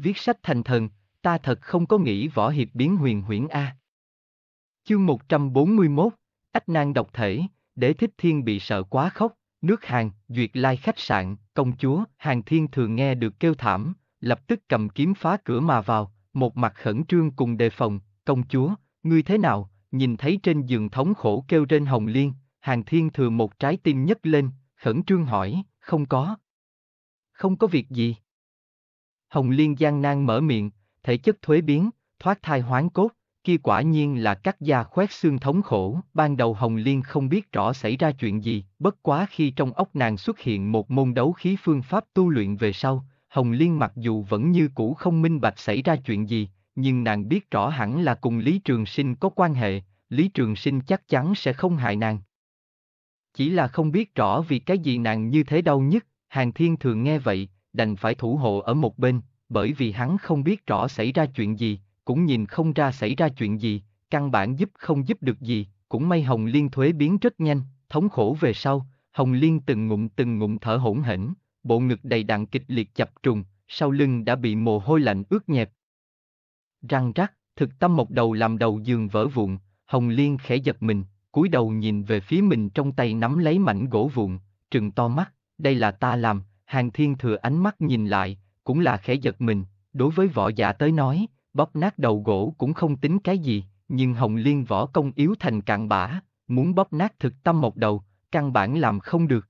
viết sách thành thần, ta thật không có nghĩ võ hiệp biến huyền huyễn A. Chương 141, Ách nan độc thể, để thích thiên bị sợ quá khóc, nước hàng, duyệt lai khách sạn, công chúa, hàng thiên thường nghe được kêu thảm, lập tức cầm kiếm phá cửa mà vào, một mặt khẩn trương cùng đề phòng, công chúa, ngươi thế nào, nhìn thấy trên giường thống khổ kêu trên hồng liên, hàng thiên thừa một trái tim nhấc lên, khẩn trương hỏi, không có. Không có việc gì. Hồng Liên gian nan mở miệng, thể chất thuế biến, thoát thai hoán cốt, kia quả nhiên là cắt da khoét xương thống khổ. Ban đầu Hồng Liên không biết rõ xảy ra chuyện gì, bất quá khi trong ốc nàng xuất hiện một môn đấu khí phương pháp tu luyện về sau, Hồng Liên mặc dù vẫn như cũ không minh bạch xảy ra chuyện gì, nhưng nàng biết rõ hẳn là cùng Lý Trường Sinh có quan hệ, Lý Trường Sinh chắc chắn sẽ không hại nàng. Chỉ là không biết rõ vì cái gì nàng như thế đau nhất, Hàng Thiên thường nghe vậy, đành phải thủ hộ ở một bên, bởi vì hắn không biết rõ xảy ra chuyện gì, cũng nhìn không ra xảy ra chuyện gì, căn bản giúp không giúp được gì, cũng may Hồng Liên thuế biến rất nhanh, thống khổ về sau, Hồng Liên từng ngụm từng ngụm thở hổn hển, bộ ngực đầy đặn kịch liệt chập trùng, sau lưng đã bị mồ hôi lạnh ướt nhẹp. Răng rắc, thực tâm một đầu làm đầu giường vỡ vụn, Hồng Liên khẽ giật mình, cúi đầu nhìn về phía mình trong tay nắm lấy mảnh gỗ vụn, trừng to mắt, đây là ta làm, hàng thiên thừa ánh mắt nhìn lại, cũng là khẽ giật mình, đối với võ giả tới nói, bóp nát đầu gỗ cũng không tính cái gì, nhưng Hồng Liên võ công yếu thành cạn bã, muốn bóp nát thực tâm một đầu, căn bản làm không được.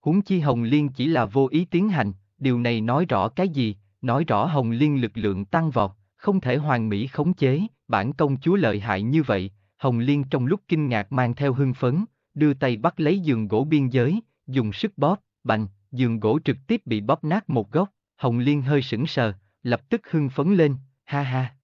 Huống chi Hồng Liên chỉ là vô ý tiến hành, điều này nói rõ cái gì, nói rõ Hồng Liên lực lượng tăng vọt, không thể hoàn mỹ khống chế, bản công chúa lợi hại như vậy, Hồng Liên trong lúc kinh ngạc mang theo hưng phấn, đưa tay bắt lấy giường gỗ biên giới, dùng sức bóp, bành, giường gỗ trực tiếp bị bóp nát một góc, Hồng Liên hơi sững sờ, lập tức hưng phấn lên, ha ha.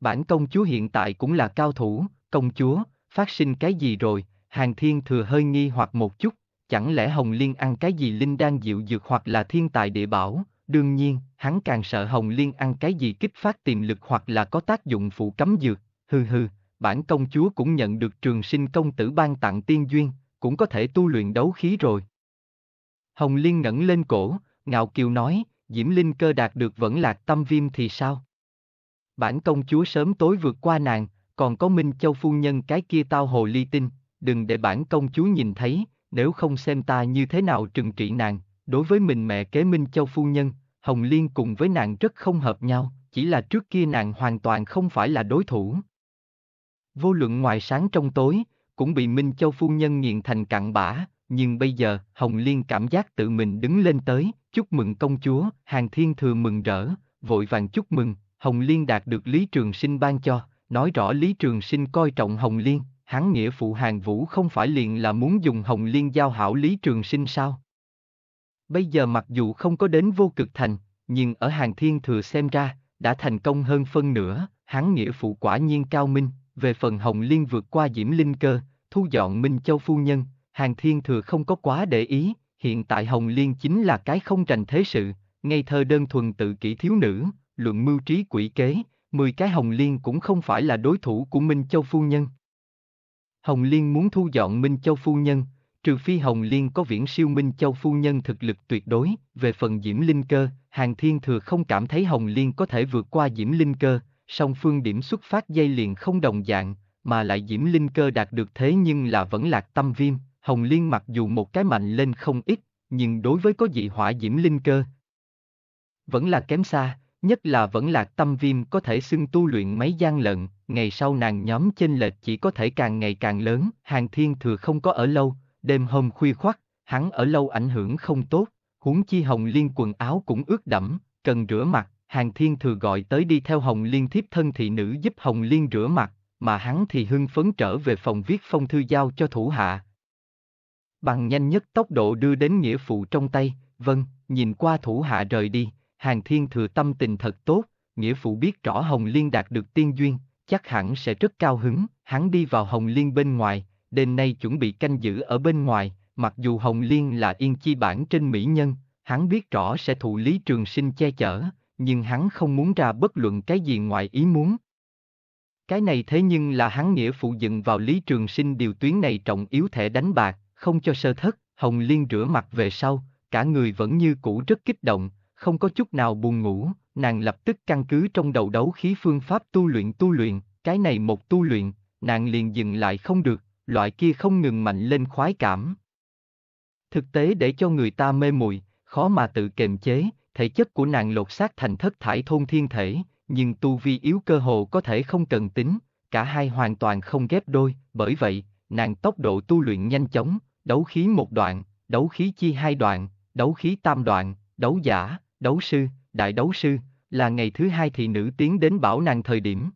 Bản công chúa hiện tại cũng là cao thủ, công chúa, phát sinh cái gì rồi, hàng thiên thừa hơi nghi hoặc một chút, chẳng lẽ Hồng Liên ăn cái gì linh đan dịu dược hoặc là thiên tài địa bảo, đương nhiên, hắn càng sợ Hồng Liên ăn cái gì kích phát tiềm lực hoặc là có tác dụng phụ cấm dược, hừ hừ, bản công chúa cũng nhận được trường sinh công tử ban tặng tiên duyên, cũng có thể tu luyện đấu khí rồi. Hồng Liên ngẩng lên cổ, ngạo kiều nói, Diễm Linh cơ đạt được vẫn lạc tâm viêm thì sao? Bản công chúa sớm tối vượt qua nàng, còn có Minh Châu phu nhân cái kia tao hồ ly tinh, đừng để bản công chúa nhìn thấy, nếu không xem ta như thế nào trừng trị nàng, đối với mình mẹ kế Minh Châu phu nhân, Hồng Liên cùng với nàng rất không hợp nhau, chỉ là trước kia nàng hoàn toàn không phải là đối thủ. Vô luận ngoài sáng trong tối, cũng bị Minh Châu phu nhân nghiền thành cặn bã, nhưng bây giờ, Hồng Liên cảm giác tự mình đứng lên tới, chúc mừng công chúa, hàng thiên thừa mừng rỡ, vội vàng chúc mừng, Hồng Liên đạt được Lý Trường Sinh ban cho, nói rõ Lý Trường Sinh coi trọng Hồng Liên, hắn nghĩa phụ hàng vũ không phải liền là muốn dùng Hồng Liên giao hảo Lý Trường Sinh sao? Bây giờ mặc dù không có đến vô cực thành, nhưng ở hàng thiên thừa xem ra, đã thành công hơn phân nửa, hắn nghĩa phụ quả nhiên cao minh, về phần Hồng Liên vượt qua Diễm Linh Cơ, thu dọn Minh Châu Phu Nhân, Hàng Thiên Thừa không có quá để ý, hiện tại Hồng Liên chính là cái không rành thế sự, ngây thơ đơn thuần tự kỷ thiếu nữ, luận mưu trí quỷ kế, 10 cái Hồng Liên cũng không phải là đối thủ của Minh Châu Phu Nhân. Hồng Liên muốn thu dọn Minh Châu Phu Nhân, trừ phi Hồng Liên có viễn siêu Minh Châu Phu Nhân thực lực tuyệt đối, về phần Diễm Linh Cơ, Hàng Thiên Thừa không cảm thấy Hồng Liên có thể vượt qua Diễm Linh Cơ, song phương điểm xuất phát dây liền không đồng dạng, mà lại Diễm Linh Cơ đạt được thế nhưng là vẫn lạc tâm viêm, Hồng Liên mặc dù một cái mạnh lên không ít, nhưng đối với có dị hỏa diễm linh cơ. Vẫn là kém xa, nhất là vẫn là tâm viêm có thể xưng tu luyện mấy gian lận, ngày sau nàng nhóm chênh lệch chỉ có thể càng ngày càng lớn, hàng thiên thừa không có ở lâu, đêm hôm khuya khoắt, hắn ở lâu ảnh hưởng không tốt, huống chi hồng liên quần áo cũng ướt đẫm, cần rửa mặt, hàng thiên thừa gọi tới đi theo hồng liên thiếp thân thị nữ giúp hồng liên rửa mặt, mà hắn thì hưng phấn trở về phòng viết phong thư giao cho thủ hạ, bằng nhanh nhất tốc độ đưa đến nghĩa phụ trong tay, vâng, nhìn qua thủ hạ rời đi, hàng thiên thừa tâm tình thật tốt, nghĩa phụ biết rõ Hồng Liên đạt được tiên duyên, chắc hẳn sẽ rất cao hứng, hắn đi vào Hồng Liên bên ngoài, đêm nay chuẩn bị canh giữ ở bên ngoài, mặc dù Hồng Liên là yên chi bản trên mỹ nhân, hắn biết rõ sẽ thụ lý trường sinh che chở, nhưng hắn không muốn ra bất luận cái gì ngoài ý muốn. Cái này thế nhưng là hắn nghĩa phụ dựng vào lý trường sinh điều tuyến này trọng yếu thể đánh bạc, không cho sơ thất, Hồng Liên rửa mặt về sau, cả người vẫn như cũ rất kích động, không có chút nào buồn ngủ, nàng lập tức căn cứ trong đầu đấu khí phương pháp tu luyện tu luyện, cái này một tu luyện, nàng liền dừng lại không được, loại kia không ngừng mạnh lên khoái cảm. Thực tế để cho người ta mê muội, khó mà tự kềm chế, thể chất của nàng lột xác thành thất thải thôn thiên thể, nhưng tu vi yếu cơ hồ có thể không cần tính, cả hai hoàn toàn không ghép đôi, bởi vậy, nàng tốc độ tu luyện nhanh chóng, đấu khí một đoạn, đấu khí chi hai đoạn, đấu khí tam đoạn, đấu giả, đấu sư, đại đấu sư, là ngày thứ hai thì nữ tiến đến bảo nàng thời điểm.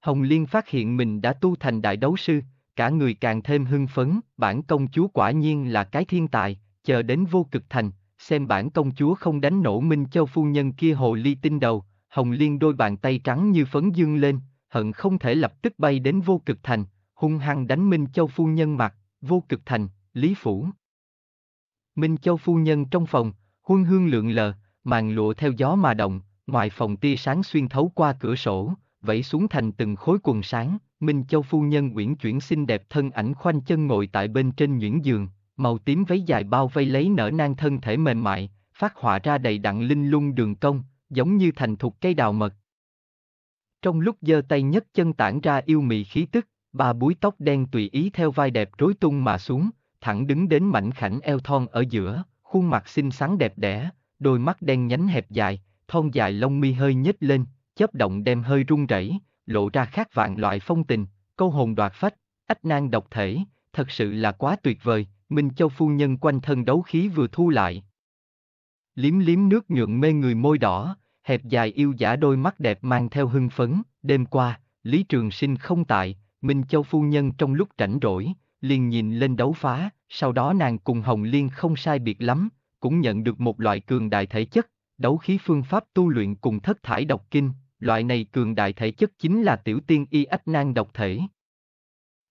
Hồng Liên phát hiện mình đã tu thành đại đấu sư, cả người càng thêm hưng phấn, bản công chúa quả nhiên là cái thiên tài, chờ đến vô cực thành, xem bản công chúa không đánh nổ Minh Châu phu nhân kia hồ ly tinh đầu, Hồng Liên đôi bàn tay trắng như phấn dương lên, hận không thể lập tức bay đến vô cực thành, hung hăng đánh Minh Châu phu nhân mặt, vô cực thành, Lý Phủ. Minh Châu phu nhân trong phòng, huân hương lượng lờ, màn lụa theo gió mà động, ngoài phòng tia sáng xuyên thấu qua cửa sổ, vẫy xuống thành từng khối quần sáng, Minh Châu phu nhân uyển chuyển xinh đẹp thân ảnh khoanh chân ngồi tại bên trên nhuyễn giường, màu tím váy dài bao vây lấy nở nang thân thể mềm mại, phát họa ra đầy đặn linh lung đường công giống như thành thục cây đào mật. Trong lúc giơ tay nhấc chân tản ra yêu mị khí tức, Ba búi tóc đen tùy ý theo vai đẹp rối tung mà xuống, thẳng đứng đến mảnh khảnh eo thon ở giữa, khuôn mặt xinh xắn đẹp đẽ, đôi mắt đen nhánh hẹp dài, thon dài lông mi hơi nhếch lên, chớp động đem hơi run rẩy, lộ ra khác vạn loại phong tình, câu hồn đoạt phách, ách nan độc thể, thật sự là quá tuyệt vời, Minh Châu phu nhân quanh thân đấu khí vừa thu lại. Liếm liếm nước nhuận mê người môi đỏ, hẹp dài yêu giả đôi mắt đẹp mang theo hưng phấn, đêm qua, Lý Trường Sinh không tại, Minh Châu phu nhân trong lúc rảnh rỗi, liền nhìn lên đấu phá, sau đó nàng cùng Hồng Liên không sai biệt lắm, cũng nhận được một loại cường đại thể chất, đấu khí phương pháp tu luyện cùng thất thải độc kinh, loại này cường đại thể chất chính là tiểu tiên y ách nang độc thể.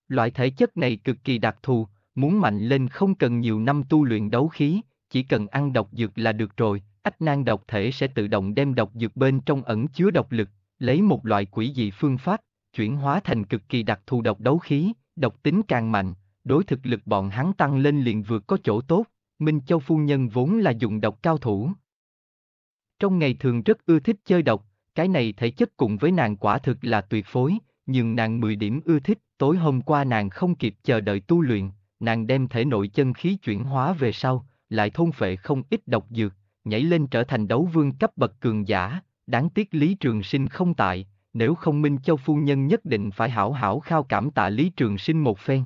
Loại thể chất này cực kỳ đặc thù, muốn mạnh lên không cần nhiều năm tu luyện đấu khí, chỉ cần ăn độc dược là được rồi, ách nang độc thể sẽ tự động đem độc dược bên trong ẩn chứa độc lực, lấy một loại quỷ dị phương pháp chuyển hóa thành cực kỳ đặc thù độc đấu khí, độc tính càng mạnh, đối thực lực bọn hắn tăng lên liền vượt có chỗ tốt, Minh Châu Phu Nhân vốn là dùng độc cao thủ. Trong ngày thường rất ưa thích chơi độc, cái này thể chất cùng với nàng quả thực là tuyệt phối, nhưng nàng 10 điểm ưa thích, tối hôm qua nàng không kịp chờ đợi tu luyện, nàng đem thể nội chân khí chuyển hóa về sau, lại thôn phệ không ít độc dược, nhảy lên trở thành đấu vương cấp bậc cường giả, đáng tiếc Lý Trường Sinh không tại, nếu không Minh Châu phu nhân nhất định phải hảo hảo khao cảm tạ Lý Trường Sinh một phen.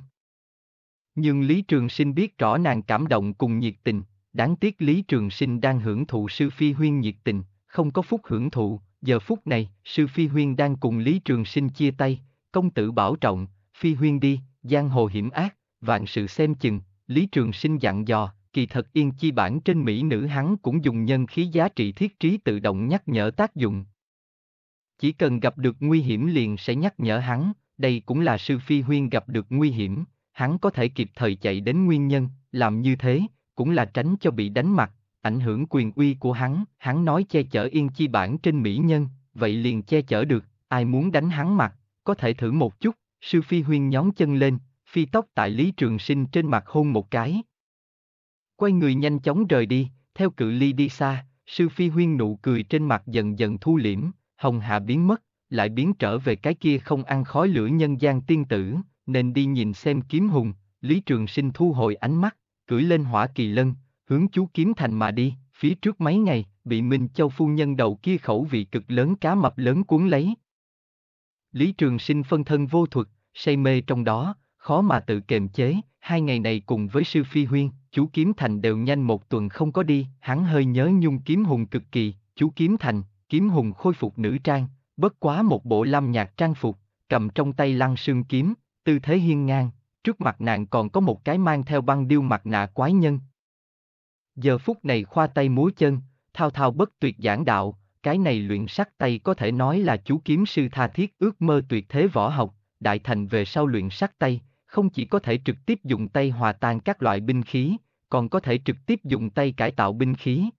Nhưng Lý Trường Sinh biết rõ nàng cảm động cùng nhiệt tình, đáng tiếc Lý Trường Sinh đang hưởng thụ sư phi huyên nhiệt tình, không có phúc hưởng thụ, giờ phút này, sư phi huyên đang cùng Lý Trường Sinh chia tay, công tử bảo trọng, phi huyên đi, giang hồ hiểm ác, vạn sự xem chừng, Lý Trường Sinh dặn dò, kỳ thật yên chi bản trên mỹ nữ hắn cũng dùng nhân khí giá trị thiết trí tự động nhắc nhở tác dụng, chỉ cần gặp được nguy hiểm liền sẽ nhắc nhở hắn, đây cũng là sư phi huyên gặp được nguy hiểm, hắn có thể kịp thời chạy đến nguyên nhân, làm như thế, cũng là tránh cho bị đánh mặt, ảnh hưởng quyền uy của hắn, hắn nói che chở yên chi bản trên mỹ nhân, vậy liền che chở được, ai muốn đánh hắn mặt, có thể thử một chút, sư phi huyên nhón chân lên, phi tóc tại Lý Trường Sinh trên mặt hôn một cái. Quay người nhanh chóng rời đi, theo cự ly đi xa, sư phi huyên nụ cười trên mặt dần dần thu liễm, Hồng Hà biến mất, lại biến trở về cái kia không ăn khói lửa nhân gian tiên tử, nên đi nhìn xem kiếm hùng, Lý Trường Sinh thu hồi ánh mắt, cưỡi lên hỏa kỳ lân, hướng chú kiếm thành mà đi, phía trước mấy ngày, bị Minh Châu phu nhân đầu kia khẩu vị cực lớn cá mập lớn cuốn lấy. Lý Trường Sinh phân thân vô thuật, say mê trong đó, khó mà tự kềm chế, hai ngày này cùng với sư phi huyên, chú kiếm thành đều nhanh một tuần không có đi, hắn hơi nhớ nhung kiếm hùng cực kỳ, chú kiếm thành, kiếm hùng khôi phục nữ trang, bất quá một bộ lam nhạc trang phục, cầm trong tay lăng sương kiếm, tư thế hiên ngang, trước mặt nạn còn có một cái mang theo băng điêu mặt nạ quái nhân. Giờ phút này khoa tay múa chân, thao thao bất tuyệt giảng đạo, cái này luyện sắc tay có thể nói là chú kiếm sư tha thiết ước mơ tuyệt thế võ học, đại thành về sau luyện sắc tay, không chỉ có thể trực tiếp dùng tay hòa tan các loại binh khí, còn có thể trực tiếp dùng tay cải tạo binh khí,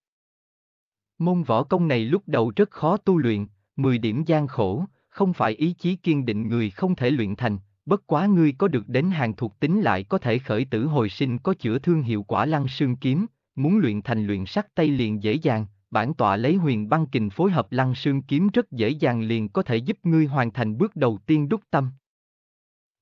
Môn võ công này lúc đầu rất khó tu luyện, 10 điểm gian khổ, không phải ý chí kiên định người không thể luyện thành, bất quá ngươi có được đến hàng thuộc tính lại có thể khởi tử hồi sinh có chữa thương hiệu quả lăng sương kiếm, muốn luyện thành luyện sắc tay liền dễ dàng, bản tọa lấy huyền băng kình phối hợp lăng sương kiếm rất dễ dàng liền có thể giúp ngươi hoàn thành bước đầu tiên đúc tâm.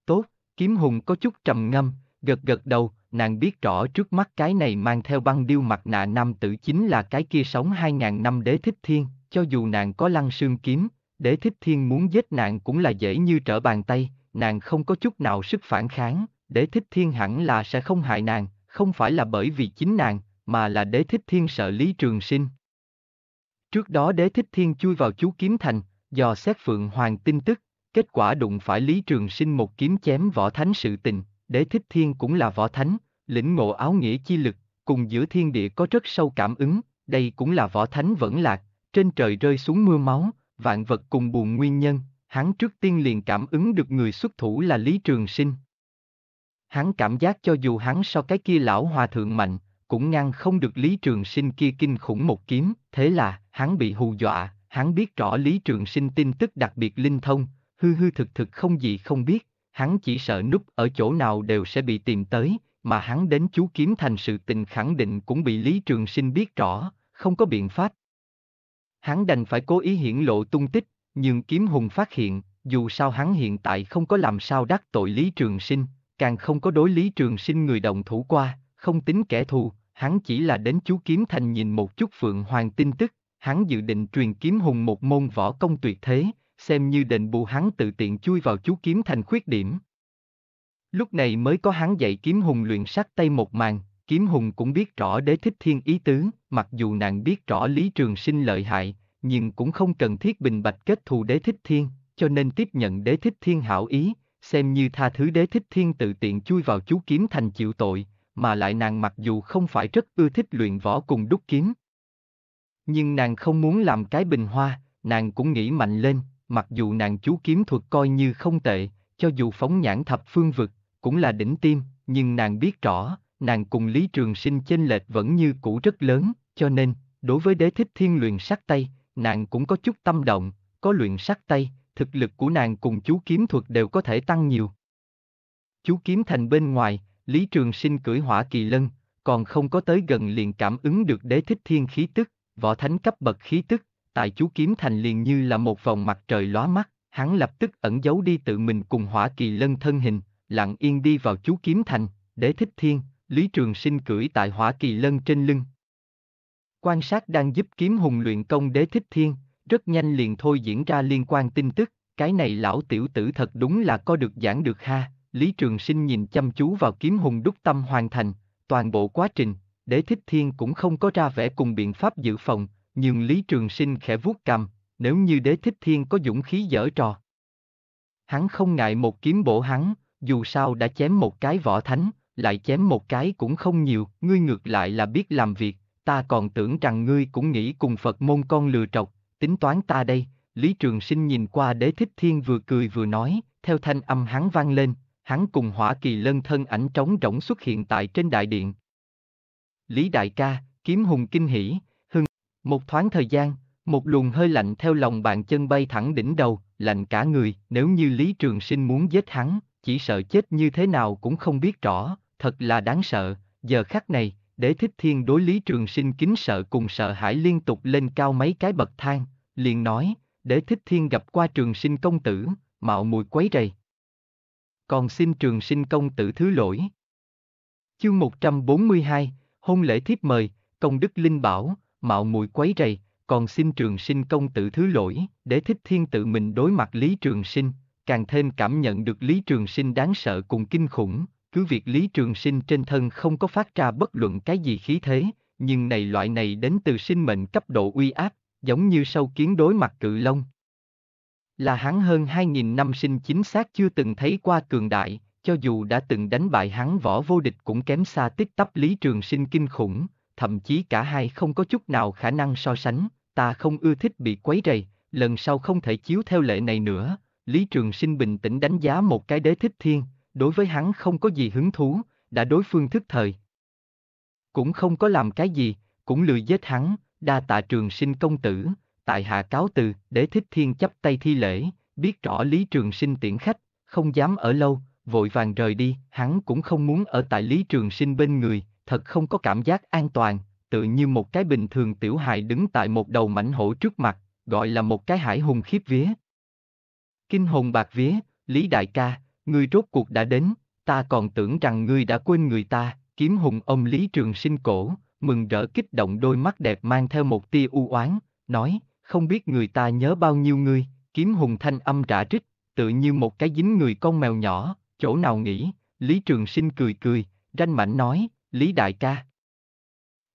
Tốt, kiếm hùng có chút trầm ngâm, Gật gật đầu, nàng biết rõ trước mắt cái này mang theo băng điêu mặt nạ nam tử chính là cái kia sống hai ngàn năm đế thích thiên, cho dù nàng có lăng xương kiếm, đế thích thiên muốn giết nàng cũng là dễ như trở bàn tay, nàng không có chút nào sức phản kháng, đế thích thiên hẳn là sẽ không hại nàng, không phải là bởi vì chính nàng, mà là đế thích thiên sợ lý trường sinh. Trước đó đế thích thiên chui vào chú kiếm thành, dò xét phượng hoàng tin tức, kết quả đụng phải lý trường sinh một kiếm chém võ thánh sự tình, đế thích thiên cũng là võ thánh, lĩnh ngộ áo nghĩa chi lực, cùng giữa thiên địa có rất sâu cảm ứng, đây cũng là võ thánh vẫn lạc, trên trời rơi xuống mưa máu, vạn vật cùng buồn nguyên nhân, hắn trước tiên liền cảm ứng được người xuất thủ là Lý Trường Sinh. Hắn cảm giác cho dù hắn so cái kia lão hòa thượng mạnh, cũng ngăn không được Lý Trường Sinh kia kinh khủng một kiếm, thế là, hắn bị hù dọa, hắn biết rõ Lý Trường Sinh tin tức đặc biệt linh thông, hư hư thực thực không gì không biết, hắn chỉ sợ núp ở chỗ nào đều sẽ bị tìm tới, mà hắn đến chú kiếm thành sự tình khẳng định cũng bị Lý Trường Sinh biết rõ, không có biện pháp. Hắn đành phải cố ý hiển lộ tung tích, nhưng kiếm hùng phát hiện, dù sao hắn hiện tại không có làm sao đắc tội Lý Trường Sinh, càng không có đối Lý Trường Sinh người đồng thủ qua, không tính kẻ thù, hắn chỉ là đến chú kiếm thành nhìn một chút Phượng Hoàng tin tức, hắn dự định truyền kiếm hùng một môn võ công tuyệt thế, xem như đền bù hắn tự tiện chui vào chú kiếm thành khuyết điểm. Lúc này mới có hắn dạy kiếm hùng luyện sắc tay một màn, kiếm hùng cũng biết rõ đế thích thiên ý tứ, mặc dù nàng biết rõ lý trường sinh lợi hại, nhưng cũng không cần thiết bình bạch kết thù đế thích thiên, cho nên tiếp nhận đế thích thiên hảo ý, xem như tha thứ đế thích thiên tự tiện chui vào chú kiếm thành chịu tội, mà lại nàng mặc dù không phải rất ưa thích luyện võ cùng đúc kiếm. Nhưng nàng không muốn làm cái bình hoa, nàng cũng nghĩ mạnh lên, mặc dù nàng chú kiếm thuật coi như không tệ, cho dù phóng nhãn thập phương vực, cũng là đỉnh tim, nhưng nàng biết rõ, nàng cùng Lý Trường Sinh chênh lệch vẫn như cũ rất lớn, cho nên, đối với đế thích thiên luyện sắc tay, nàng cũng có chút tâm động, có luyện sắc tay, thực lực của nàng cùng chú kiếm thuật đều có thể tăng nhiều. Chú kiếm thành bên ngoài, Lý Trường Sinh cưỡi hỏa kỳ lân, còn không có tới gần liền cảm ứng được đế thích thiên khí tức, võ thánh cấp bậc khí tức, tại chú kiếm thành liền như là một vòng mặt trời lóa mắt, hắn lập tức ẩn giấu đi tự mình cùng hỏa kỳ lân thân hình, lặng yên đi vào chú kiếm thành, đế thích thiên, Lý Trường Sinh cưỡi tại hỏa kỳ lân trên lưng. Quan sát đang giúp kiếm hùng luyện công đế thích thiên, rất nhanh liền thôi diễn ra liên quan tin tức, cái này lão tiểu tử thật đúng là có được giảng được ha, Lý Trường Sinh nhìn chăm chú vào kiếm hùng đúc tâm hoàn thành, toàn bộ quá trình, đế thích thiên cũng không có ra vẻ cùng biện pháp dự phòng, nhưng Lý Trường Sinh khẽ vuốt cầm, nếu như đế thích thiên có dũng khí dở trò. Hắn không ngại một kiếm bổ hắn, dù sao đã chém một cái võ thánh, lại chém một cái cũng không nhiều, ngươi ngược lại là biết làm việc, ta còn tưởng rằng ngươi cũng nghĩ cùng Phật môn con lừa trọc, tính toán ta đây. Lý Trường Sinh nhìn qua đế thích thiên vừa cười vừa nói, theo thanh âm hắn vang lên, hắn cùng hỏa kỳ lân thân ảnh trống rỗng xuất hiện tại trên đại điện. Lý Đại ca, kiếm hùng kinh hỉ, một thoáng thời gian, một luồng hơi lạnh theo lòng bàn chân bay thẳng đỉnh đầu, lạnh cả người, nếu như Lý Trường Sinh muốn giết hắn, chỉ sợ chết như thế nào cũng không biết rõ, thật là đáng sợ, giờ khắc này, đế thích thiên đối Lý Trường Sinh kính sợ cùng sợ hãi liên tục lên cao mấy cái bậc thang, liền nói, đế thích thiên gặp qua Trường Sinh công tử, mạo mùi quấy rầy. Còn xin Trường Sinh công tử thứ lỗi. Chương 142, hôn lễ thiếp mời, công đức linh bảo, mạo muội quấy rầy, còn xin trường sinh công tử thứ lỗi, để thích thiên tự mình đối mặt Lý Trường Sinh, càng thêm cảm nhận được Lý Trường Sinh đáng sợ cùng kinh khủng, cứ việc Lý Trường Sinh trên thân không có phát ra bất luận cái gì khí thế, nhưng này loại này đến từ sinh mệnh cấp độ uy áp, giống như sâu kiến đối mặt cự long. Là hắn hơn 2.000 năm sinh chính xác chưa từng thấy qua cường đại, cho dù đã từng đánh bại hắn võ vô địch cũng kém xa tích tắp Lý Trường Sinh kinh khủng, thậm chí cả hai không có chút nào khả năng so sánh, ta không ưa thích bị quấy rầy, lần sau không thể chiếu theo lệ này nữa. Lý Trường Sinh bình tĩnh đánh giá một cái đế thích thiên, đối với hắn không có gì hứng thú, đã đối phương thức thời. Cũng không có làm cái gì, cũng lười giết hắn, đa tạ Trường Sinh công tử, tại hạ cáo từ, đế thích thiên chấp tay thi lễ, biết rõ Lý Trường Sinh tiễn khách, không dám ở lâu, vội vàng rời đi, hắn cũng không muốn ở tại Lý Trường Sinh bên người, thật không có cảm giác an toàn, tự như một cái bình thường tiểu hài đứng tại một đầu mảnh hổ trước mặt, gọi là một cái hải hùng khiếp vía. Kinh hồn bạc vía, Lý Đại ca, ngươi rốt cuộc đã đến, ta còn tưởng rằng ngươi đã quên người ta, kiếm hùng ông Lý Trường sinh cổ, mừng rỡ kích động đôi mắt đẹp mang theo một tia u oán, nói, không biết người ta nhớ bao nhiêu ngươi, kiếm hùng thanh âm trả trích, tự như một cái dính người con mèo nhỏ, chỗ nào nghĩ, Lý Trường Sinh cười cười, ranh mảnh nói, Lý đại ca.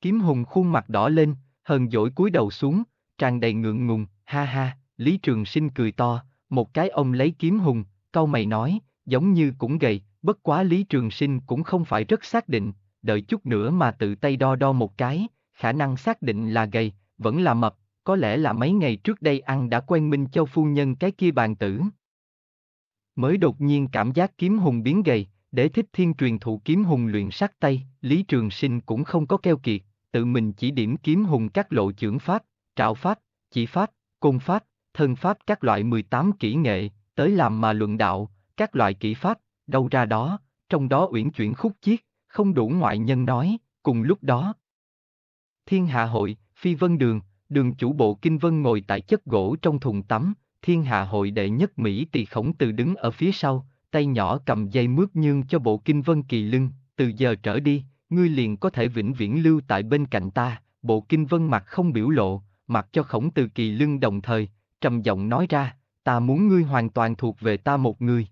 Kiếm hùng khuôn mặt đỏ lên, hờn dỗi cúi đầu xuống, tràn đầy ngượng ngùng, ha ha, Lý Trường Sinh cười to, một cái ông lấy kiếm hùng, câu mày nói, giống như cũng gầy, bất quá Lý Trường Sinh cũng không phải rất xác định, đợi chút nữa mà tự tay đo đo một cái, khả năng xác định là gầy, vẫn là mập, có lẽ là mấy ngày trước đây ăn đã quen Minh Châu phu nhân cái kia bàn tử. Mới đột nhiên cảm giác kiếm hùng biến gầy, để thích thiên truyền thụ kiếm hùng luyện sát tay, Lý Trường Sinh cũng không có keo kiệt, tự mình chỉ điểm kiếm hùng các lộ trưởng pháp, trạo pháp, chỉ pháp, công pháp, thân pháp các loại 18 kỹ nghệ, tới làm mà luận đạo, các loại kỹ pháp, đâu ra đó, trong đó uyển chuyển khúc chiết, không đủ ngoại nhân nói, cùng lúc đó. Thiên Hạ Hội, Phi Vân Đường, đường chủ bộ Kinh Vân ngồi tại chất gỗ trong thùng tắm, Thiên Hạ Hội đệ nhất Mỹ tỳ khổng từ đứng ở phía sau, tay nhỏ cầm dây mướt nhương cho bộ kinh vân kỳ lưng, từ giờ trở đi, ngươi liền có thể vĩnh viễn lưu tại bên cạnh ta, bộ kinh vân mặt không biểu lộ, mặt cho khổng từ kỳ lưng đồng thời, trầm giọng nói ra, ta muốn ngươi hoàn toàn thuộc về ta một người.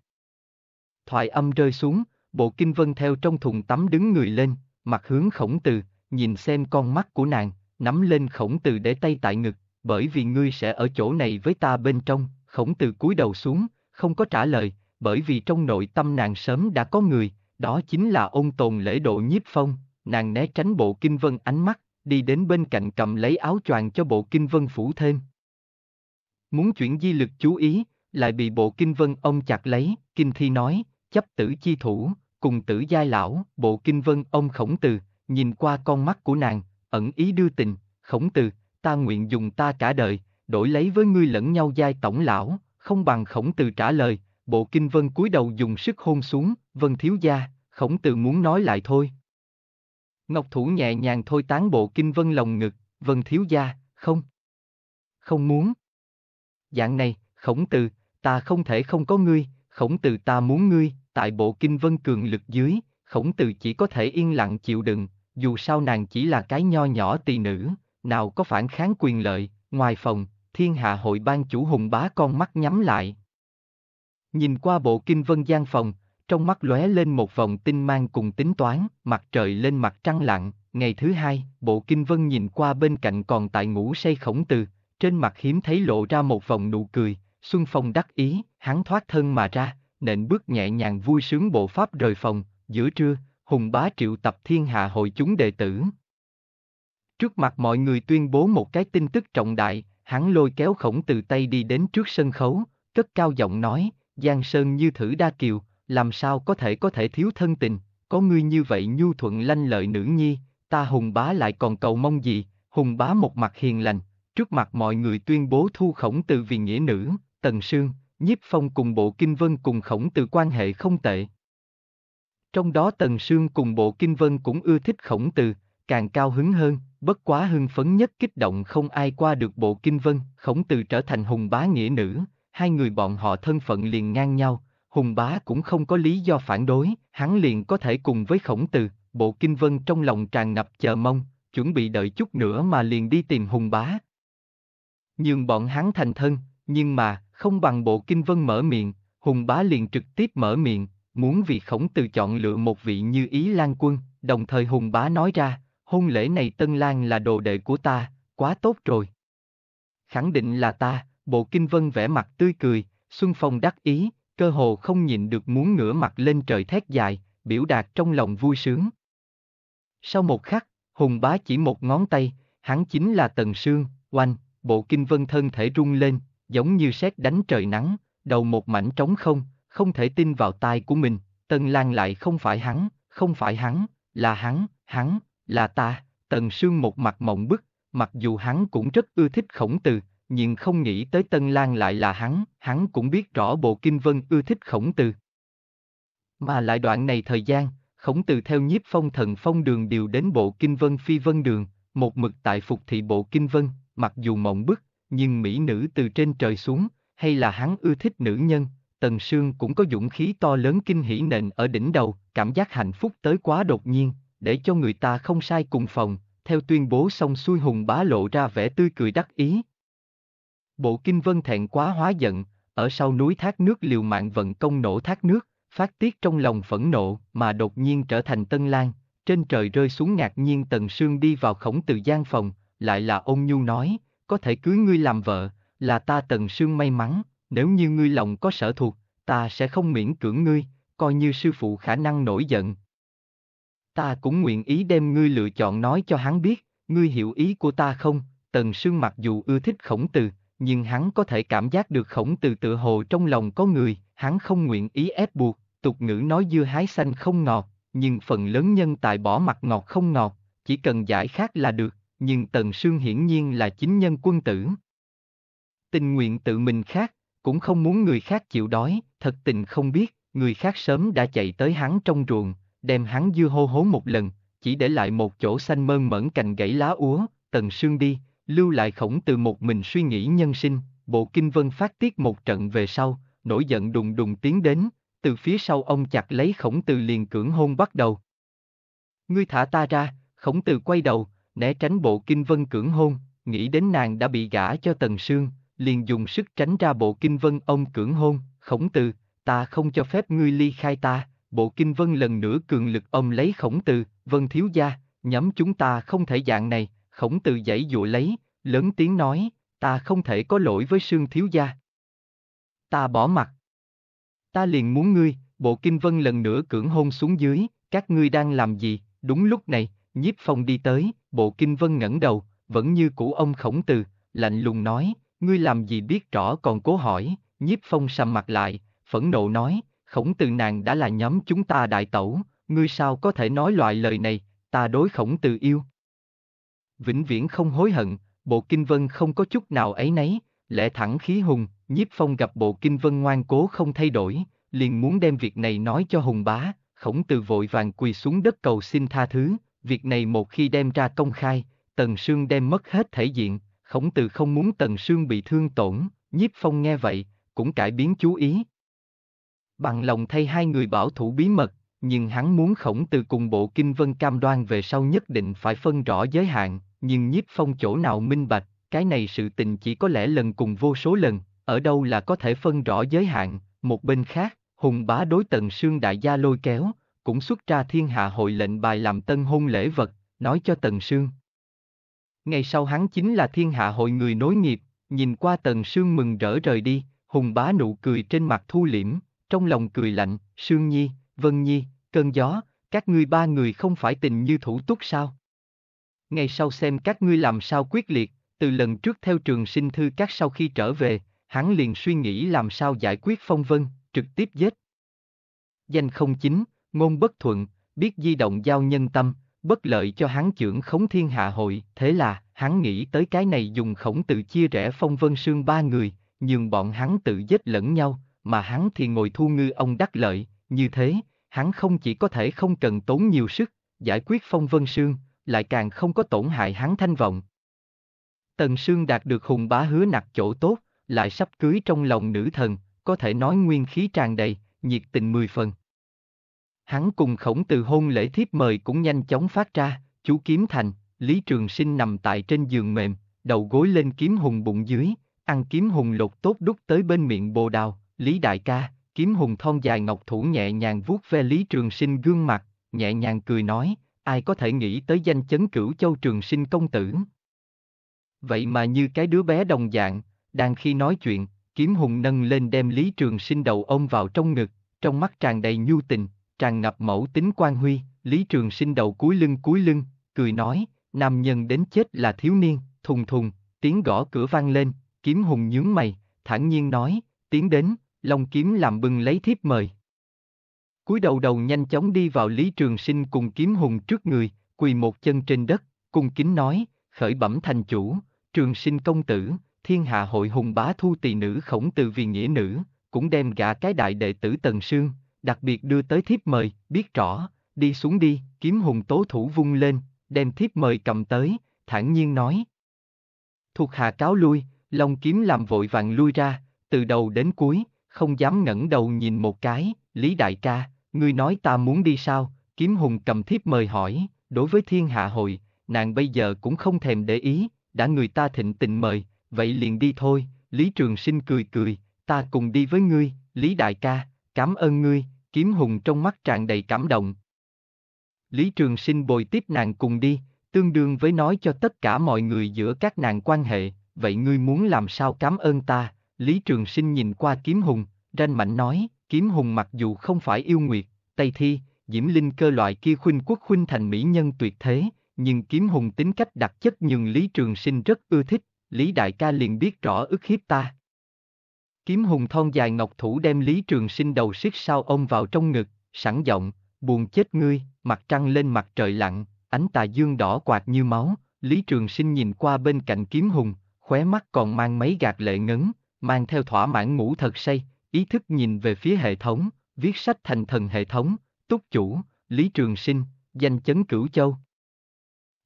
Thoại âm rơi xuống, bộ kinh vân theo trong thùng tắm đứng người lên, mặt hướng khổng từ, nhìn xem con mắt của nàng, nắm lên khổng từ để tay tại ngực, bởi vì ngươi sẽ ở chỗ này với ta bên trong, khổng từ cúi đầu xuống, không có trả lời, bởi vì trong nội tâm nàng sớm đã có người, đó chính là ôn tồn lễ độ nhiếp phong, nàng né tránh bộ kinh vân ánh mắt, đi đến bên cạnh cầm lấy áo choàng cho bộ kinh vân phủ thêm. Muốn chuyển di lực chú ý, lại bị bộ kinh vân ông chặt lấy, kinh thi nói, chấp tử chi thủ, cùng tử giai lão, bộ kinh vân ông khổng từ, nhìn qua con mắt của nàng, ẩn ý đưa tình, khổng từ, ta nguyện dùng ta cả đời, đổi lấy với ngươi lẫn nhau giai tổng lão, không bằng khổng từ trả lời, Bộ Kinh Vân cúi đầu dùng sức hôn xuống, Vân thiếu gia, khổng tử muốn nói lại thôi. Ngọc Thủ nhẹ nhàng thôi tán Bộ Kinh Vân lòng ngực, Vân thiếu gia, không. Không muốn. Dạng này, khổng tử, ta không thể không có ngươi, khổng tử ta muốn ngươi, tại Bộ Kinh Vân cường lực dưới, khổng tử chỉ có thể yên lặng chịu đựng, dù sao nàng chỉ là cái nho nhỏ tỳ nữ, nào có phản kháng quyền lợi, ngoài phòng, thiên hạ hội ban chủ hùng bá con mắt nhắm lại, Nhìn qua bộ kinh vân gian phòng, trong mắt lóe lên một vòng tinh mang cùng tính toán, mặt trời lên mặt trăng lặng, ngày thứ hai, bộ kinh vân nhìn qua bên cạnh còn tại ngủ say khổng từ, trên mặt hiếm thấy lộ ra một vòng nụ cười, Xuân Phong đắc ý, hắn thoát thân mà ra, nện bước nhẹ nhàng vui sướng bộ pháp rời phòng, giữa trưa, Hùng Bá triệu tập thiên hạ hội chúng đệ tử. Trước mặt mọi người tuyên bố một cái tin tức trọng đại, hắn lôi kéo khổng từ tay đi đến trước sân khấu, cất cao giọng nói, Giang Sơn như thử đa kiều, làm sao có thể có thể thiếu thân tình, có ngươi như vậy nhu thuận lanh lợi nữ nhi, ta hùng bá lại còn cầu mong gì, hùng bá một mặt hiền lành, trước mặt mọi người tuyên bố thu khổng từ vì nghĩa nữ, tần sương, nhiếp phong cùng bộ kinh vân cùng khổng từ quan hệ không tệ. Trong đó tần sương cùng bộ kinh vân cũng ưa thích khổng từ, càng cao hứng hơn, bất quá hưng phấn nhất kích động không ai qua được bộ kinh vân, khổng từ trở thành hùng bá nghĩa nữ, hai người bọn họ thân phận liền ngang nhau, Hùng Bá cũng không có lý do phản đối, hắn liền có thể cùng với khổng từ, bộ kinh vân trong lòng tràn ngập chờ mong, chuẩn bị đợi chút nữa mà liền đi tìm Hùng Bá. Nhưng bọn hắn thành thân, nhưng mà, không bằng bộ kinh vân mở miệng, Hùng Bá liền trực tiếp mở miệng, muốn vì khổng từ chọn lựa một vị như ý lan quân, đồng thời Hùng Bá nói ra, hôn lễ này Tân Lan là đồ đệ của ta, quá tốt rồi. Khẳng định là ta, Bộ Kinh Vân vẽ mặt tươi cười, Xuân Phong đắc ý, cơ hồ không nhịn được muốn ngửa mặt lên trời thét dài, biểu đạt trong lòng vui sướng. Sau một khắc, Hùng Bá chỉ một ngón tay, hắn chính là Tần Sương, oanh, bộ Kinh Vân thân thể rung lên, giống như sét đánh trời nắng, đầu một mảnh trống không, không thể tin vào tai của mình, Tần Lan lại không phải hắn, không phải hắn, là hắn, hắn, là ta, Tần Sương một mặt mộng bức, mặc dù hắn cũng rất ưa thích khổng từ, nhưng không nghĩ tới Tân Lang lại là hắn, hắn cũng biết rõ bộ kinh vân ưa thích khổng từ. Mà lại đoạn này thời gian, khổng từ theo nhiếp phong thần phong đường điều đến bộ kinh vân phi vân đường, một mực tại phục thị bộ kinh vân, mặc dù mộng bức, nhưng mỹ nữ từ trên trời xuống, hay là hắn ưa thích nữ nhân, Tần Sương cũng có dũng khí to lớn kinh hỉ nền ở đỉnh đầu, cảm giác hạnh phúc tới quá đột nhiên, để cho người ta không sai cùng phòng, theo tuyên bố xong xuôi hùng bá lộ ra vẻ tươi cười đắc ý, Bộ kinh vân thẹn quá hóa giận, ở sau núi thác nước liều mạng vận công nổ thác nước, phát tiết trong lòng phẫn nộ mà đột nhiên trở thành tân lan, trên trời rơi xuống ngạc nhiên tần sương đi vào khổng từ gian phòng, lại là ôn nhu nói, có thể cưới ngươi làm vợ, là ta tần sương may mắn, nếu như ngươi lòng có sở thuộc, ta sẽ không miễn cưỡng ngươi, coi như sư phụ khả năng nổi giận. Ta cũng nguyện ý đem ngươi lựa chọn nói cho hắn biết, ngươi hiểu ý của ta không, tần sương mặc dù ưa thích khổng từ, nhưng hắn có thể cảm giác được khổng từ tự hồ trong lòng có người, hắn không nguyện ý ép buộc, tục ngữ nói dưa hái xanh không ngọt, nhưng phần lớn nhân tài bỏ mặt ngọt không ngọt, chỉ cần giải khác là được, nhưng Tần Sương hiển nhiên là chính nhân quân tử. Tình nguyện tự mình khác, cũng không muốn người khác chịu đói, thật tình không biết, người khác sớm đã chạy tới hắn trong ruộng, đem hắn dưa hô hố một lần, chỉ để lại một chỗ xanh mơn mẫn cành gãy lá úa, Tần Sương đi, lưu lại khổng từ một mình suy nghĩ nhân sinh, bộ kinh vân phát tiết một trận về sau, nổi giận đùng đùng tiến đến, từ phía sau ông chặt lấy khổng từ liền cưỡng hôn bắt đầu. Ngươi thả ta ra, khổng từ quay đầu, né tránh bộ kinh vân cưỡng hôn, nghĩ đến nàng đã bị gả cho tần sương, liền dùng sức tránh ra bộ kinh vân ông cưỡng hôn, khổng từ, ta không cho phép ngươi ly khai ta, bộ kinh vân lần nữa cường lực ông lấy khổng từ, vân thiếu gia, nhắm chúng ta không thể dạng này, Khổng Từ giãy dụa lấy, lớn tiếng nói, ta không thể có lỗi với sương thiếu gia. Ta bỏ mặt. Ta liền muốn ngươi, bộ kinh vân lần nữa cưỡng hôn xuống dưới, các ngươi đang làm gì, đúng lúc này, nhiếp phong đi tới, bộ kinh vân ngẩng đầu, vẫn như cũ ông khổng từ, lạnh lùng nói, ngươi làm gì biết rõ còn cố hỏi, nhiếp phong sầm mặt lại, phẫn nộ nói, khổng từ nàng đã là nhóm chúng ta đại tẩu, ngươi sao có thể nói loại lời này, ta đối khổng từ yêu, vĩnh viễn không hối hận, bộ kinh vân không có chút nào ấy nấy, lẽ thẳng khí hùng, nhiếp phong gặp bộ kinh vân ngoan cố không thay đổi, liền muốn đem việc này nói cho hùng bá, khổng từ vội vàng quỳ xuống đất cầu xin tha thứ, việc này một khi đem ra công khai, tần sương đem mất hết thể diện, khổng từ không muốn tần sương bị thương tổn, nhiếp phong nghe vậy, cũng cải biến chú ý. Bằng lòng thay hai người bảo thủ bí mật, nhưng hắn muốn khổng từ cùng bộ kinh vân cam đoan về sau nhất định phải phân rõ giới hạn, nhưng nhiếp phong chỗ nào minh bạch, cái này sự tình chỉ có lẽ lần cùng vô số lần, ở đâu là có thể phân rõ giới hạn, một bên khác, hùng bá đối tần sương đại gia lôi kéo, cũng xuất ra thiên hạ hội lệnh bài làm tân hôn lễ vật, nói cho tần sương. Ngày sau hắn chính là thiên hạ hội người nối nghiệp, nhìn qua tần sương mừng rỡ rời đi, hùng bá nụ cười trên mặt thu liễm, trong lòng cười lạnh, sương nhi, vân nhi, cơn gió, các ngươi ba người không phải tình như thủ túc sao? ngay sau xem các ngươi làm sao quyết liệt, từ lần trước theo trường sinh thư các sau khi trở về, hắn liền suy nghĩ làm sao giải quyết phong vân, trực tiếp giết. Danh không chính, ngôn bất thuận, biết di động giao nhân tâm, bất lợi cho hắn trưởng khống thiên hạ hội, thế là, hắn nghĩ tới cái này dùng khổng tự chia rẽ phong vân sương ba người, nhường bọn hắn tự giết lẫn nhau, mà hắn thì ngồi thu ngư ông đắc lợi, như thế, hắn không chỉ có thể không cần tốn nhiều sức, giải quyết phong vân sương, lại càng không có tổn hại hắn thanh vọng. Tần Sương đạt được hùng bá hứa nặc chỗ tốt, lại sắp cưới trong lòng nữ thần, có thể nói nguyên khí tràn đầy, nhiệt tình mười phần. Hắn cùng khổng từ hôn lễ thiếp mời cũng nhanh chóng phát ra, chú kiếm thành, Lý Trường Sinh nằm tại trên giường mềm, đầu gối lên kiếm hùng bụng dưới, ăn kiếm hùng lột tốt đúc tới bên miệng bồ đào, Lý Đại ca, kiếm hùng thon dài ngọc thủ nhẹ nhàng vuốt ve Lý Trường Sinh gương mặt, nhẹ nhàng cười nói, ai có thể nghĩ tới danh chấn cửu châu trường sinh công tử. Vậy mà như cái đứa bé đồng dạng, đang khi nói chuyện, kiếm hùng nâng lên đem Lý Trường Sinh đầu ông vào trong ngực, trong mắt tràn đầy nhu tình, tràn ngập mẫu tính quan huy, Lý Trường Sinh đầu cúi lưng cúi lưng, cười nói, nam nhân đến chết là thiếu niên, thùng thùng, tiếng gõ cửa vang lên, kiếm hùng nhướng mày, thản nhiên nói, Tiến đến, long kiếm làm bưng lấy thiếp mời cúi đầu đầu nhanh chóng đi vào Lý Trường Sinh cùng kiếm hùng trước người, quỳ một chân trên đất, cung kính nói, khởi bẩm thành chủ, Trường Sinh công tử, thiên hạ hội hùng bá thu tỳ nữ khổng từ vì nghĩa nữ, cũng đem gả cái đại đệ tử Tần Sương, đặc biệt đưa tới thiếp mời, biết rõ, đi xuống đi, kiếm hùng tố thủ vung lên, đem thiếp mời cầm tới, thản nhiên nói. Thuộc hạ cáo lui, Long kiếm làm vội vàng lui ra, từ đầu đến cuối, không dám ngẩng đầu nhìn một cái, Lý Đại ca, Ngươi nói ta muốn đi sao? Kiếm Hùng cầm thiếp mời hỏi, đối với thiên hạ hội, nàng bây giờ cũng không thèm để ý, đã người ta thịnh tình mời, vậy liền đi thôi, Lý Trường Sinh cười cười, ta cùng đi với ngươi, Lý Đại ca, cảm ơn ngươi, Kiếm Hùng trong mắt tràn đầy cảm động. Lý Trường Sinh bồi tiếp nàng cùng đi, tương đương với nói cho tất cả mọi người giữa các nàng quan hệ, vậy ngươi muốn làm sao cảm ơn ta, Lý Trường Sinh nhìn qua Kiếm Hùng, ranh mạnh nói, kiếm hùng mặc dù không phải yêu nguyệt, Tây Thi, Diễm Linh cơ loại kia khuynh quốc khuynh thành mỹ nhân tuyệt thế, nhưng kiếm hùng tính cách đặc chất nhường Lý Trường Sinh rất ưa thích, Lý Đại ca liền biết rõ ức hiếp ta. Kiếm hùng thon dài ngọc thủ đem Lý Trường Sinh đầu siết sao ông vào trong ngực, sẵn giọng, buồn chết ngươi, mặt trăng lên mặt trời lặng, ánh tà dương đỏ quạt như máu, Lý Trường Sinh nhìn qua bên cạnh kiếm hùng, khóe mắt còn mang mấy gạt lệ ngấn, mang theo thỏa mãn ngủ thật say, ý thức nhìn về phía hệ thống, viết sách thành thần hệ thống, túc chủ, Lý Trường Sinh, danh chấn cửu châu.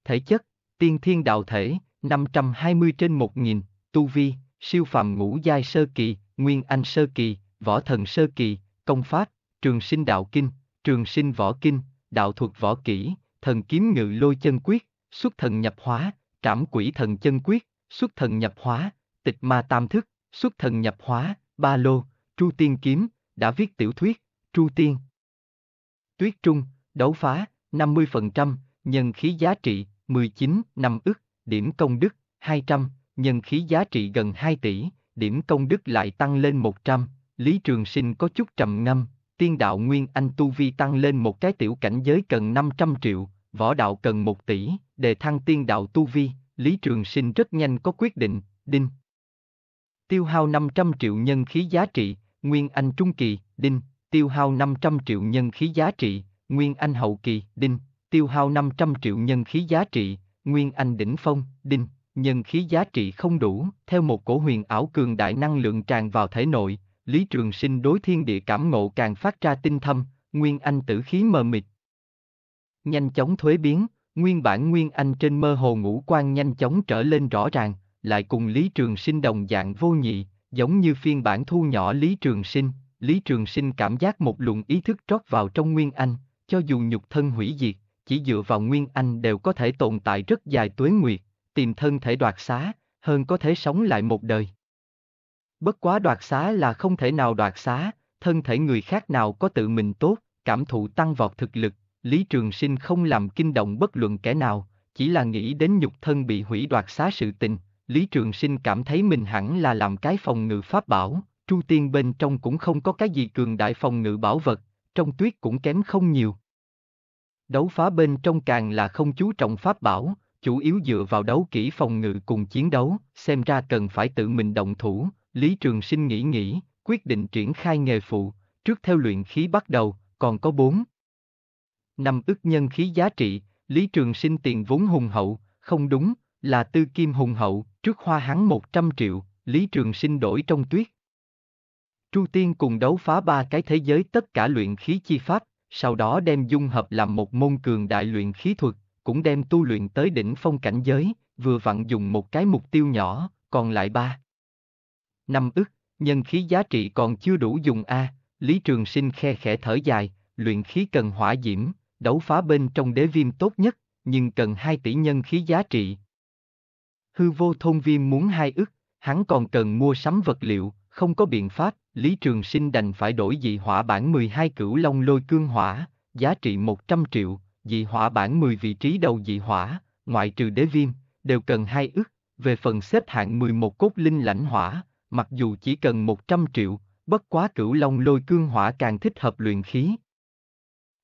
Thể chất, tiên thiên đạo thể, 520 trên 1000, tu vi, siêu phàm ngũ giai sơ kỳ, nguyên anh sơ kỳ, võ thần sơ kỳ, công pháp, trường sinh đạo kinh, trường sinh võ kinh, đạo thuật võ kỹ, thần kiếm ngự lôi chân quyết, xuất thần nhập hóa, trảm quỷ thần chân quyết, xuất thần nhập hóa, tịch ma tam thức, xuất thần nhập hóa, ba lô, Chu Tiên Kiếm, đã viết tiểu thuyết, Chu Tiên. Tuyết Trung, đấu phá, 50%, nhân khí giá trị, 19, năm ức, điểm công đức, 200, nhân khí giá trị gần 2 tỷ, điểm công đức lại tăng lên 100, Lý Trường Sinh có chút trầm ngâm, tiên đạo Nguyên Anh Tu Vi tăng lên một cái tiểu cảnh giới cần 500 triệu, võ đạo cần 1 tỷ, đề thăng tiên đạo Tu Vi, Lý Trường Sinh rất nhanh có quyết định, đinh. Tiêu hao 500 triệu nhân khí giá trị, Nguyên Anh Trung Kỳ, Đinh, tiêu hao 500 triệu nhân khí giá trị, Nguyên Anh Hậu Kỳ, Đinh, tiêu hao 500 triệu nhân khí giá trị, Nguyên Anh Đỉnh Phong, Đinh, nhân khí giá trị không đủ, theo một cổ huyền ảo cường đại năng lượng tràn vào thể nội, Lý Trường Sinh đối thiên địa cảm ngộ càng phát ra tinh thâm, Nguyên Anh tử khí mờ mịt. Nhanh chóng thuế biến, nguyên bản Nguyên Anh trên mơ hồ ngũ quan nhanh chóng trở lên rõ ràng, lại cùng Lý Trường Sinh đồng dạng vô nhị, Giống như phiên bản thu nhỏ Lý Trường Sinh, Lý Trường Sinh cảm giác một luồng ý thức trót vào trong Nguyên Anh, cho dù nhục thân hủy diệt, chỉ dựa vào Nguyên Anh đều có thể tồn tại rất dài tuế nguyệt, tìm thân thể đoạt xá, hơn có thể sống lại một đời. Bất quá đoạt xá là không thể nào đoạt xá, thân thể người khác nào có tự mình tốt, cảm thụ tăng vọt thực lực, Lý Trường Sinh không làm kinh động bất luận kẻ nào, chỉ là nghĩ đến nhục thân bị hủy đoạt xá sự tình, Lý Trường Sinh cảm thấy mình hẳn là làm cái phòng ngự pháp bảo, Chu Tiên bên trong cũng không có cái gì cường đại phòng ngự bảo vật, trong tuyết cũng kém không nhiều. Đấu phá bên trong càng là không chú trọng pháp bảo, chủ yếu dựa vào đấu kỹ phòng ngự cùng chiến đấu, xem ra cần phải tự mình động thủ, Lý Trường Sinh nghĩ nghĩ, quyết định triển khai nghề phụ, trước theo luyện khí bắt đầu, còn có bốn năm ức nhân khí giá trị, Lý Trường Sinh tiền vốn hùng hậu, không đúng, là tư kim hùng hậu, Trước hoa hắn 100 triệu, Lý Trường Sinh đổi trong tuyết. Chu Tiên cùng đấu phá ba cái thế giới tất cả luyện khí chi pháp, sau đó đem dung hợp làm một môn cường đại luyện khí thuật, cũng đem tu luyện tới đỉnh phong cảnh giới, vừa vặn dùng một cái mục tiêu nhỏ, còn lại ba. Năm ức, nhân khí giá trị còn chưa đủ dùng A, Lý Trường Sinh khe khẽ thở dài, luyện khí cần hỏa diễm, đấu phá bên trong đế viêm tốt nhất, nhưng cần 2 tỷ nhân khí giá trị, Hư vô thôn viêm muốn hai ức, hắn còn cần mua sắm vật liệu, không có biện pháp, Lý Trường Sinh đành phải đổi dị hỏa bản 12 cửu long lôi cương hỏa, giá trị 100 triệu, dị hỏa bản 10 vị trí đầu dị hỏa, ngoại trừ đế viêm, đều cần hai ức, về phần xếp hạng 11 cốt linh lãnh hỏa, mặc dù chỉ cần 100 triệu, bất quá cửu long lôi cương hỏa càng thích hợp luyện khí.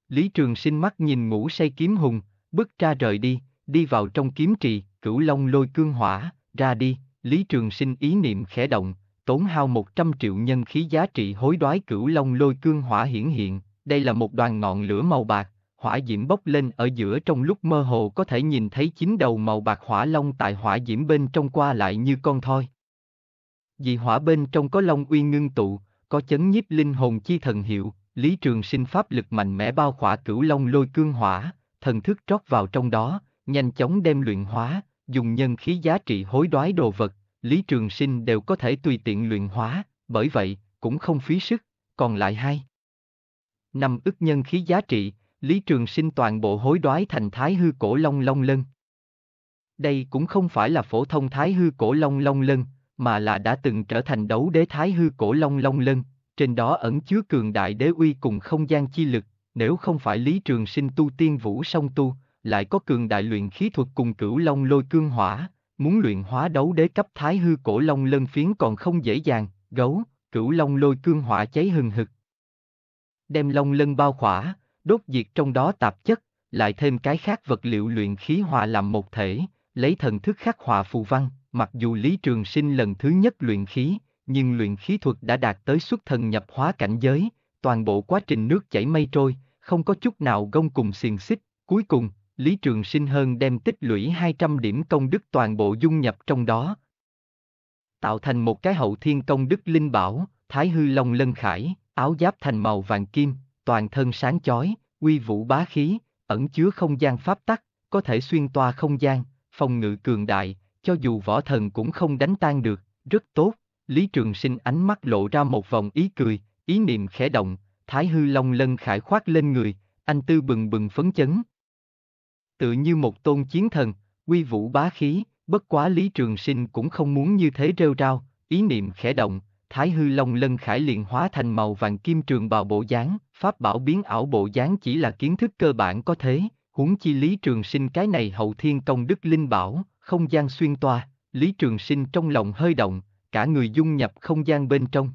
Lý Trường Sinh mắt nhìn ngũ say kiếm hùng, bước ra rời đi, đi vào trong kiếm trì, cửu long lôi cương hỏa, ra đi, Lý Trường Sinh ý niệm khẽ động, tốn hao 100 triệu nhân khí giá trị hối đoái cửu long lôi cương hỏa hiển hiện, đây là một đoàn ngọn lửa màu bạc, hỏa diễm bốc lên ở giữa trong lúc mơ hồ có thể nhìn thấy chín đầu màu bạc hỏa long tại hỏa diễm bên trong qua lại như con thoi. Vì hỏa bên trong có long uy ngưng tụ, có chấn nhiếp linh hồn chi thần hiệu, Lý Trường Sinh pháp lực mạnh mẽ bao khỏa cửu long lôi cương hỏa, thần thức trót vào trong đó, nhanh chóng đem luyện hóa, dùng nhân khí giá trị hối đoái đồ vật, Lý Trường Sinh đều có thể tùy tiện luyện hóa, bởi vậy, cũng không phí sức, còn lại hai. Năm ức nhân khí giá trị, Lý Trường Sinh toàn bộ hối đoái thành thái hư cổ long long lân. Đây cũng không phải là phổ thông thái hư cổ long long lân, mà là đã từng trở thành đấu đế thái hư cổ long long lân, trên đó ẩn chứa cường đại đế uy cùng không gian chi lực, nếu không phải Lý Trường Sinh tu tiên vũ song tu, lại có cường đại luyện khí thuật cùng cửu long lôi cương hỏa, muốn luyện hóa đấu đế cấp thái hư cổ long lân phiến còn không dễ dàng, gấu, cửu long lôi cương hỏa cháy hừng hực. Đem long lân bao khỏa, đốt diệt trong đó tạp chất, lại thêm cái khác vật liệu luyện khí hòa làm một thể, lấy thần thức khắc hòa phù văn, mặc dù Lý Trường Sinh lần thứ nhất luyện khí, nhưng luyện khí thuật đã đạt tới xuất thần nhập hóa cảnh giới, toàn bộ quá trình nước chảy mây trôi, không có chút nào gông cùng xiềng xích, cuối cùng, Lý Trường Sinh hơn đem tích lũy 200 điểm công đức toàn bộ dung nhập trong đó. Tạo thành một cái hậu thiên công đức linh bảo, thái hư long lân khải, áo giáp thành màu vàng kim, toàn thân sáng chói, uy vũ bá khí, ẩn chứa không gian pháp tắc, có thể xuyên toa không gian, phòng ngự cường đại, cho dù võ thần cũng không đánh tan được, rất tốt. Lý Trường Sinh ánh mắt lộ ra một vòng ý cười, ý niệm khẽ động, Thái Hư Long Lân khải khoát lên người, anh tư bừng bừng phấn chấn, tự như một tôn chiến thần, uy vũ bá khí, bất quá Lý Trường Sinh cũng không muốn như thế rêu rao, ý niệm khẽ động, Thái Hư Long Lân Khải liền hóa thành màu vàng kim trường bào bộ dáng, pháp bảo biến ảo bộ dáng chỉ là kiến thức cơ bản có thế, huống chi Lý Trường Sinh cái này hậu thiên công đức linh bảo, không gian xuyên toa, Lý Trường Sinh trong lòng hơi động, cả người dung nhập không gian bên trong.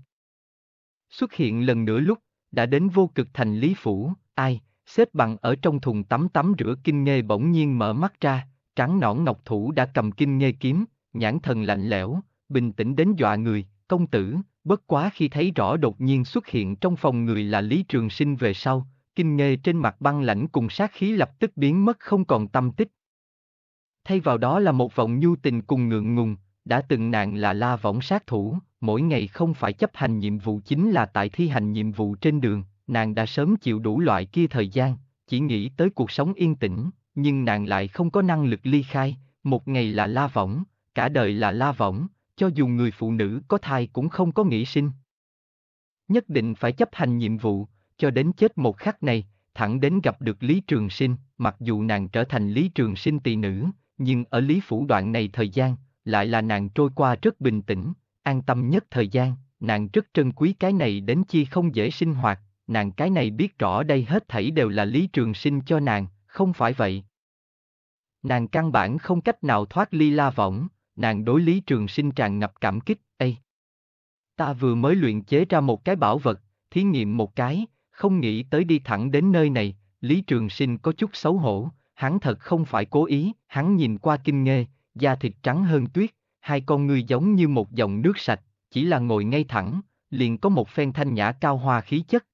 Xuất hiện lần nữa lúc, đã đến vô cực thành Lý Phủ, ai, xếp bằng ở trong thùng tắm tắm rửa kinh nghe bỗng nhiên mở mắt ra, trắng nõn ngọc thủ đã cầm kinh nghe kiếm, nhãn thần lạnh lẽo, bình tĩnh đến dọa người, công tử, bất quá khi thấy rõ đột nhiên xuất hiện trong phòng người là Lý Trường Sinh về sau, kinh nghe trên mặt băng lãnh cùng sát khí lập tức biến mất không còn tâm tích. Thay vào đó là một vòng nhu tình cùng ngượng ngùng, đã từng nạn là la võng sát thủ, mỗi ngày không phải chấp hành nhiệm vụ chính là tại thi hành nhiệm vụ trên đường, nàng đã sớm chịu đủ loại kia thời gian, chỉ nghĩ tới cuộc sống yên tĩnh, nhưng nàng lại không có năng lực ly khai, một ngày là la võng, cả đời là la võng, cho dù người phụ nữ có thai cũng không có nghĩ sinh. Nhất định phải chấp hành nhiệm vụ, cho đến chết một khắc này, thẳng đến gặp được Lý Trường Sinh, mặc dù nàng trở thành Lý Trường Sinh tỳ nữ, nhưng ở Lý Phủ đoạn này thời gian, lại là nàng trôi qua rất bình tĩnh, an tâm nhất thời gian, nàng rất trân quý cái này đến chi không dễ sinh hoạt, nàng cái này biết rõ đây hết thảy đều là Lý Trường Sinh cho nàng, không phải vậy. Nàng căn bản không cách nào thoát ly la võng, nàng đối Lý Trường Sinh tràn ngập cảm kích, Ê! Ta vừa mới luyện chế ra một cái bảo vật, thí nghiệm một cái, không nghĩ tới đi thẳng đến nơi này, Lý Trường Sinh có chút xấu hổ, hắn thật không phải cố ý, hắn nhìn qua kinh nghê, da thịt trắng hơn tuyết, hai con ngươi giống như một dòng nước sạch, chỉ là ngồi ngay thẳng, liền có một phen thanh nhã cao hoa khí chất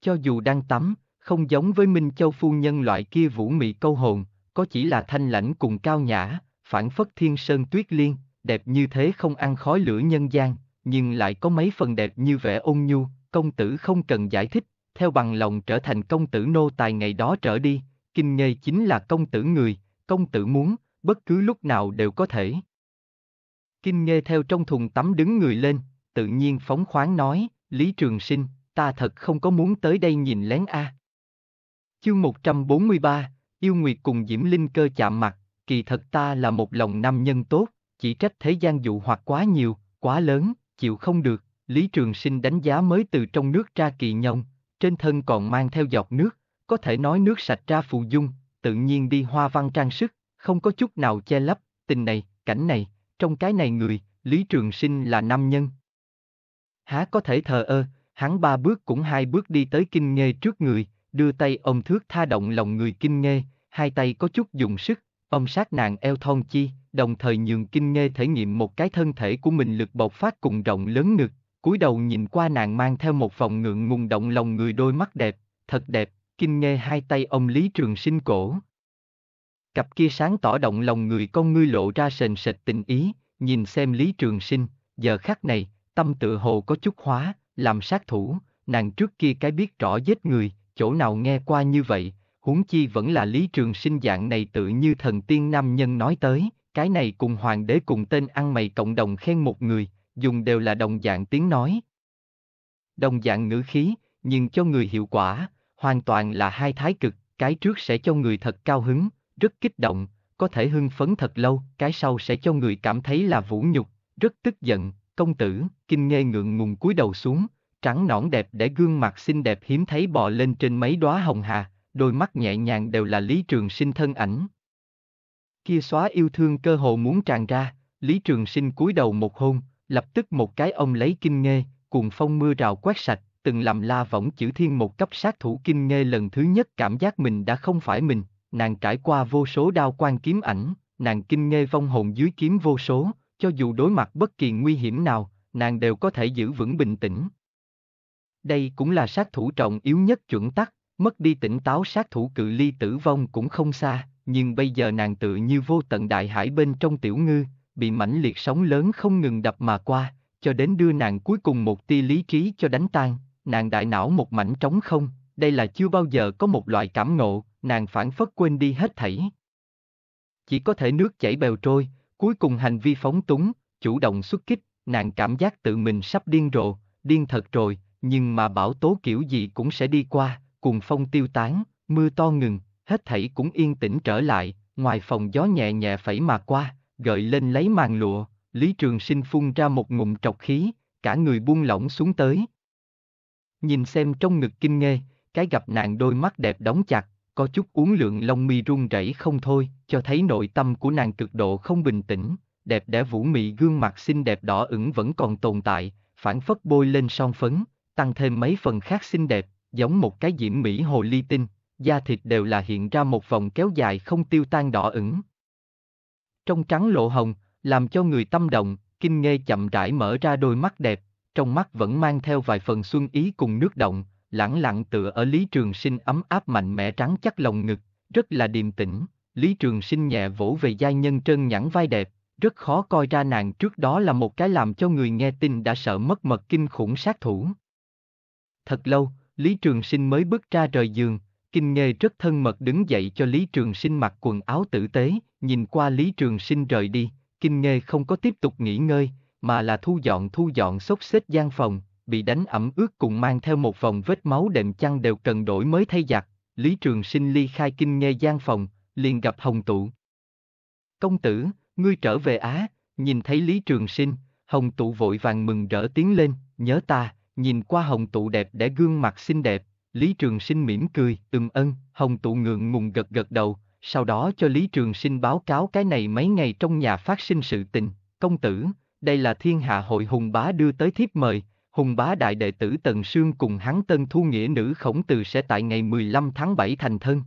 cho dù đang tắm, không giống với Minh Châu phu nhân loại kia vũ mị câu hồn, có chỉ là thanh lãnh cùng cao nhã, phản phất thiên sơn tuyết liên, đẹp như thế không ăn khói lửa nhân gian, nhưng lại có mấy phần đẹp như vẻ ôn nhu, công tử không cần giải thích, theo bằng lòng trở thành công tử nô tài ngày đó trở đi, kinh ngây chính là công tử người, công tử muốn, bất cứ lúc nào đều có thể. Kinh Nghe theo trong thùng tắm đứng người lên, tự nhiên phóng khoáng nói, Lý Trường Sinh, ta thật không có muốn tới đây nhìn lén a. À. Chương 143, Yêu Nguyệt cùng Diễm Linh cơ chạm mặt, kỳ thật ta là một lòng nam nhân tốt, chỉ trách thế gian dụ hoặc quá nhiều, quá lớn, chịu không được, Lý Trường Sinh đánh giá mới từ trong nước ra kỳ nhông, trên thân còn mang theo giọt nước, có thể nói nước sạch ra phù dung, tự nhiên đi hoa văn trang sức, không có chút nào che lấp, tình này, cảnh này, trong cái này người, Lý Trường Sinh là nam nhân. Há có thể thờ ơ, hắn ba bước cũng hai bước đi tới kinh nghê trước người, đưa tay ông thước tha động lòng người kinh nghê, hai tay có chút dùng sức, ông sát nàng eo thon chi, đồng thời nhường kinh nghê thể nghiệm một cái thân thể của mình lực bộc phát cùng rộng lớn ngực, cúi đầu nhìn qua nàng mang theo một vòng ngượng ngùng động lòng người đôi mắt đẹp, thật đẹp, kinh nghê hai tay ông Lý Trường Sinh cổ. Cặp kia sáng tỏ động lòng người con ngươi lộ ra sền sệt tình ý, nhìn xem Lý Trường Sinh, giờ khắc này, tâm tự hồ có chút hóa, làm sát thủ, nàng trước kia cái biết rõ giết người, chỗ nào nghe qua như vậy, huống chi vẫn là lý trường sinh dạng này tự như thần tiên nam nhân nói tới, cái này cùng hoàng đế cùng tên ăn mày cộng đồng khen một người, dùng đều là đồng dạng tiếng nói. Đồng dạng ngữ khí, nhưng cho người hiệu quả, hoàn toàn là hai thái cực, cái trước sẽ cho người thật cao hứng, rất kích động, có thể hưng phấn thật lâu, cái sau sẽ cho người cảm thấy là vũ nhục, rất tức giận, công tử, kinh nghe ngượng ngùng cúi đầu xuống, trắng nõn đẹp để gương mặt xinh đẹp hiếm thấy bò lên trên mấy đóa hồng hà, đôi mắt nhẹ nhàng đều là Lý Trường Sinh thân ảnh. Kia xóa yêu thương cơ hồ muốn tràn ra, Lý Trường Sinh cúi đầu một hôn, lập tức một cái ông lấy kinh nghe, cùng phong mưa rào quét sạch, từng làm la võng chữ thiên một cấp sát thủ kinh nghe lần thứ nhất cảm giác mình đã không phải mình, nàng trải qua vô số đao quan kiếm ảnh, nàng kinh nghe vong hồn dưới kiếm vô số, cho dù đối mặt bất kỳ nguy hiểm nào, nàng đều có thể giữ vững bình tĩnh. Đây cũng là sát thủ trọng yếu nhất chuẩn tắc, mất đi tỉnh táo sát thủ cự ly tử vong cũng không xa, nhưng bây giờ nàng tự như vô tận đại hải bên trong tiểu ngư, bị mãnh liệt sóng lớn không ngừng đập mà qua, cho đến đưa nàng cuối cùng một tia lý trí cho đánh tan, nàng đại não một mảnh trống không, đây là chưa bao giờ có một loại cảm ngộ, nàng phản phất quên đi hết thảy. Chỉ có thể nước chảy bèo trôi, Cuối cùng hành vi phóng túng, chủ động xuất kích, nàng cảm giác tự mình sắp điên rồ, điên thật rồi, nhưng mà bão tố kiểu gì cũng sẽ đi qua, cùng phong tiêu tán, mưa to ngừng, hết thảy cũng yên tĩnh trở lại, ngoài phòng gió nhẹ nhẹ phẩy mà qua, gợi lên lấy màn lụa, Lý Trường Sinh phun ra một ngụm trọc khí, cả người buông lỏng xuống tới. Nhìn xem trong ngực kinh nghê, cái gặp nàng đôi mắt đẹp đóng chặt, có chút uống lượng lông mi run rẩy không thôi, cho thấy nội tâm của nàng cực độ không bình tĩnh, đẹp đẽ vũ mị gương mặt xinh đẹp đỏ ửng vẫn còn tồn tại, phản phất bôi lên son phấn, tăng thêm mấy phần khác xinh đẹp, giống một cái diễm mỹ hồ ly tinh, da thịt đều là hiện ra một vòng kéo dài không tiêu tan đỏ ửng. Trong trắng lộ hồng, làm cho người tâm động, kinh nghe chậm rãi mở ra đôi mắt đẹp, trong mắt vẫn mang theo vài phần xuân ý cùng nước động, lẳng lặng tựa ở Lý Trường Sinh ấm áp mạnh mẽ trắng chắc lồng ngực, rất là điềm tĩnh, Lý Trường Sinh nhẹ vỗ về giai nhân trơn nhẵn vai đẹp, rất khó coi ra nàng trước đó là một cái làm cho người nghe tin đã sợ mất mật kinh khủng sát thủ. Thật lâu, Lý Trường Sinh mới bước ra rời giường, Kinh Nghê rất thân mật đứng dậy cho Lý Trường Sinh mặc quần áo tử tế, nhìn qua Lý Trường Sinh rời đi, Kinh Nghê không có tiếp tục nghỉ ngơi, mà là thu dọn thu dọn xốc xếp gian phòng, bị đánh ẩm ướt cùng mang theo một vòng vết máu đệm chăn đều cần đổi mới thay giặt, Lý Trường Sinh ly khai kinh nghe gian phòng, liền gặp Hồng Tụ. Công tử, ngươi trở về Á, nhìn thấy Lý Trường Sinh, Hồng Tụ vội vàng mừng rỡ tiến lên, nhớ ta, nhìn qua Hồng Tụ đẹp để gương mặt xinh đẹp, Lý Trường Sinh mỉm cười, ừm ân, Hồng Tụ ngượng ngùng gật gật đầu, sau đó cho Lý Trường Sinh báo cáo cái này mấy ngày trong nhà phát sinh sự tình, công tử, đây là thiên hạ hội hùng bá đưa tới thiếp mời, Hùng bá đại đệ tử Tần Sương cùng hắn tân thu nghĩa nữ khổng từ sẽ tại ngày 15 tháng 7 thành thân.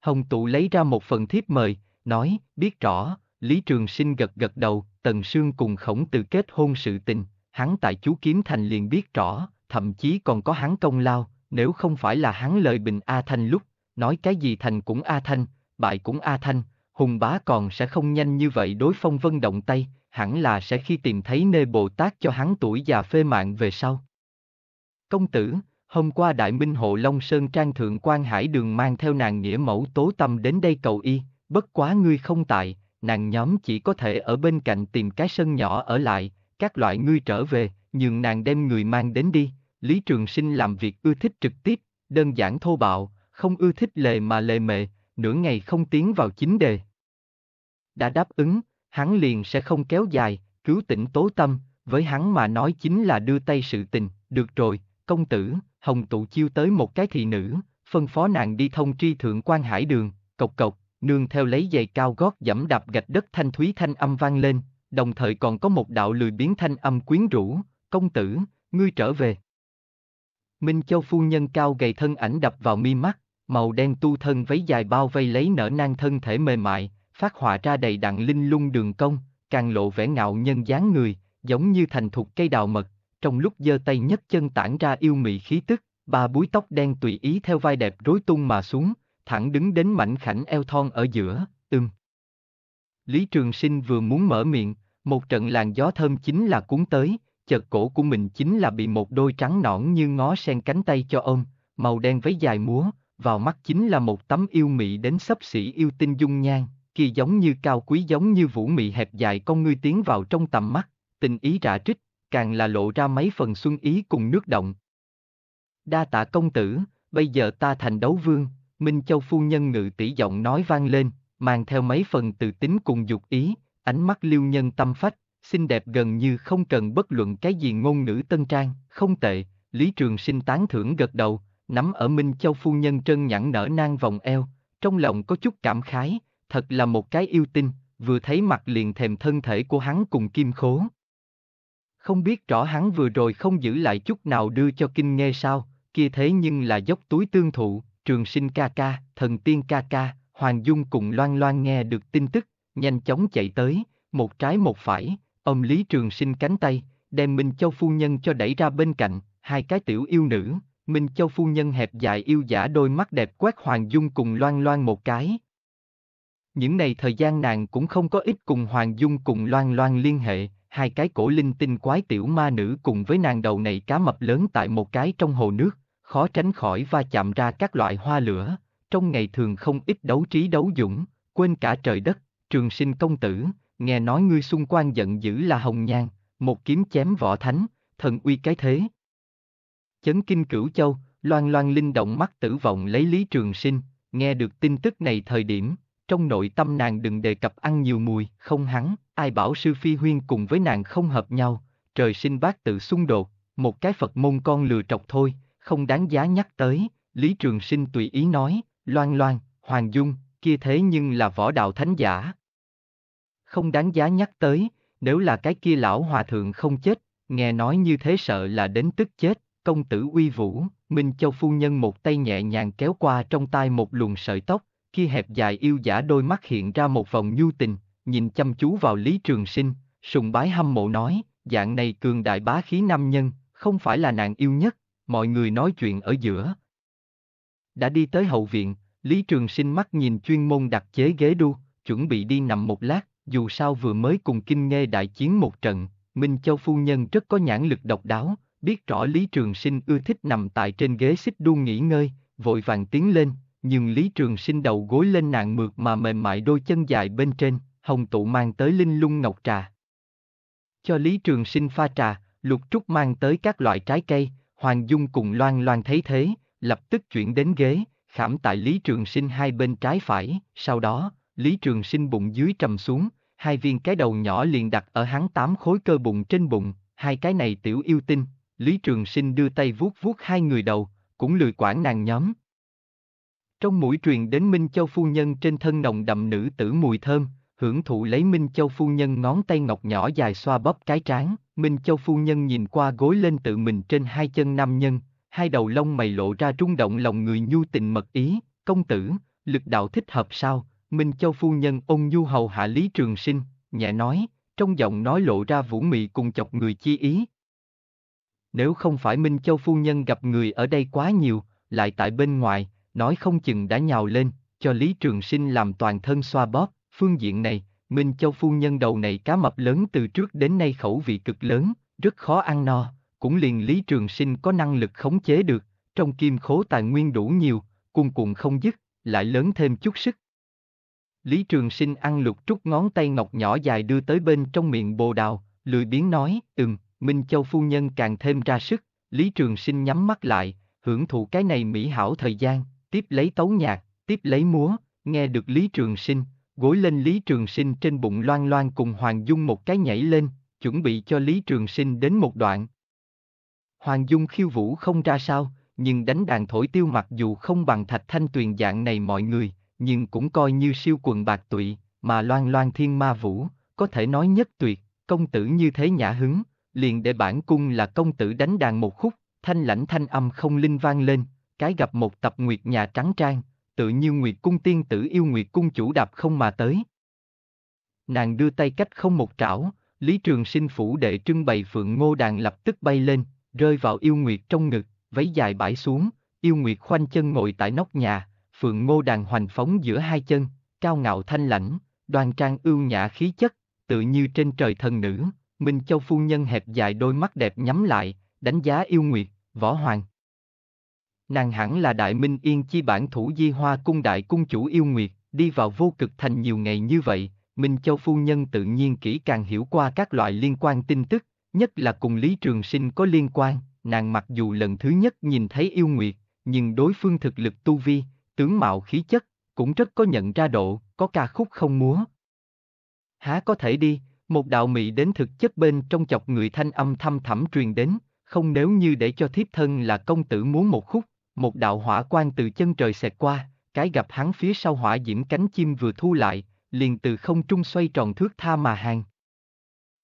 Hồng tụ lấy ra một phần thiếp mời, nói, biết rõ, Lý Trường Sinh gật gật đầu, Tần Sương cùng khổng từ kết hôn sự tình, hắn tại chú Kiếm Thành liền biết rõ, thậm chí còn có hắn công lao, nếu không phải là hắn lời bình A Thanh lúc, nói cái gì thành cũng A Thanh, bại cũng A Thanh, Hùng bá còn sẽ không nhanh như vậy đối phong vân động tay, hẳn là sẽ khi tìm thấy nơi Bồ Tát cho hắn tuổi già phê mạng về sau. Công tử, hôm qua Đại Minh Hộ Long Sơn Trang Thượng quan Hải Đường mang theo nàng nghĩa mẫu tố tâm đến đây cầu y, bất quá ngươi không tại, nàng nhóm chỉ có thể ở bên cạnh tìm cái sân nhỏ ở lại, các loại ngươi trở về, nhường nàng đem người mang đến đi, Lý Trường Sinh làm việc ưa thích trực tiếp, đơn giản thô bạo, không ưa thích lề mà lề mề, nửa ngày không tiến vào chính đề. Đã đáp ứng, hắn liền sẽ không kéo dài, cứu tỉnh tố tâm, với hắn mà nói chính là đưa tay sự tình, được rồi, công tử, hồng tụ chiêu tới một cái thị nữ, phân phó nàng đi thông tri thượng quan hải đường, cộc cộc, nương theo lấy giày cao gót dẫm đạp gạch đất thanh thúy thanh âm vang lên, đồng thời còn có một đạo lười biến thanh âm quyến rũ, công tử, ngươi trở về. Minh Châu phu nhân cao gầy thân ảnh đập vào mi mắt, màu đen tu thân váy dài bao vây lấy nở nang thân thể mềm mại, phát họa ra đầy đặn linh lung đường công, càng lộ vẻ ngạo nhân dáng người, giống như thành thục cây đào mật, trong lúc giơ tay nhấc chân tản ra yêu mị khí tức, ba búi tóc đen tùy ý theo vai đẹp rối tung mà xuống, thẳng đứng đến mảnh khảnh eo thon ở giữa, ưm. Lý Trường Sinh vừa muốn mở miệng, một trận làn gió thơm chính là cuốn tới, chợt cổ của mình chính là bị một đôi trắng nõn như ngó sen cánh tay cho ôm, màu đen váy dài múa, vào mắt chính là một tấm yêu mị đến sấp xỉ yêu tinh dung nhan, kia giống như cao quý giống như vũ mị hẹp dài con ngươi tiến vào trong tầm mắt, tình ý rạ trích, càng là lộ ra mấy phần xuân ý cùng nước động. Đa tạ công tử, bây giờ ta thành đấu vương, Minh Châu phu nhân ngự tỷ giọng nói vang lên, mang theo mấy phần từ tính cùng dục ý, ánh mắt liêu nhân tâm phách, xinh đẹp gần như không cần bất luận cái gì ngôn ngữ tân trang, không tệ, Lý Trường Sinh tán thưởng gật đầu, nắm ở Minh Châu phu nhân trân nhẵn nở nang vòng eo, trong lòng có chút cảm khái, thật là một cái yêu tinh, vừa thấy mặt liền thèm thân thể của hắn cùng kim khố. Không biết rõ hắn vừa rồi không giữ lại chút nào đưa cho kinh nghe sao, kia thế nhưng là dốc túi tương thụ, trường sinh ca ca, thần tiên ca ca, Hoàng Dung cùng loan loan nghe được tin tức, nhanh chóng chạy tới, một trái một phải, ôm Lý Trường Sinh cánh tay, đem Minh Châu Phu Nhân cho đẩy ra bên cạnh, hai cái tiểu yêu nữ, Minh Châu Phu Nhân hẹp dài yêu giả đôi mắt đẹp quét Hoàng Dung cùng loan loan một cái, những ngày thời gian nàng cũng không có ít cùng Hoàng Dung cùng loan loan liên hệ, hai cái cổ linh tinh quái tiểu ma nữ cùng với nàng đầu này cá mập lớn tại một cái trong hồ nước, khó tránh khỏi va chạm ra các loại hoa lửa, trong ngày thường không ít đấu trí đấu dũng, quên cả trời đất, trường sinh công tử, nghe nói ngươi xung quanh giận dữ là hồng nhan, một kiếm chém võ thánh, thần uy cái thế. Chấn kinh cửu châu, loan loan linh động mắt tử vọng lấy lý trường sinh, nghe được tin tức này thời điểm, trong nội tâm nàng đừng đề cập ăn nhiều mùi, không hắn, ai bảo sư phi huyên cùng với nàng không hợp nhau, trời sinh bác tự xung đột, một cái Phật môn con lừa trọc thôi, không đáng giá nhắc tới, Lý Trường Sinh tùy ý nói, loan loan, Hoàng Dung, kia thế nhưng là võ đạo thánh giả. Không đáng giá nhắc tới, nếu là cái kia lão hòa thượng không chết, nghe nói như thế sợ là đến tức chết, công tử uy vũ, Minh Châu Phu Nhân một tay nhẹ nhàng kéo qua trong tay một luồng sợi tóc, kia hẹp dài yêu giả đôi mắt hiện ra một vòng nhu tình, nhìn chăm chú vào Lý Trường Sinh, sùng bái hâm mộ nói, dạng này cường đại bá khí nam nhân, không phải là nàng yêu nhất, mọi người nói chuyện ở giữa. Đã đi tới hậu viện, Lý Trường Sinh mắt nhìn chuyên môn đặt chế ghế đu, chuẩn bị đi nằm một lát, dù sao vừa mới cùng kinh nghe đại chiến một trận, Minh Châu Phu Nhân rất có nhãn lực độc đáo, biết rõ Lý Trường Sinh ưa thích nằm tại trên ghế xích đu nghỉ ngơi, vội vàng tiến lên, nhưng Lý Trường Sinh đầu gối lên nạn mượt mà mềm mại đôi chân dài bên trên, Hồng Tụ mang tới linh lung ngọc trà. Cho Lý Trường Sinh pha trà, Lục Trúc mang tới các loại trái cây, Hoàng Dung cùng loan loan thấy thế, lập tức chuyển đến ghế, khảm tại Lý Trường Sinh hai bên trái phải, sau đó, Lý Trường Sinh bụng dưới trầm xuống, hai viên cái đầu nhỏ liền đặt ở hắn tám khối cơ bụng trên bụng, hai cái này tiểu yêu tinh, Lý Trường Sinh đưa tay vuốt vuốt hai người đầu, cũng lười quản nàng nhóm, trong mũi truyền đến Minh Châu Phu Nhân trên thân nồng đậm nữ tử mùi thơm, hưởng thụ lấy Minh Châu Phu Nhân ngón tay ngọc nhỏ dài xoa bóp cái trán, Minh Châu Phu Nhân nhìn qua gối lên tự mình trên hai chân nam nhân, hai đầu lông mày lộ ra rung động lòng người nhu tình mật ý, công tử, lực đạo thích hợp sao, Minh Châu Phu Nhân ôn nhu hầu hạ Lý Trường Sinh, nhẹ nói, trong giọng nói lộ ra vũ mị cùng chọc người chi ý. Nếu không phải Minh Châu Phu Nhân gặp người ở đây quá nhiều, lại tại bên ngoài, nói không chừng đã nhào lên, cho Lý Trường Sinh làm toàn thân xoa bóp, phương diện này, Minh Châu phu nhân đầu này cá mập lớn từ trước đến nay khẩu vị cực lớn, rất khó ăn no, cũng liền Lý Trường Sinh có năng lực khống chế được, trong kim khố tài nguyên đủ nhiều, cuồn cuộn không dứt, lại lớn thêm chút sức. Lý Trường Sinh ăn lục trúc ngón tay ngọc nhỏ dài đưa tới bên trong miệng bồ đào, lười biếng nói, ừm, Minh Châu phu nhân càng thêm ra sức, Lý Trường Sinh nhắm mắt lại, hưởng thụ cái này mỹ hảo thời gian, tiếp lấy tấu nhạc, tiếp lấy múa, nghe được Lý Trường Sinh, gối lên Lý Trường Sinh trên bụng loan loan cùng Hoàng Dung một cái nhảy lên, chuẩn bị cho Lý Trường Sinh đến một đoạn. Hoàng Dung khiêu vũ không ra sao, nhưng đánh đàn thổi tiêu mặc dù không bằng thạch thanh tuyền dạng này mọi người, nhưng cũng coi như siêu quần bạc tụy, mà loan loan thiên ma vũ, có thể nói nhất tuyệt, công tử như thế nhã hứng, liền để bản cung là công tử đánh đàn một khúc, thanh lãnh thanh âm không linh vang lên, cái gặp một tập nguyệt nhà trắng trang, tự như nguyệt cung tiên tử yêu nguyệt cung chủ đạp không mà tới. Nàng đưa tay cách không một trảo, Lý Trường Sinh phủ đệ trưng bày phượng ngô đàn lập tức bay lên, rơi vào yêu nguyệt trong ngực, váy dài bãi xuống, yêu nguyệt khoanh chân ngồi tại nóc nhà, phượng ngô đàn hoành phóng giữa hai chân, cao ngạo thanh lãnh, đoan trang ưu nhã khí chất, tự như trên trời thần nữ, Minh Châu phu nhân hẹp dài đôi mắt đẹp nhắm lại, đánh giá yêu nguyệt, võ hoàng nàng hẳn là đại minh yên chi bản thủ di hoa cung đại cung chủ yêu nguyệt, đi vào vô cực thành nhiều ngày như vậy, Minh Châu Phu Nhân tự nhiên kỹ càng hiểu qua các loại liên quan tin tức, nhất là cùng Lý Trường Sinh có liên quan, nàng mặc dù lần thứ nhất nhìn thấy yêu nguyệt, nhưng đối phương thực lực tu vi, tướng mạo khí chất, cũng rất có nhận ra độ, có ca khúc không múa. Há có thể đi, một đạo mị đến thực chất bên trong chọc người thanh âm thăm thẳm truyền đến, không nếu như để cho thiếp thân là công tử muốn một khúc, một đạo hỏa quang từ chân trời xẹt qua, cái gặp hắn phía sau hỏa diễm cánh chim vừa thu lại, liền từ không trung xoay tròn thước tha mà hàng.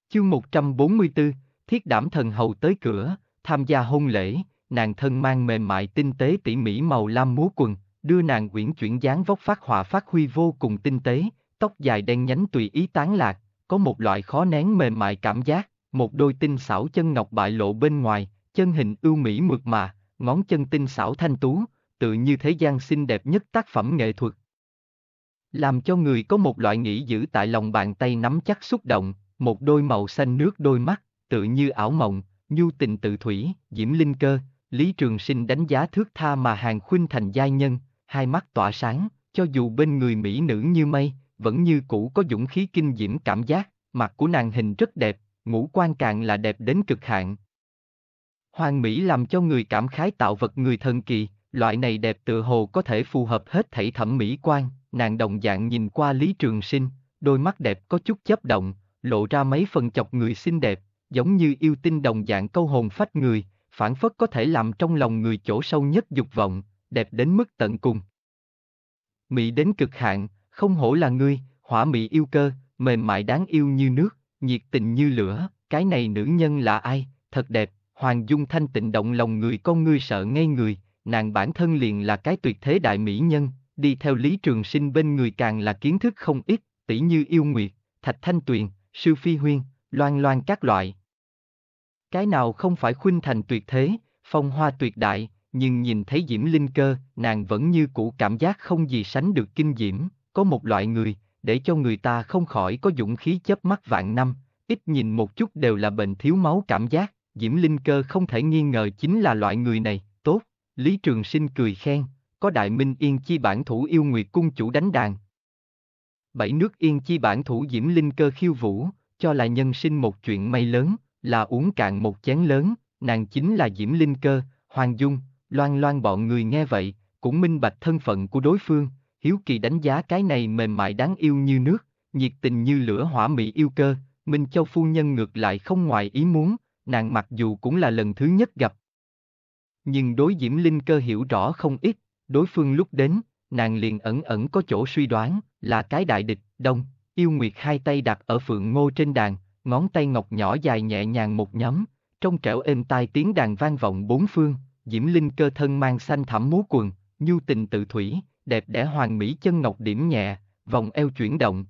Chương 144, Thiết đảm thần hầu tới cửa, tham gia hôn lễ, nàng thân mang mềm mại tinh tế tỉ mỉ màu lam múa quần, đưa nàng quyển chuyển dáng vóc phát họa phát huy vô cùng tinh tế, tóc dài đen nhánh tùy ý tán lạc, có một loại khó nén mềm mại cảm giác, một đôi tinh xảo chân ngọc bại lộ bên ngoài, chân hình ưu mỹ mượt mà, ngón chân tinh xảo thanh tú, tự như thế gian xinh đẹp nhất tác phẩm nghệ thuật. Làm cho người có một loại nghĩ giữ tại lòng bàn tay nắm chắc xúc động, một đôi màu xanh nước đôi mắt, tự như ảo mộng, nhu tình tự thủy, diễm linh cơ, Lý Trường Sinh đánh giá thước tha mà hàng khuynh thành giai nhân, hai mắt tỏa sáng, cho dù bên người mỹ nữ như mây, vẫn như cũ có dũng khí kinh diễm cảm giác, mặt của nàng hình rất đẹp, ngũ quan càng là đẹp đến cực hạn, Hoàng mỹ làm cho người cảm khái tạo vật người thần kỳ, loại này đẹp tựa hồ có thể phù hợp hết thảy thẩm mỹ quan, nàng đồng dạng nhìn qua Lý Trường Sinh, đôi mắt đẹp có chút chấp động, lộ ra mấy phần chọc người xinh đẹp, giống như yêu tinh đồng dạng câu hồn phách người, phản phất có thể làm trong lòng người chỗ sâu nhất dục vọng, đẹp đến mức tận cùng. Mỹ đến cực hạn, không hổ là ngươi, hỏa mỹ yêu cơ, mềm mại đáng yêu như nước, nhiệt tình như lửa, cái này nữ nhân là ai, thật đẹp, Hoàng Dung Thanh tịnh động lòng người con ngươi sợ ngây người, nàng bản thân liền là cái tuyệt thế đại mỹ nhân, đi theo Lý Trường Sinh bên người càng là kiến thức không ít, tỷ như yêu nguyệt, thạch thanh tuyền, sư phi huyên, loan loan các loại. Cái nào không phải khuynh thành tuyệt thế, phong hoa tuyệt đại, nhưng nhìn thấy Diễm Linh Cơ, nàng vẫn như cũ cảm giác không gì sánh được kinh diễm, có một loại người, để cho người ta không khỏi có dũng khí chớp mắt vạn năm, ít nhìn một chút đều là bệnh thiếu máu cảm giác. Diễm Linh Cơ không thể nghi ngờ chính là loại người này, tốt, Lý Trường Sinh cười khen, có Đại Minh Yên chi bản thủ yêu nguyệt cung chủ đánh đàn. Bảy nước Yên chi bản thủ Diễm Linh Cơ khiêu vũ, cho là nhân sinh một chuyện may lớn, là uống cạn một chén lớn, nàng chính là Diễm Linh Cơ, Hoàng Dung, loan loan bọn người nghe vậy, cũng minh bạch thân phận của đối phương, hiếu kỳ đánh giá cái này mềm mại đáng yêu như nước, nhiệt tình như lửa hỏa mỹ yêu cơ, Minh Châu Phu Nhân ngược lại không ngoài ý muốn, nàng mặc dù cũng là lần thứ nhất gặp. Nhưng đối Diễm Linh cơ hiểu rõ không ít, đối phương lúc đến, nàng liền ẩn ẩn có chỗ suy đoán, là cái đại địch, đông, yêu nguyệt hai tay đặt ở phượng ngô trên đàn, ngón tay ngọc nhỏ dài nhẹ nhàng một nhóm, trong trẻo êm tai tiếng đàn vang vọng bốn phương, Diễm Linh cơ thân mang xanh thẳm múa quần, nhu tình tự thủy, đẹp đẽ hoàng mỹ chân ngọc điểm nhẹ, vòng eo chuyển động.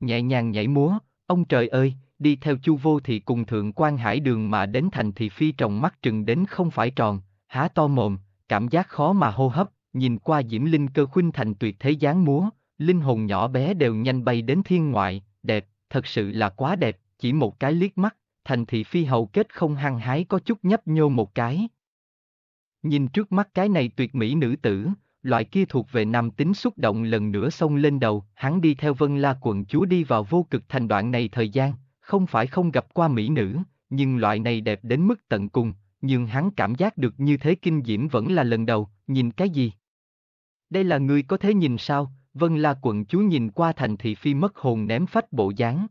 Nhẹ nhàng nhảy múa, ông trời ơi, đi theo chu vô thì cùng thượng quan hải đường mà đến thành thì phi trồng mắt trừng đến không phải tròn, há to mồm, cảm giác khó mà hô hấp, nhìn qua diễm linh cơ khuynh thành tuyệt thế dáng múa, linh hồn nhỏ bé đều nhanh bay đến thiên ngoại, đẹp, thật sự là quá đẹp, chỉ một cái liếc mắt, thành thị phi hầu kết không hăng hái có chút nhấp nhô một cái. Nhìn trước mắt cái này tuyệt mỹ nữ tử, loại kia thuộc về nam tính xúc động lần nữa xông lên đầu, hắn đi theo vân la quận chúa đi vào vô cực thành đoạn này thời gian, không phải không gặp qua mỹ nữ, nhưng loại này đẹp đến mức tận cùng, nhưng hắn cảm giác được như thế kinh diễm vẫn là lần đầu, nhìn cái gì? Đây là người có thế nhìn sao? Vân La quận chúa nhìn qua thành thị phi mất hồn ném phách bộ dáng.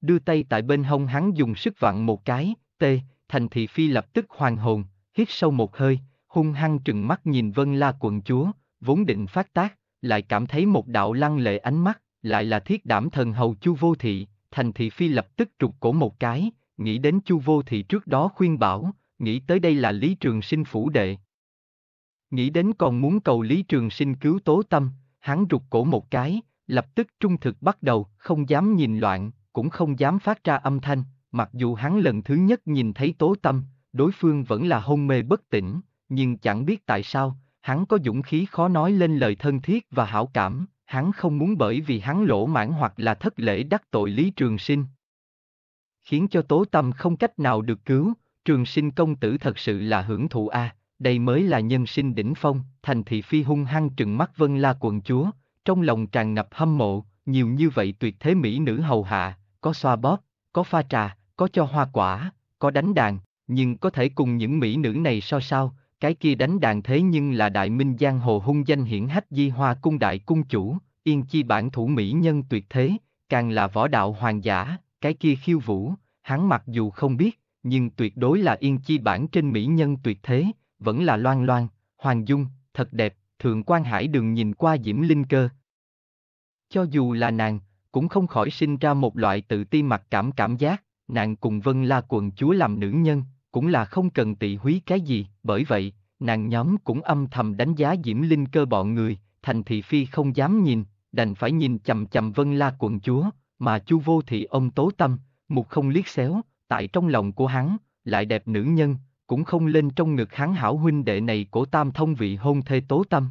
Đưa tay tại bên hông hắn dùng sức vặn một cái, tê, thành thị phi lập tức hoàng hồn, hít sâu một hơi, hung hăng trừng mắt nhìn Vân La quận chúa, vốn định phát tác, lại cảm thấy một đạo lăng lệ ánh mắt, lại là thiết đảm thần hầu chu vô thị, Thành thị phi lập tức trục cổ một cái, nghĩ đến chu vô thị trước đó khuyên bảo, nghĩ tới đây là Lý Trường Sinh phủ đệ. Nghĩ đến còn muốn cầu Lý Trường Sinh cứu tố tâm, hắn rụt cổ một cái, lập tức trung thực bắt đầu, không dám nhìn loạn, cũng không dám phát ra âm thanh, mặc dù hắn lần thứ nhất nhìn thấy tố tâm, đối phương vẫn là hôn mê bất tỉnh, nhưng chẳng biết tại sao, hắn có dũng khí khó nói lên lời thân thiết và hảo cảm, hắn không muốn bởi vì hắn lỗ mãn hoặc là thất lễ đắc tội Lý Trường Sinh. Khiến cho tố tâm không cách nào được cứu, Trường Sinh công tử thật sự là hưởng thụ a, đây mới là nhân sinh đỉnh phong, thành thị phi hung hăng trừng mắt Vân La quận chúa, trong lòng tràn ngập hâm mộ, nhiều như vậy tuyệt thế mỹ nữ hầu hạ, có xoa bóp, có pha trà, có cho hoa quả, có đánh đàn, nhưng có thể cùng những mỹ nữ này so sao, cái kia đánh đàn thế nhưng là đại minh giang hồ hung danh hiển hách di hoa cung đại cung chủ, yên chi bản thủ mỹ nhân tuyệt thế, càng là võ đạo hoàng giả, cái kia khiêu vũ, hắn mặc dù không biết, nhưng tuyệt đối là yên chi bản trên mỹ nhân tuyệt thế, vẫn là loan loan, hoàng dung, thật đẹp, thượng quan hải đường nhìn qua diễm linh cơ. Cho dù là nàng, cũng không khỏi sinh ra một loại tự ti mặc cảm cảm giác, nàng cùng vân la quần chúa làm nữ nhân, cũng là không cần tị húy cái gì, bởi vậy, nàng nhóm cũng âm thầm đánh giá Diễm Linh cơ bọn người, thành thị phi không dám nhìn, đành phải nhìn chầm chầm Vân La quận chúa, mà Chu Vô Thị ông tố tâm, mục không liếc xéo, tại trong lòng của hắn, lại đẹp nữ nhân, cũng không lên trong ngực hắn hảo huynh đệ này của tam thông vị hôn thê tố tâm.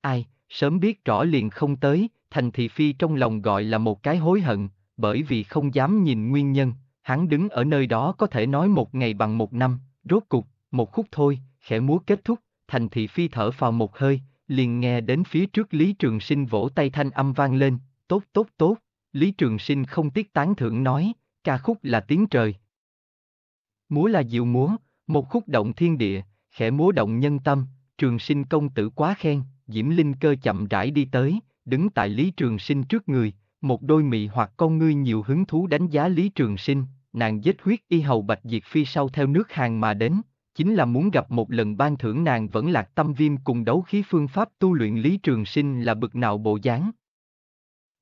Ai, sớm biết rõ liền không tới, thành thị phi trong lòng gọi là một cái hối hận, bởi vì không dám nhìn nguyên nhân, Hắn đứng ở nơi đó có thể nói một ngày bằng một năm, rốt cục, một khúc thôi, khẽ múa kết thúc, thành thị phi thở vào một hơi, liền nghe đến phía trước Lý Trường Sinh vỗ tay thanh âm vang lên, tốt tốt tốt, Lý Trường Sinh không tiếc tán thưởng nói, ca khúc là tiếng trời. Múa là diệu múa, một khúc động thiên địa, khẽ múa động nhân tâm, Trường Sinh công tử quá khen, Diễm Linh cơ chậm rãi đi tới, đứng tại Lý Trường Sinh trước người, một đôi mị hoặc con ngươi nhiều hứng thú đánh giá Lý Trường Sinh, nàng giết huyết y hầu bạch diệt phi sau theo nước hàng mà đến, chính là muốn gặp một lần ban thưởng nàng vẫn lạc tâm viêm cùng đấu khí phương pháp tu luyện Lý Trường Sinh là bực nào bộ dáng.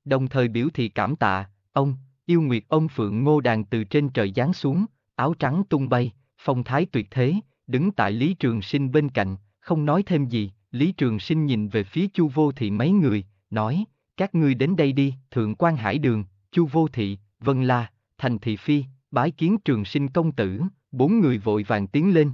Đồng thời biểu thị cảm tạ, ông, yêu nguyệt ông Phượng Ngô Đàn từ trên trời giáng xuống, áo trắng tung bay, phong thái tuyệt thế, đứng tại Lý Trường Sinh bên cạnh, không nói thêm gì, Lý Trường Sinh nhìn về phía Chu Vô Thị mấy người, nói, các ngươi đến đây đi, Thượng quan Hải Đường, Chu Vô Thị, Vân La, Thành Thị Phi, bái kiến trường sinh công tử, bốn người vội vàng tiến lên.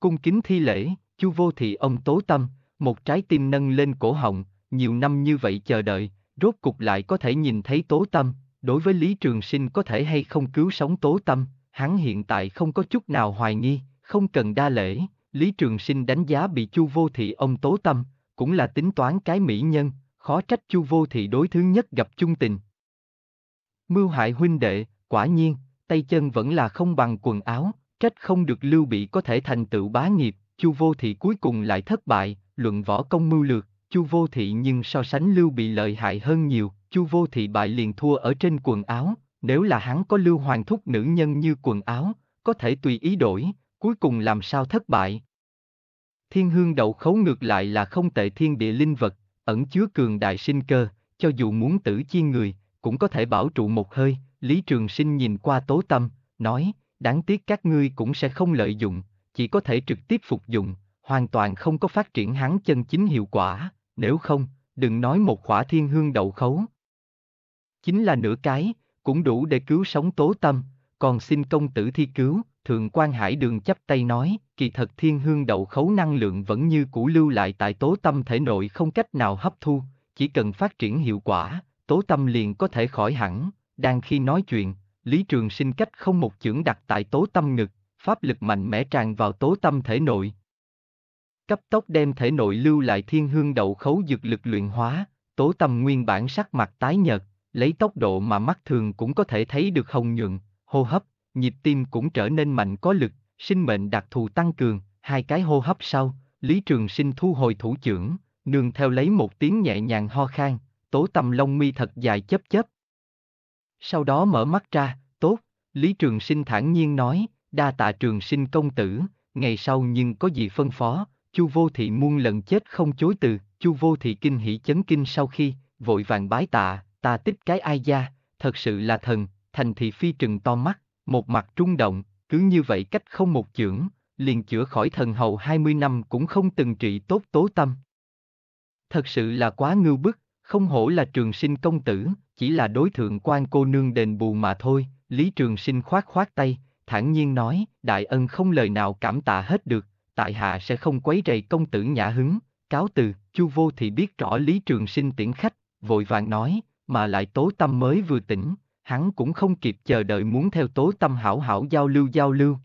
Cung kính thi lễ, chu vô thị ông tố tâm, một trái tim nâng lên cổ họng, nhiều năm như vậy chờ đợi, rốt cục lại có thể nhìn thấy tố tâm, đối với Lý Trường Sinh có thể hay không cứu sống tố tâm, hắn hiện tại không có chút nào hoài nghi, không cần đa lễ, Lý Trường Sinh đánh giá bị Chu Vô Thị ông tố tâm, cũng là tính toán cái mỹ nhân, khó trách Chu Vô Thị đối thứ nhất gặp chung tình. Mưu hại huynh đệ, quả nhiên, tay chân vẫn là không bằng quần áo, trách không được Lưu Bị có thể thành tựu bá nghiệp, Chu Vô Thị cuối cùng lại thất bại, luận võ công mưu lược, Chu Vô Thị nhưng so sánh Lưu Bị lợi hại hơn nhiều, Chu Vô Thị bại liền thua ở trên quần áo, nếu là hắn có Lưu Hoàng thúc nữ nhân như quần áo, có thể tùy ý đổi, cuối cùng làm sao thất bại. Thiên hương đậu khấu ngược lại là không tệ thiên địa linh vật, ẩn chứa cường đại sinh cơ, cho dù muốn tử chi người, cũng có thể bảo trụ một hơi, Lý Trường Sinh nhìn qua tố tâm, nói, đáng tiếc các ngươi cũng sẽ không lợi dụng, chỉ có thể trực tiếp phục dụng, hoàn toàn không có phát triển hắn chân chính hiệu quả, nếu không, đừng nói một khỏa thiên hương đậu khấu. Chính là nửa cái, cũng đủ để cứu sống tố tâm, còn xin công tử thi cứu, thượng quan hải đường chấp tay nói, kỳ thật thiên hương đậu khấu năng lượng vẫn như cũ lưu lại tại tố tâm thể nội không cách nào hấp thu, chỉ cần phát triển hiệu quả, tố tâm liền có thể khỏi hẳn, đang khi nói chuyện, Lý Trường Sinh cách không một chưởng đặt tại tố tâm ngực, pháp lực mạnh mẽ tràn vào tố tâm thể nội. Cấp tốc đem thể nội lưu lại thiên hương đậu khấu dược lực luyện hóa, tố tâm nguyên bản sắc mặt tái nhợt, lấy tốc độ mà mắt thường cũng có thể thấy được hồng nhuận, hô hấp, nhịp tim cũng trở nên mạnh có lực, sinh mệnh đặc thù tăng cường, hai cái hô hấp sau, Lý Trường Sinh thu hồi thủ trưởng, nương theo lấy một tiếng nhẹ nhàng ho khan, tố tâm lông mi thật dài chấp chấp sau đó mở mắt ra, tốt, Lý Trường Sinh thản nhiên nói, đa tạ Trường Sinh công tử, ngày sau nhưng có gì phân phó, Chu Vô Thị muôn lần chết không chối từ, Chu Vô Thị kinh hỉ chấn kinh sau khi, vội vàng bái tạ, ta tích cái ai gia, thật sự là thần, thành thị phi trừng to mắt, một mặt trung động, cứ như vậy cách không một chưởng, liền chữa khỏi thần hầu 20 năm cũng không từng trị tốt tố tâm. Thật sự là quá ngưu bức, không hổ là trường sinh công tử, chỉ là đối thượng quan cô nương đền bù mà thôi, Lý Trường Sinh khoát khoát tay, thản nhiên nói, đại ân không lời nào cảm tạ hết được, tại hạ sẽ không quấy rầy công tử nhã hứng, cáo từ, Chu Vô thì biết rõ Lý Trường Sinh tiễn khách, vội vàng nói, mà lại tố tâm mới vừa tỉnh, hắn cũng không kịp chờ đợi muốn theo tố tâm hảo hảo giao lưu giao lưu.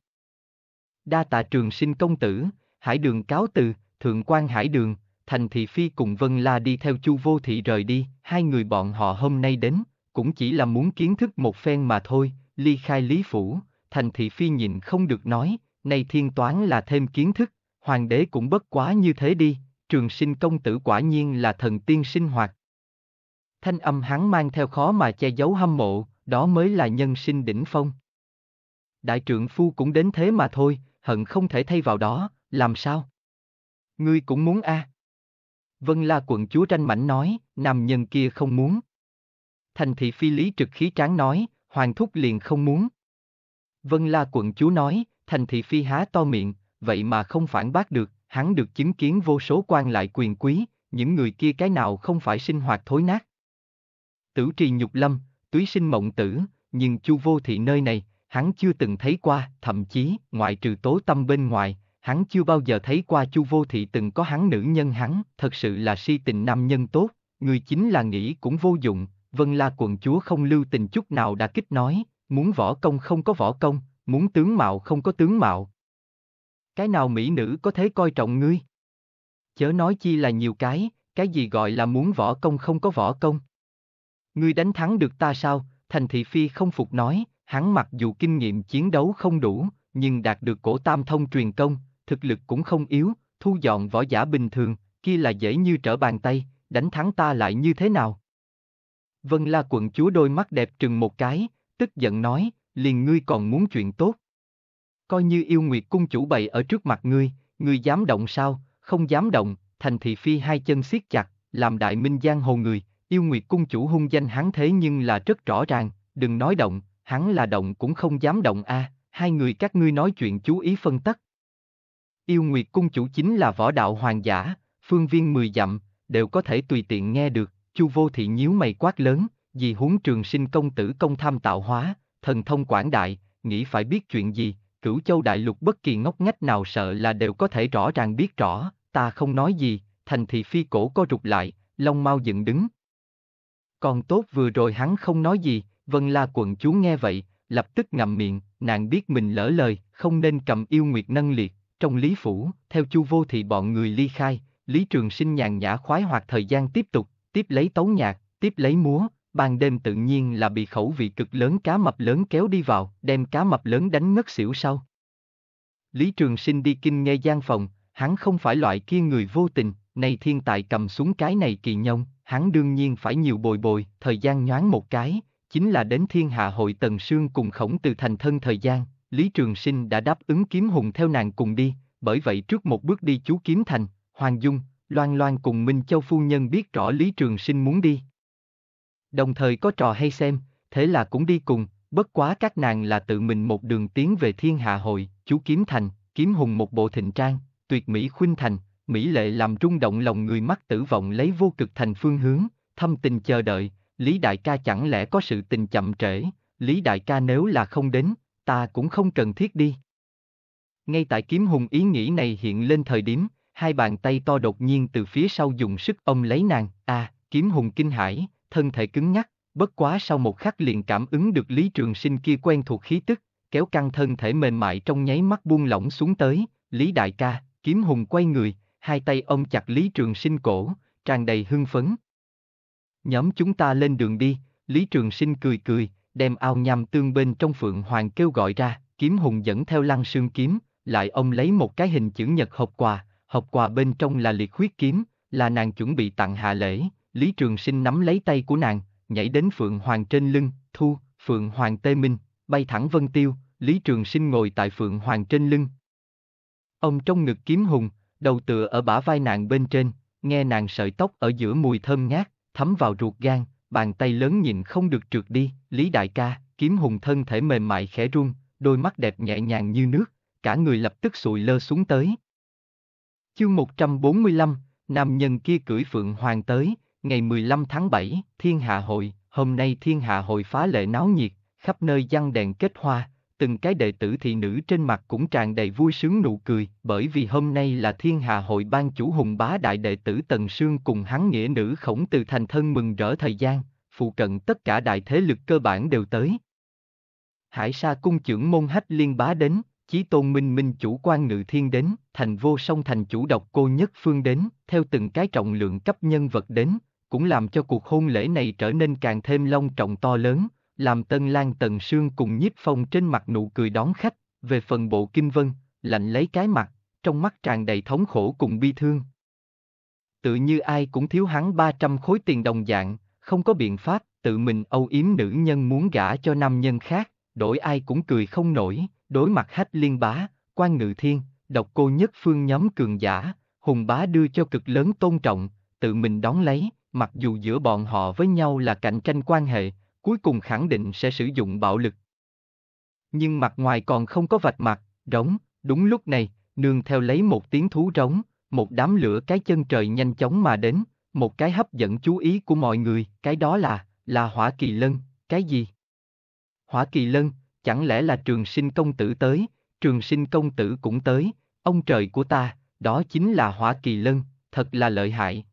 Đa tạ Trường Sinh công tử, hải đường cáo từ, thượng quan hải đường, Thành Thị Phi cùng Vân La đi theo Chu Vô Thị rời đi, hai người bọn họ hôm nay đến, cũng chỉ là muốn kiến thức một phen mà thôi, ly khai Lý Phủ, Thành Thị Phi nhìn không được nói, nay thiên toán là thêm kiến thức, hoàng đế cũng bất quá như thế đi, trường sinh công tử quả nhiên là thần tiên sinh hoạt. Thanh âm hắn mang theo khó mà che giấu hâm mộ, đó mới là nhân sinh đỉnh phong. Đại Trưởng phu cũng đến thế mà thôi, hận không thể thay vào đó, làm sao? Ngươi cũng muốn a? À. Vân La quận chúa tranh mảnh nói, nam nhân kia không muốn. Thành thị phi lý trực khí tráng nói, hoàng thúc liền không muốn. Vân La quận chúa nói, thành thị phi há to miệng, vậy mà không phản bác được, hắn được chứng kiến vô số quan lại quyền quý, những người kia cái nào không phải sinh hoạt thối nát. Tử trì nhục lâm, túy sinh mộng tử, nhưng chu vô thị nơi này, hắn chưa từng thấy qua, thậm chí, ngoại trừ tố tâm bên ngoài, hắn chưa bao giờ thấy qua Chu Vô Thị từng có hắn nữ nhân hắn, thật sự là si tình nam nhân tốt, người chính là nghĩ cũng vô dụng, Vân La quận chúa không lưu tình chút nào đã kích nói, muốn võ công không có võ công, muốn tướng mạo không có tướng mạo. Cái nào mỹ nữ có thể coi trọng ngươi? Chớ nói chi là nhiều cái, cái gì gọi là muốn võ công không có võ công? Ngươi đánh thắng được ta sao? Thành thị phi không phục nói, hắn mặc dù kinh nghiệm chiến đấu không đủ, nhưng đạt được cổ tam thông truyền công, thực lực cũng không yếu, thu dọn võ giả bình thường, kia là dễ như trở bàn tay, đánh thắng ta lại như thế nào? Vân La quận chúa đôi mắt đẹp trừng một cái, tức giận nói, liền ngươi còn muốn chuyện tốt. Coi như yêu nguyệt cung chủ bày ở trước mặt ngươi, ngươi dám động sao, không dám động, thành thị phi hai chân siết chặt, làm đại minh giang hồ người, yêu nguyệt cung chủ hung danh hắn thế nhưng là rất rõ ràng, đừng nói động, hắn là động cũng không dám động a. À, hai người các ngươi nói chuyện chú ý phân tắc, Yêu Nguyệt Cung chủ chính là võ đạo hoàng giả, phương viên mười dặm, đều có thể tùy tiện nghe được, Chu Vô Thị nhíu mày quát lớn, vì huống trường sinh công tử công tham tạo hóa, thần thông quảng đại, nghĩ phải biết chuyện gì, cửu châu đại lục bất kỳ ngóc ngách nào sợ là đều có thể rõ ràng biết rõ, ta không nói gì, thành thị phi cổ co rụt lại, lông mau dựng đứng. Còn tốt vừa rồi hắn không nói gì, vân la quận chúa nghe vậy, lập tức ngậm miệng, nàng biết mình lỡ lời, không nên cầm yêu nguyệt nâng liệt, trong Lý Phủ, theo Chu Vô thì bọn người ly khai, Lý Trường Sinh nhàn nhã khoái hoạt thời gian tiếp tục, tiếp lấy tấu nhạc, tiếp lấy múa, ban đêm tự nhiên là bị khẩu vị cực lớn cá mập lớn kéo đi vào, đem cá mập lớn đánh ngất xỉu sau. Lý Trường Sinh đi kinh nghe gian phòng, hắn không phải loại kia người vô tình, này thiên tài cầm xuống cái này kỳ nhông, hắn đương nhiên phải nhiều bồi bồi, thời gian nhoáng một cái, chính là đến thiên hạ hội tần sương cùng khổng từ thành thân thời gian, Lý Trường Sinh đã đáp ứng kiếm hùng theo nàng cùng đi, bởi vậy trước một bước đi chú kiếm thành, Hoàng Dung, Loan Loan cùng Minh Châu Phu Nhân biết rõ Lý Trường Sinh muốn đi. Đồng thời có trò hay xem, thế là cũng đi cùng, bất quá các nàng là tự mình một đường tiến về thiên hạ hội, chú kiếm thành, kiếm hùng một bộ thịnh trang, tuyệt mỹ khuynh thành, mỹ lệ làm rung động lòng người mắt tử vọng lấy vô cực thành phương hướng, thâm tình chờ đợi, Lý Đại ca chẳng lẽ có sự tình chậm trễ, Lý Đại ca nếu là không đến, ta cũng không cần thiết đi. Ngay tại kiếm hùng ý nghĩ này hiện lên thời điểm, hai bàn tay to đột nhiên từ phía sau dùng sức ôm lấy nàng, à, kiếm hùng kinh hãi, thân thể cứng nhắc, bất quá sau một khắc liền cảm ứng được Lý Trường Sinh kia quen thuộc khí tức, kéo căng thân thể mềm mại trong nháy mắt buông lỏng xuống tới, Lý Đại ca, kiếm hùng quay người, hai tay ôm chặt Lý Trường Sinh cổ, tràn đầy hưng phấn. Nhóm chúng ta lên đường đi, Lý Trường Sinh cười cười, đem ao nhằm tương bên trong phượng hoàng kêu gọi ra, kiếm hùng dẫn theo lăng sương kiếm, lại ông lấy một cái hình chữ nhật hộp quà, hộp quà bên trong là liệt huyết kiếm, là nàng chuẩn bị tặng hạ lễ, Lý Trường Sinh nắm lấy tay của nàng, nhảy đến Phượng Hoàng trên lưng, thu, Phượng Hoàng tê minh, bay thẳng vân tiêu, Lý Trường Sinh ngồi tại Phượng Hoàng trên lưng. Ông trong ngực kiếm hùng, đầu tựa ở bả vai nàng bên trên, nghe nàng sợi tóc ở giữa mùi thơm ngát, thấm vào ruột gan, bàn tay lớn nhìn không được trượt đi, Lý Đại ca, kiếm hùng thân thể mềm mại khẽ run, đôi mắt đẹp nhẹ nhàng như nước, cả người lập tức sụi lơ xuống tới. Chương 145, nam nhân kia cưỡi phượng hoàng tới, ngày 15 tháng 7, thiên hạ hội, hôm nay thiên hạ hội phá lệ náo nhiệt, khắp nơi giăng đèn kết hoa, từng cái đệ tử thị nữ trên mặt cũng tràn đầy vui sướng nụ cười, bởi vì hôm nay là thiên hà hội ban chủ hùng bá đại đệ tử Tần Sương cùng hắn nghĩa nữ khổng từ thành thân mừng rỡ thời gian, phụ cận tất cả đại thế lực cơ bản đều tới. Hải Sa cung trưởng môn hách liên bá đến, chí tôn minh minh chủ quan ngự thiên đến, thành vô song thành chủ độc cô nhất phương đến, theo từng cái trọng lượng cấp nhân vật đến, cũng làm cho cuộc hôn lễ này trở nên càng thêm long trọng to lớn, làm Tân lang Tần Sương cùng nhiếp phong trên mặt nụ cười đón khách, về phần bộ kinh vân, lạnh lấy cái mặt, trong mắt tràn đầy thống khổ cùng bi thương. Tự như ai cũng thiếu hắn 300 khối tiền đồng dạng, không có biện pháp, tự mình âu yếm nữ nhân muốn gả cho nam nhân khác, đổi ai cũng cười không nổi, đối mặt hách liên bá, quan ngự thiên, độc cô nhất phương nhóm cường giả, hùng bá đưa cho cực lớn tôn trọng, tự mình đón lấy, mặc dù giữa bọn họ với nhau là cạnh tranh quan hệ, cuối cùng khẳng định sẽ sử dụng bạo lực. Nhưng mặt ngoài còn không có vạch mặt, rống, đúng lúc này, nương theo lấy một tiếng thú rống, một đám lửa cái chân trời nhanh chóng mà đến, một cái hấp dẫn chú ý của mọi người, cái đó là, là hỏa kỳ lân, cái gì? Hỏa kỳ lân, chẳng lẽ là trường sinh công tử tới, trường sinh công tử cũng tới, ông trời của ta, đó chính là hỏa kỳ lân, thật là lợi hại.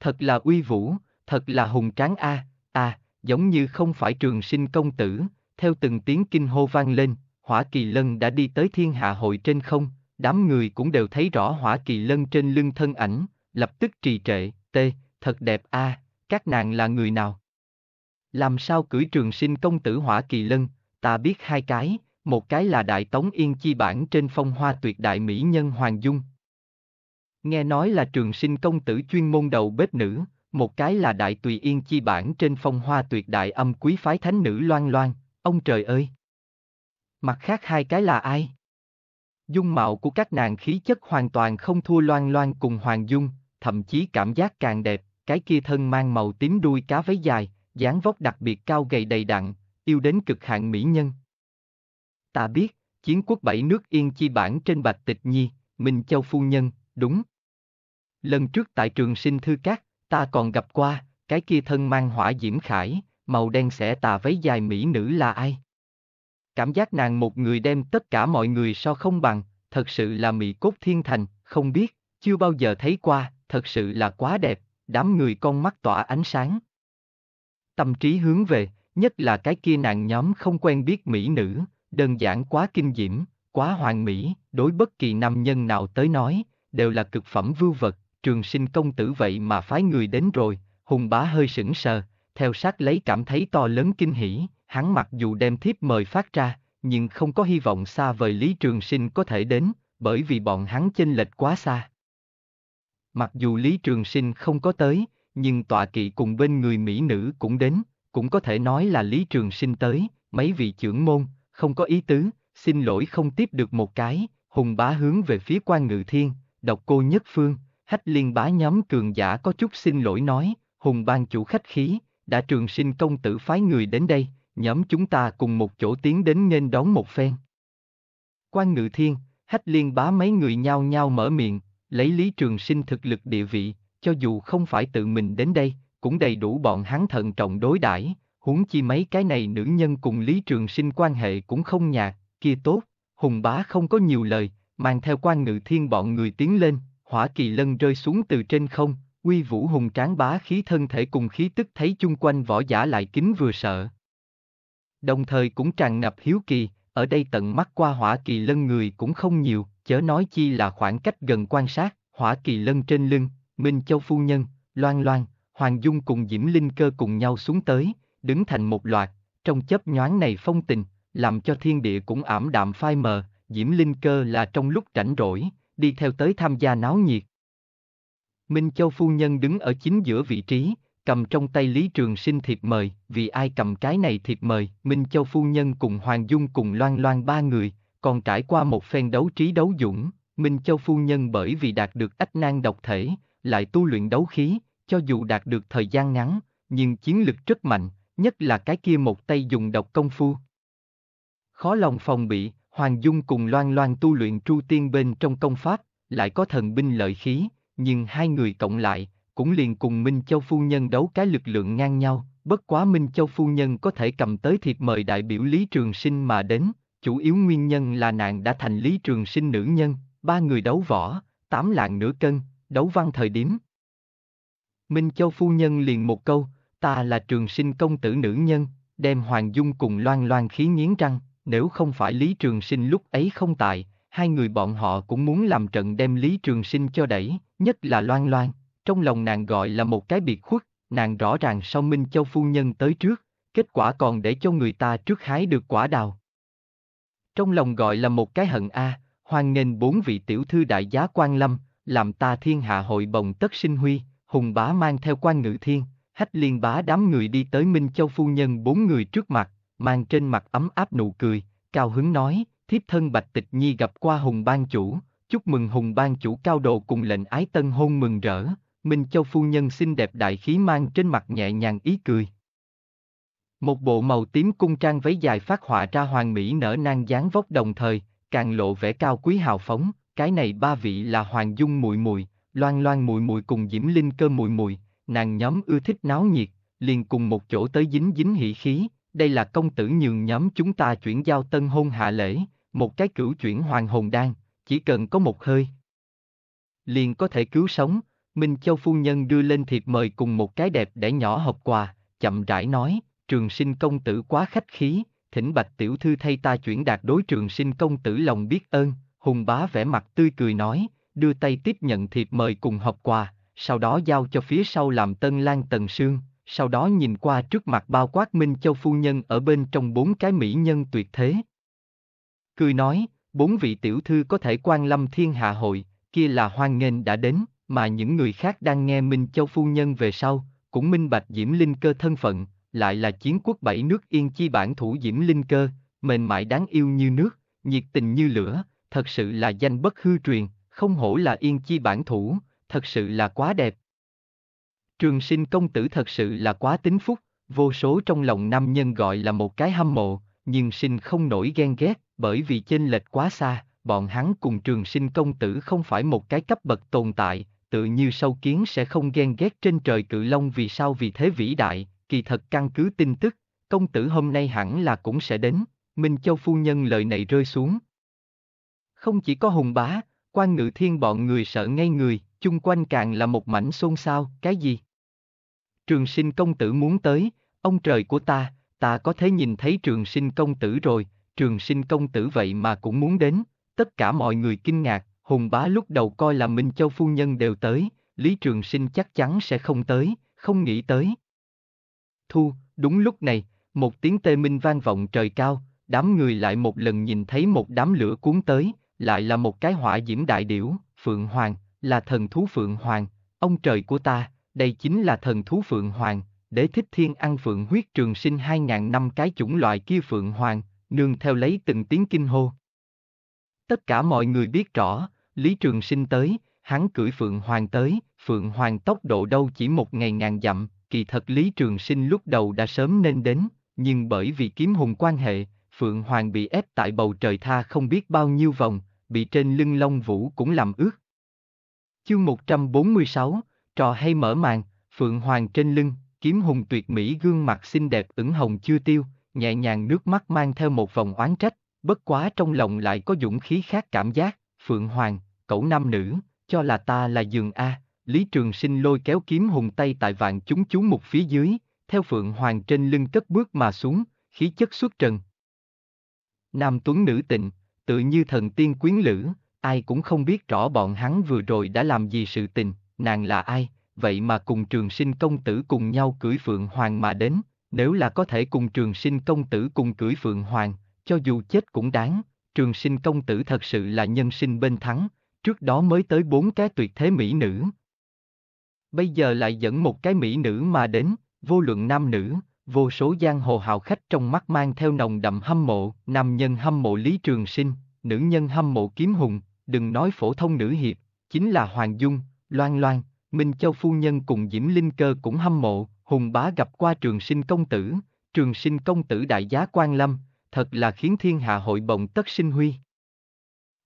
Thật là uy vũ, thật là hùng tráng a, à, a, à, giống như không phải trường sinh công tử, theo từng tiếng kinh hô vang lên, Hỏa Kỳ Lân đã đi tới thiên hạ hội trên không, đám người cũng đều thấy rõ Hỏa Kỳ Lân trên lưng thân ảnh, lập tức trì trệ, tê, thật đẹp a, à, các nàng là người nào? Làm sao cưỡi trường sinh công tử Hỏa Kỳ Lân, ta biết hai cái, một cái là Đại Tống Yên Chi bản trên phong hoa tuyệt đại mỹ nhân Hoàng Dung. Nghe nói là trường sinh công tử chuyên môn đầu bếp nữ, một cái là đại tùy yên chi bản trên phong hoa tuyệt đại âm quý phái thánh nữ loan loan, ông trời ơi! Mặt khác hai cái là ai? Dung mạo của các nàng khí chất hoàn toàn không thua loan loan cùng Hoàng Dung, thậm chí cảm giác càng đẹp, cái kia thân mang màu tím đuôi cá váy dài, dáng vóc đặc biệt cao gầy đầy đặn, yêu đến cực hạn mỹ nhân. Ta biết, chiến quốc bảy nước yên chi bản trên Bạch Tịch Nhi, Minh Châu Phu Nhân, đúng. Lần trước tại trường sinh thư các, Ta còn gặp qua, cái kia thân mang hỏa diễm khải, màu đen xẻ tà váy dài mỹ nữ là ai? Cảm giác nàng một người đem tất cả mọi người so không bằng, thật sự là mỹ cốt thiên thành, không biết, chưa bao giờ thấy qua, thật sự là quá đẹp, đám người con mắt tỏa ánh sáng. Tâm trí hướng về, nhất là cái kia nàng nhóm không quen biết mỹ nữ, đơn giản quá kinh diễm, quá hoàn mỹ, đối bất kỳ nam nhân nào tới nói, đều là cực phẩm vưu vật, trường sinh công tử vậy mà phái người đến rồi, hùng bá hơi sững sờ, theo sát lấy cảm thấy to lớn kinh hỉ, hắn mặc dù đem thiếp mời phát ra, nhưng không có hy vọng xa vời Lý Trường Sinh có thể đến, bởi vì bọn hắn chênh lệch quá xa. Mặc dù Lý Trường Sinh không có tới, nhưng tọa kỵ cùng bên người mỹ nữ cũng đến, cũng có thể nói là Lý Trường Sinh tới, mấy vị trưởng môn, không có ý tứ, xin lỗi không tiếp được một cái, hùng bá hướng về phía quan ngự thiên, độc cô nhất phương, Hách liên bá nhóm cường giả có chút xin lỗi nói, hùng ban chủ khách khí, đã trường sinh công tử phái người đến đây, nhóm chúng ta cùng một chỗ tiến đến nên đón một phen. Quan ngự thiên, hách liên bá mấy người nhao nhao mở miệng, lấy lý trường sinh thực lực địa vị, cho dù không phải tự mình đến đây, cũng đầy đủ bọn hắn thận trọng đối đãi huống chi mấy cái này nữ nhân cùng lý trường sinh quan hệ cũng không nhạt, kia tốt, hùng bá không có nhiều lời, mang theo quan ngự thiên bọn người tiến lên, hỏa kỳ lân rơi xuống từ trên không, uy vũ hùng tráng bá khí thân thể cùng khí tức thấy chung quanh võ giả lại kính vừa sợ. Đồng thời cũng tràn ngập hiếu kỳ, ở đây tận mắt qua hỏa kỳ lân người cũng không nhiều, chớ nói chi là khoảng cách gần quan sát, hỏa kỳ lân trên lưng, Minh Châu Phu Nhân, Loan Loan, Hoàng Dung cùng Diễm Linh Cơ cùng nhau xuống tới, đứng thành một loạt, trong chớp nhoáng này phong tình, làm cho thiên địa cũng ảm đạm phai mờ, Diễm Linh Cơ là trong lúc rảnh rỗi, đi theo tới tham gia náo nhiệt. Minh Châu phu nhân đứng ở chính giữa vị trí, cầm trong tay Lý Trường Sinh thiệp mời, vì ai cầm cái này thiệp mời, Minh Châu phu nhân cùng Hoàng Dung cùng Loan Loan ba người, còn trải qua một phen đấu trí đấu dũng, Minh Châu phu nhân bởi vì đạt được ách nan độc thể, lại tu luyện đấu khí, cho dù đạt được thời gian ngắn, nhưng chiến lực rất mạnh, nhất là cái kia một tay dùng độc công phu. Khó lòng phòng bị, Hoàng Dung cùng Loan Loan tu luyện tru tiên bên trong công pháp, lại có thần binh lợi khí, nhưng hai người cộng lại, cũng liền cùng Minh Châu Phu Nhân đấu cái lực lượng ngang nhau, bất quá Minh Châu Phu Nhân có thể cầm tới thiệp mời đại biểu Lý Trường Sinh mà đến, chủ yếu nguyên nhân là nàng đã thành Lý Trường Sinh nữ nhân, ba người đấu võ, tám lạng nửa cân, đấu văn thời điểm. Minh Châu Phu Nhân liền một câu, ta là Trường Sinh công tử nữ nhân, đem Hoàng Dung cùng loan loan khí nghiến răng, nếu không phải Lý Trường Sinh lúc ấy không tại, hai người bọn họ cũng muốn làm trận đem Lý Trường Sinh cho đẩy, nhất là Loan Loan, trong lòng nàng gọi là một cái biệt khuất, nàng rõ ràng sau Minh Châu Phu Nhân tới trước, kết quả còn để cho người ta trước hái được quả đào. Trong lòng gọi là một cái hận a, hoan nghênh bốn vị tiểu thư đại giá quan lâm, làm ta thiên hạ hội bồng tất sinh huy, hùng bá mang theo quan ngự thiên, hách liên bá đám người đi tới Minh Châu Phu Nhân bốn người trước mặt, mang trên mặt ấm áp nụ cười, cao hứng nói, thiếp thân Bạch Tịch Nhi gặp qua Hùng Ban Chủ, chúc mừng Hùng Ban Chủ cao độ cùng lệnh ái tân hôn mừng rỡ, Minh Châu Phu Nhân xinh đẹp đại khí mang trên mặt nhẹ nhàng ý cười. Một bộ màu tím cung trang váy dài phát họa ra hoàng mỹ nở nang dáng vóc đồng thời, càng lộ vẻ cao quý hào phóng, cái này ba vị là Hoàng Dung mùi mùi, Loan Loan mùi mùi cùng Diễm Linh Cơ mùi mùi, nàng nhóm ưa thích náo nhiệt, liền cùng một chỗ tới dính dính hỉ khí, đây là công tử nhường nhóm chúng ta chuyển giao tân hôn hạ lễ, một cái cửu chuyển hoàng hồn đan, chỉ cần có một hơi. Liền có thể cứu sống, Minh Châu Phu Nhân đưa lên thiệp mời cùng một cái đẹp để nhỏ hộp quà, chậm rãi nói, trường sinh công tử quá khách khí, thỉnh bạch tiểu thư thay ta chuyển đạt đối trường sinh công tử lòng biết ơn, hùng bá vẻ mặt tươi cười nói, đưa tay tiếp nhận thiệp mời cùng hộp quà, sau đó giao cho phía sau làm tân lan tần sương, sau đó nhìn qua trước mặt bao quát Minh Châu Phu Nhân ở bên trong bốn cái mỹ nhân tuyệt thế. Cười nói, bốn vị tiểu thư có thể quan lâm thiên hạ hội, kia là hoan nghênh đã đến, mà những người khác đang nghe Minh Châu Phu Nhân về sau, cũng minh bạch Diễm Linh Cơ thân phận, lại là chiến quốc bảy nước yên chi bản thủ Diễm Linh Cơ, mềm mại đáng yêu như nước, nhiệt tình như lửa, thật sự là danh bất hư truyền, không hổ là yên chi bản thủ, thật sự là quá đẹp. Trường sinh công tử thật sự là quá tính phúc, vô số trong lòng nam nhân gọi là một cái hâm mộ, nhưng sinh không nổi ghen ghét, bởi vì chênh lệch quá xa, bọn hắn cùng trường sinh công tử không phải một cái cấp bậc tồn tại, tự như sâu kiến sẽ không ghen ghét trên trời cự long vì sao vì thế vĩ đại, kỳ thật căn cứ tin tức, công tử hôm nay hẳn là cũng sẽ đến, Minh Châu phu nhân lời này rơi xuống. Không chỉ có hùng bá, quan ngự thiên bọn người sợ ngay người, chung quanh càng là một mảnh xôn xao, cái gì? Trường sinh công tử muốn tới, ông trời của ta, ta có thể nhìn thấy trường sinh công tử rồi, trường sinh công tử vậy mà cũng muốn đến, tất cả mọi người kinh ngạc, hùng bá lúc đầu coi là Minh Châu Phu Nhân đều tới, Lý Trường Sinh chắc chắn sẽ không tới, không nghĩ tới. Thu, đúng lúc này, một tiếng tê minh vang vọng trời cao, đám người lại một lần nhìn thấy một đám lửa cuốn tới, lại là một cái hỏa diễm đại điểu, Phượng Hoàng, là thần thú Phượng Hoàng, ông trời của ta, đây chính là thần thú Phượng Hoàng, đế thích thiên ăn Phượng huyết trường sinh hai ngàn năm cái chủng loại kia Phượng Hoàng, nương theo lấy từng tiếng kinh hô. Tất cả mọi người biết rõ, Lý Trường Sinh tới, hắn cưỡi Phượng Hoàng tới, Phượng Hoàng tốc độ đâu chỉ một ngày ngàn dặm, kỳ thật Lý Trường Sinh lúc đầu đã sớm nên đến, nhưng bởi vì kiếm hùng quan hệ, Phượng Hoàng bị ép tại bầu trời tha không biết bao nhiêu vòng, bị trên lưng long vũ cũng làm ướt. Chương 146, trò hay mở màn, phượng hoàng trên lưng, kiếm hùng tuyệt mỹ gương mặt xinh đẹp ửng hồng chưa tiêu, nhẹ nhàng nước mắt mang theo một vòng oán trách, bất quá trong lòng lại có dũng khí khác cảm giác, phượng hoàng, cậu nam nữ, cho là ta là giường A, Lý Trường Sinh lôi kéo kiếm hùng tay tại vạn chúng chú mục phía dưới, theo phượng hoàng trên lưng cất bước mà xuống, khí chất xuất trần. Nam tuấn nữ tịnh, tự như thần tiên quyến lữ, ai cũng không biết rõ bọn hắn vừa rồi đã làm gì sự tình, nàng là ai, vậy mà cùng trường sinh công tử cùng nhau cưỡi phượng hoàng mà đến, nếu là có thể cùng trường sinh công tử cùng cưỡi phượng hoàng, cho dù chết cũng đáng, trường sinh công tử thật sự là nhân sinh bên thắng, trước đó mới tới bốn cái tuyệt thế mỹ nữ. Bây giờ lại dẫn một cái mỹ nữ mà đến, vô lượng nam nữ, vô số giang hồ hào khách trong mắt mang theo nồng đậm hâm mộ, nam nhân hâm mộ Lý Trường Sinh, nữ nhân hâm mộ Kiếm Hùng, đừng nói phổ thông nữ hiệp, chính là Hoàng Dung, Loan Loan, Minh Châu Phu Nhân cùng Diễm Linh Cơ cũng hâm mộ, Hùng Bá gặp qua trường sinh công tử, trường sinh công tử đại giá quan lâm, thật là khiến thiên hạ hội bồng tất sinh huy.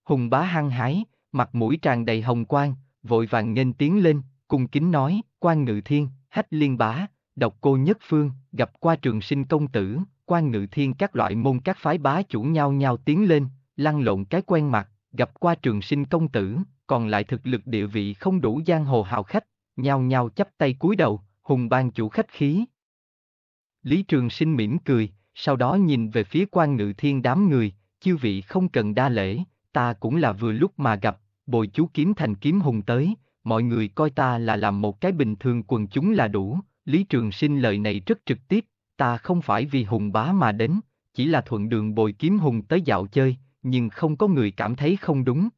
Hùng Bá hăng hái, mặt mũi tràn đầy hồng quang, vội vàng nghênh tiến lên, cùng kính nói, quan ngự thiên, hách liên bá, độc cô nhất phương, gặp qua trường sinh công tử, quan ngự thiên các loại môn các phái bá chủ nhau nhau tiến lên, lăn lộn cái quen mặt, gặp qua trường sinh công tử, còn lại thực lực địa vị không đủ giang hồ hào khách, nhao nhao chắp tay cúi đầu, hùng ban chủ khách khí. Lý Trường Sinh mỉm cười, sau đó nhìn về phía quan ngự thiên đám người, chư vị không cần đa lễ, ta cũng là vừa lúc mà gặp, bồi chú kiếm thành kiếm hùng tới, mọi người coi ta là làm một cái bình thường quần chúng là đủ, Lý Trường Sinh lời này rất trực tiếp, ta không phải vì hùng bá mà đến, chỉ là thuận đường bồi kiếm hùng tới dạo chơi, nhưng không có người cảm thấy không đúng,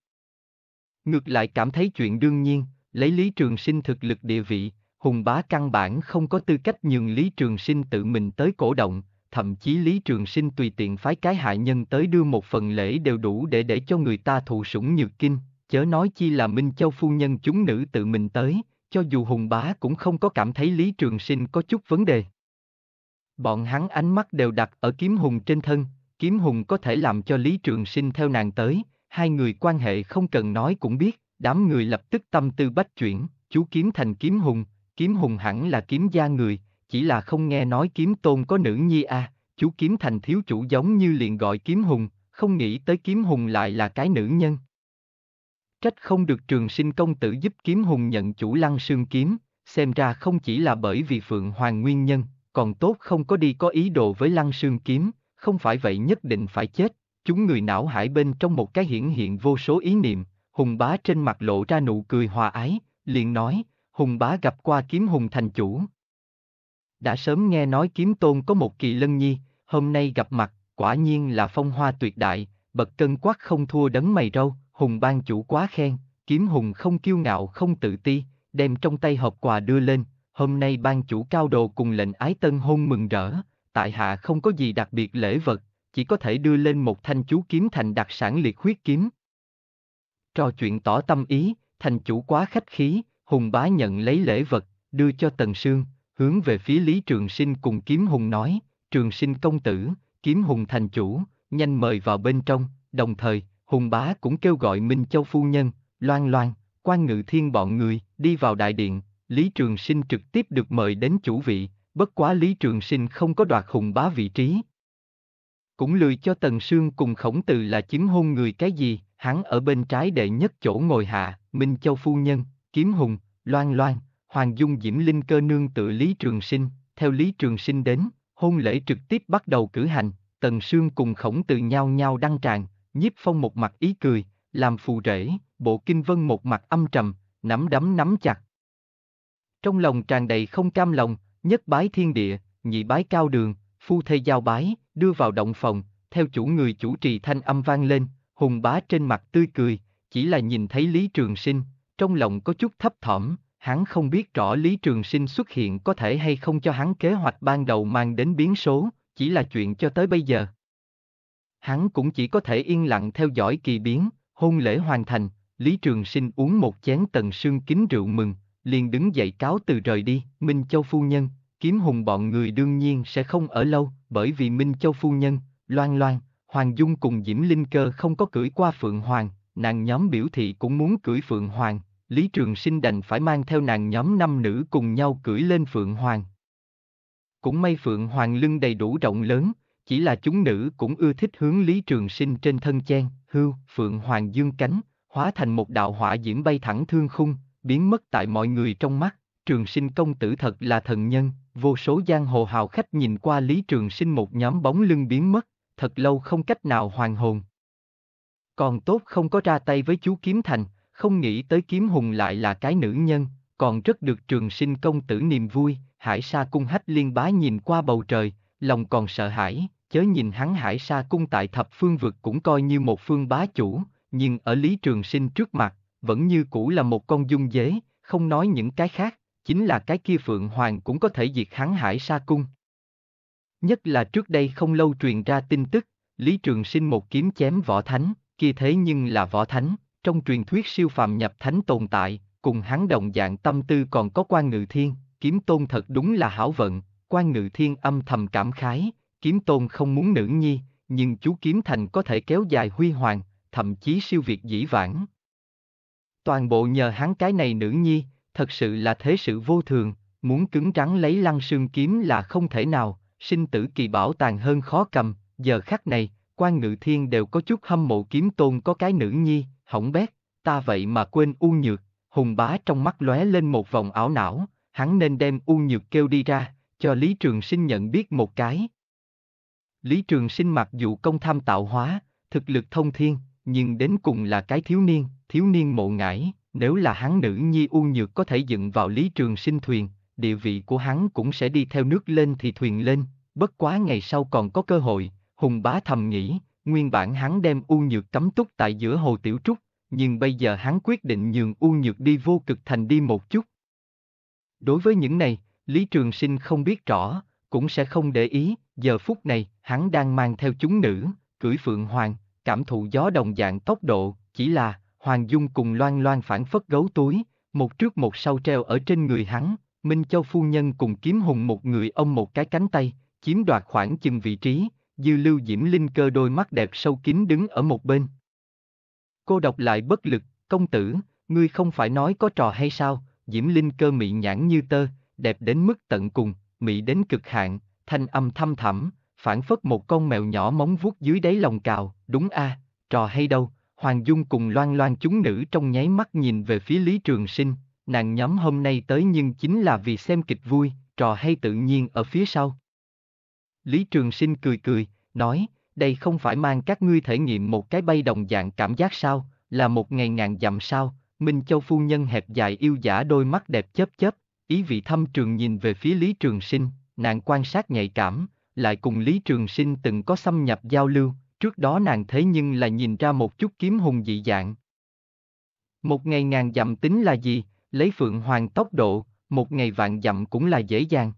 Ngược lại cảm thấy chuyện đương nhiên, lấy Lý Trường Sinh thực lực địa vị, Hùng Bá căn bản không có tư cách nhường Lý Trường Sinh tự mình tới cổ động, thậm chí Lý Trường Sinh tùy tiện phái cái hạ nhân tới đưa một phần lễ đều đủ để để cho người ta thụ sủng nhược kinh, chớ nói chi là Minh Châu phu nhân chúng nữ tự mình tới, cho dù Hùng Bá cũng không có cảm thấy Lý Trường Sinh có chút vấn đề. Bọn hắn ánh mắt đều đặt ở kiếm hùng trên thân, kiếm hùng có thể làm cho Lý Trường Sinh theo nàng tới, hai người quan hệ không cần nói cũng biết, đám người lập tức tâm tư bách chuyển, chú kiếm thành kiếm hùng, kiếm hùng hẳn là kiếm gia người, chỉ là không nghe nói kiếm tôn có nữ nhi a à. chú kiếm thành thiếu chủ giống như liền gọi kiếm hùng, không nghĩ tới kiếm hùng lại là cái nữ nhân. Trách không được trường sinh công tử giúp kiếm hùng nhận chủ lăng sương kiếm, xem ra không chỉ là bởi vì Phượng Hoàng nguyên nhân, còn tốt không có đi có ý đồ với lăng sương kiếm, không phải vậy nhất định phải chết, Chúng người não hải bên trong một cái hiển hiện vô số ý niệm, Hùng bá trên mặt lộ ra nụ cười hòa ái, liền nói, Hùng bá gặp qua kiếm Hùng thành chủ. Đã sớm nghe nói kiếm tôn có một kỳ lân nhi, hôm nay gặp mặt, quả nhiên là phong hoa tuyệt đại, bậc cân quắc không thua đấng mày râu, Hùng ban chủ quá khen, kiếm Hùng không kiêu ngạo không tự ti, đem trong tay hộp quà đưa lên, hôm nay ban chủ cao đồ cùng lệnh ái tân hôn mừng rỡ, tại hạ không có gì đặc biệt lễ vật, chỉ có thể đưa lên một thanh chú kiếm thành đặc sản liệt huyết kiếm. Trò chuyện tỏ tâm ý, thành chủ quá khách khí, Hùng bá nhận lấy lễ vật, đưa cho Tần Sương, hướng về phía Lý Trường Sinh cùng kiếm Hùng nói, Trường Sinh công tử, kiếm Hùng thành chủ, nhanh mời vào bên trong, đồng thời, Hùng bá cũng kêu gọi Minh Châu Phu Nhân, Loan Loan, quan ngự thiên bọn người, đi vào đại điện, Lý Trường Sinh trực tiếp được mời đến chủ vị, bất quá Lý Trường Sinh không có đoạt Hùng bá vị trí, cũng lười cho Tần Sương cùng khổng từ là chiếm hôn người cái gì, hắn ở bên trái đệ nhất chỗ ngồi hạ, Minh Châu Phu Nhân, Kiếm Hùng, Loan Loan, Hoàng Dung Diễm Linh cơ nương tự Lý Trường Sinh, theo Lý Trường Sinh đến, hôn lễ trực tiếp bắt đầu cử hành, Tần Sương cùng khổng từ nhau nhau đăng tràng, nhiếp phong một mặt ý cười, làm phù rể, bộ kinh vân một mặt âm trầm, nắm đấm nắm chặt. Trong lòng tràn đầy không cam lòng, nhất bái thiên địa, nhị bái cao đường, phu thê giao bái, đưa vào động phòng, theo chủ người chủ trì thanh âm vang lên, hùng bá trên mặt tươi cười, chỉ là nhìn thấy Lý Trường Sinh, trong lòng có chút thấp thỏm, hắn không biết rõ Lý Trường Sinh xuất hiện có thể hay không cho hắn kế hoạch ban đầu mang đến biến số, chỉ là chuyện cho tới bây giờ. Hắn cũng chỉ có thể yên lặng theo dõi kỳ biến, hôn lễ hoàn thành, Lý Trường Sinh uống một chén tần sương kính rượu mừng, liền đứng dậy cáo từ rời đi, Minh Châu Phu Nhân, Kiếm hùng bọn người đương nhiên sẽ không ở lâu, bởi vì Minh Châu Phu Nhân, Loan Loan, Hoàng Dung cùng Diễm Linh Cơ không có cưỡi qua Phượng Hoàng, nàng nhóm biểu thị cũng muốn cưỡi Phượng Hoàng, Lý Trường Sinh đành phải mang theo nàng nhóm năm nữ cùng nhau cưỡi lên Phượng Hoàng. Cũng may Phượng Hoàng lưng đầy đủ rộng lớn, chỉ là chúng nữ cũng ưa thích hướng Lý Trường Sinh trên thân chen, hưu, Phượng Hoàng dương cánh, hóa thành một đạo hỏa diễm bay thẳng thương khung, biến mất tại mọi người trong mắt. Trường Sinh công tử thật là thần nhân, vô số giang hồ hào khách nhìn qua Lý Trường Sinh một nhóm bóng lưng biến mất, thật lâu không cách nào hoàn hồn. Còn tốt không có ra tay với chú Kiếm Thành, không nghĩ tới Kiếm Hùng lại là cái nữ nhân, còn rất được Trường Sinh công tử niềm vui, Hải Sa cung hách liên bá nhìn qua bầu trời, lòng còn sợ hãi, chớ nhìn hắn Hải Sa cung tại thập phương vực cũng coi như một phương bá chủ, nhưng ở Lý Trường Sinh trước mặt, vẫn như cũ là một con dung dế, không nói những cái khác, chính là cái kia Phượng Hoàng cũng có thể diệt hắn hải sa cung. Nhất là trước đây không lâu truyền ra tin tức, Lý Trường Sinh một kiếm chém võ thánh, kia thế nhưng là võ thánh, trong truyền thuyết siêu phàm nhập thánh tồn tại, cùng hắn đồng dạng tâm tư còn có quan ngự thiên, kiếm tôn thật đúng là hảo vận, quan ngự thiên âm thầm cảm khái, kiếm tôn không muốn nữ nhi, nhưng chú kiếm thành có thể kéo dài huy hoàng, thậm chí siêu việt dĩ vãng. Toàn bộ nhờ hắn cái này nữ nhi, thật sự là thế sự vô thường, muốn cứng rắn lấy lăng xương kiếm là không thể nào, sinh tử kỳ bảo tàng hơn khó cầm, giờ khắc này, quan ngự thiên đều có chút hâm mộ kiếm tôn có cái nữ nhi, hỏng bét, ta vậy mà quên u nhược, hùng bá trong mắt lóe lên một vòng ảo não, hắn nên đem u nhược kêu đi ra, cho Lý Trường Sinh nhận biết một cái. Lý Trường Sinh mặc dù công tham tạo hóa, thực lực thông thiên, nhưng đến cùng là cái thiếu niên, thiếu niên mộ ngải, nếu là hắn nữ nhi u nhược có thể dựng vào lý trường sinh thuyền, địa vị của hắn cũng sẽ đi theo nước lên thì thuyền lên, bất quá ngày sau còn có cơ hội, Hùng bá thầm nghĩ, nguyên bản hắn đem u nhược cấm túc tại giữa hồ tiểu trúc, nhưng bây giờ hắn quyết định nhường u nhược đi vô cực thành đi một chút. Đối với những này, Lý Trường Sinh không biết rõ, cũng sẽ không để ý, giờ phút này, hắn đang mang theo chúng nữ, cưỡi phượng hoàng, cảm thụ gió đồng dạng tốc độ, chỉ là, Hoàng Dung cùng loan loan phản phất gấu túi, một trước một sau treo ở trên người hắn, Minh Châu Phu Nhân cùng kiếm hùng một người ông một cái cánh tay, chiếm đoạt khoảng chừng vị trí, dư lưu diễm linh cơ đôi mắt đẹp sâu kín đứng ở một bên. Cô đọc lại bất lực, công tử, ngươi không phải nói có trò hay sao, diễm linh cơ mị nhãn như tơ, đẹp đến mức tận cùng, mị đến cực hạn, thanh âm thâm thẳm, phản phất một con mèo nhỏ móng vuốt dưới đáy lòng cào, đúng a, à, trò hay đâu, Hoàng Dung cùng loan loan chúng nữ trong nháy mắt nhìn về phía Lý Trường Sinh, nàng nhóm hôm nay tới nhưng chính là vì xem kịch vui, trò hay tự nhiên ở phía sau. Lý Trường Sinh cười cười, nói, đây không phải mang các ngươi thể nghiệm một cái bay đồng dạng cảm giác sao, là một ngày ngàn dặm sao, Minh Châu phu nhân hẹp dài yêu giả đôi mắt đẹp chớp chớp, ý vị thâm trường nhìn về phía Lý Trường Sinh, nàng quan sát nhạy cảm, lại cùng Lý Trường Sinh từng có xâm nhập giao lưu, Trước đó nàng thế nhưng là nhìn ra một chút kiếm hùng dị dạng. Một ngày ngàn dặm tính là gì, lấy phượng hoàng tốc độ, một ngày vạn dặm cũng là dễ dàng.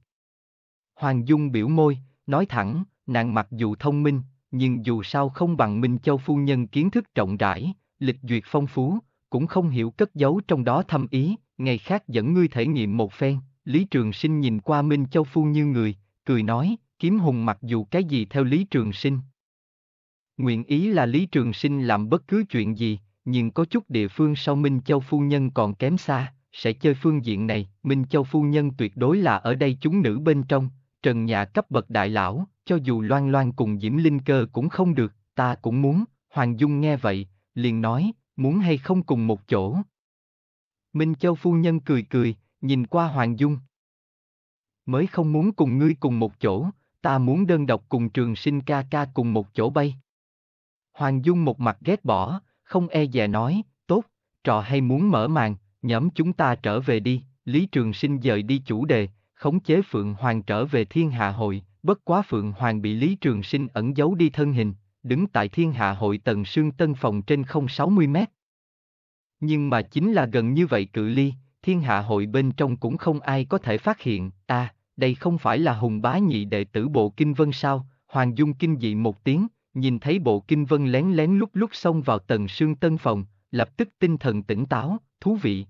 Hoàng Dung biểu môi, nói thẳng, nàng mặc dù thông minh, nhưng dù sao không bằng Minh Châu phu nhân kiến thức rộng rãi, lịch duyệt phong phú, cũng không hiểu cất giấu trong đó thâm ý, ngày khác dẫn ngươi thể nghiệm một phen. Lý Trường Sinh nhìn qua Minh Châu phu như người, cười nói, kiếm hùng mặc dù cái gì theo Lý Trường Sinh, Nguyện ý là Lý Trường Sinh làm bất cứ chuyện gì, nhưng có chút địa phương sau Minh Châu Phu Nhân còn kém xa, sẽ chơi phương diện này, Minh Châu Phu Nhân tuyệt đối là ở đây chúng nữ bên trong, trần nhà cấp bậc đại lão, cho dù loan loan cùng Diễm Linh Cơ cũng không được, ta cũng muốn, Hoàng Dung nghe vậy, liền nói, muốn hay không cùng một chỗ. Minh Châu Phu Nhân cười cười, nhìn qua Hoàng Dung. Mới không muốn cùng ngươi cùng một chỗ, ta muốn đơn độc cùng trường sinh ca ca cùng một chỗ bay. Hoàng Dung một mặt ghét bỏ, không e dè nói, tốt, trò hay muốn mở màn, nhóm chúng ta trở về đi, Lý Trường Sinh dời đi chủ đề, khống chế Phượng Hoàng trở về Thiên Hạ Hội, bất quá Phượng Hoàng bị Lý Trường Sinh ẩn giấu đi thân hình, đứng tại Thiên Hạ Hội tầng sương tân phòng trên không 60 mét. Nhưng mà chính là gần như vậy cự ly, Thiên Hạ Hội bên trong cũng không ai có thể phát hiện, ta, à, đây không phải là hùng bá nhị đệ tử bộ Kinh Vân sao, Hoàng Dung kinh dị một tiếng, nhìn thấy bộ kinh vân lén lén lúc lúc xông vào tầng sương tân phòng, lập tức tinh thần tỉnh táo, thú vị.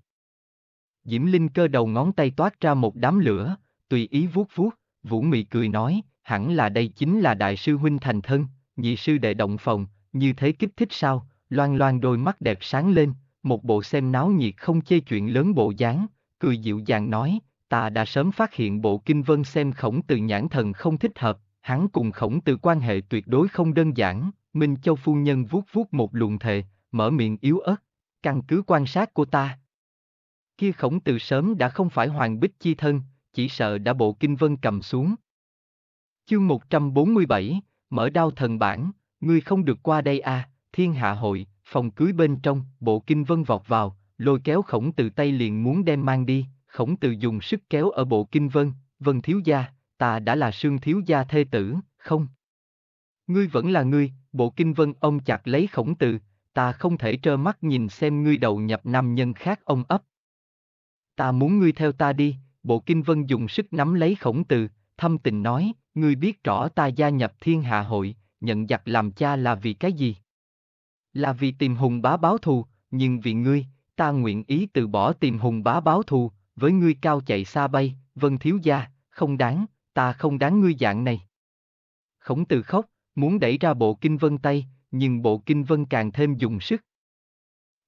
Diễm Linh cơ đầu ngón tay toát ra một đám lửa, tùy ý vuốt vuốt, Vũ Mị cười nói, hẳn là đây chính là đại sư huynh thành thân, nhị sư đệ động phòng, như thế kích thích sao, loan loan đôi mắt đẹp sáng lên, một bộ xem náo nhiệt không chê chuyện lớn bộ dáng, cười dịu dàng nói, ta đã sớm phát hiện bộ kinh vân xem khổng từ nhãn thần không thích hợp, hắn cùng khổng Từ quan hệ tuyệt đối không đơn giản, Minh Châu Phu Nhân vuốt vuốt một luồng thề, mở miệng yếu ớt, căn cứ quan sát của ta. Kia khổng Từ sớm đã không phải hoàng bích chi thân, chỉ sợ đã bộ kinh vân cầm xuống. Chương 147, mở đao thần bản, ngươi không được qua đây à, thiên hạ hội, phòng cưới bên trong, bộ kinh vân vọt vào, lôi kéo khổng Từ tay liền muốn đem mang đi, khổng Từ dùng sức kéo ở bộ kinh vân, vân thiếu gia, ta đã là sương thiếu gia thê tử, không? Ngươi vẫn là ngươi, bộ kinh vân ông chặt lấy khổng từ, ta không thể trơ mắt nhìn xem ngươi đầu nhập nam nhân khác ông ấp. Ta muốn ngươi theo ta đi, bộ kinh vân dùng sức nắm lấy khổng từ, thâm tình nói, ngươi biết rõ ta gia nhập thiên hạ hội, nhận giặc làm cha là vì cái gì? Là vì tìm hùng bá báo thù, nhưng vì ngươi, ta nguyện ý từ bỏ tìm hùng bá báo thù, với ngươi cao chạy xa bay, vân thiếu gia, không đáng, ta không đáng ngươi dạng này. Khổng tử khóc, muốn đẩy ra bộ kinh vân tay, nhưng bộ kinh vân càng thêm dùng sức.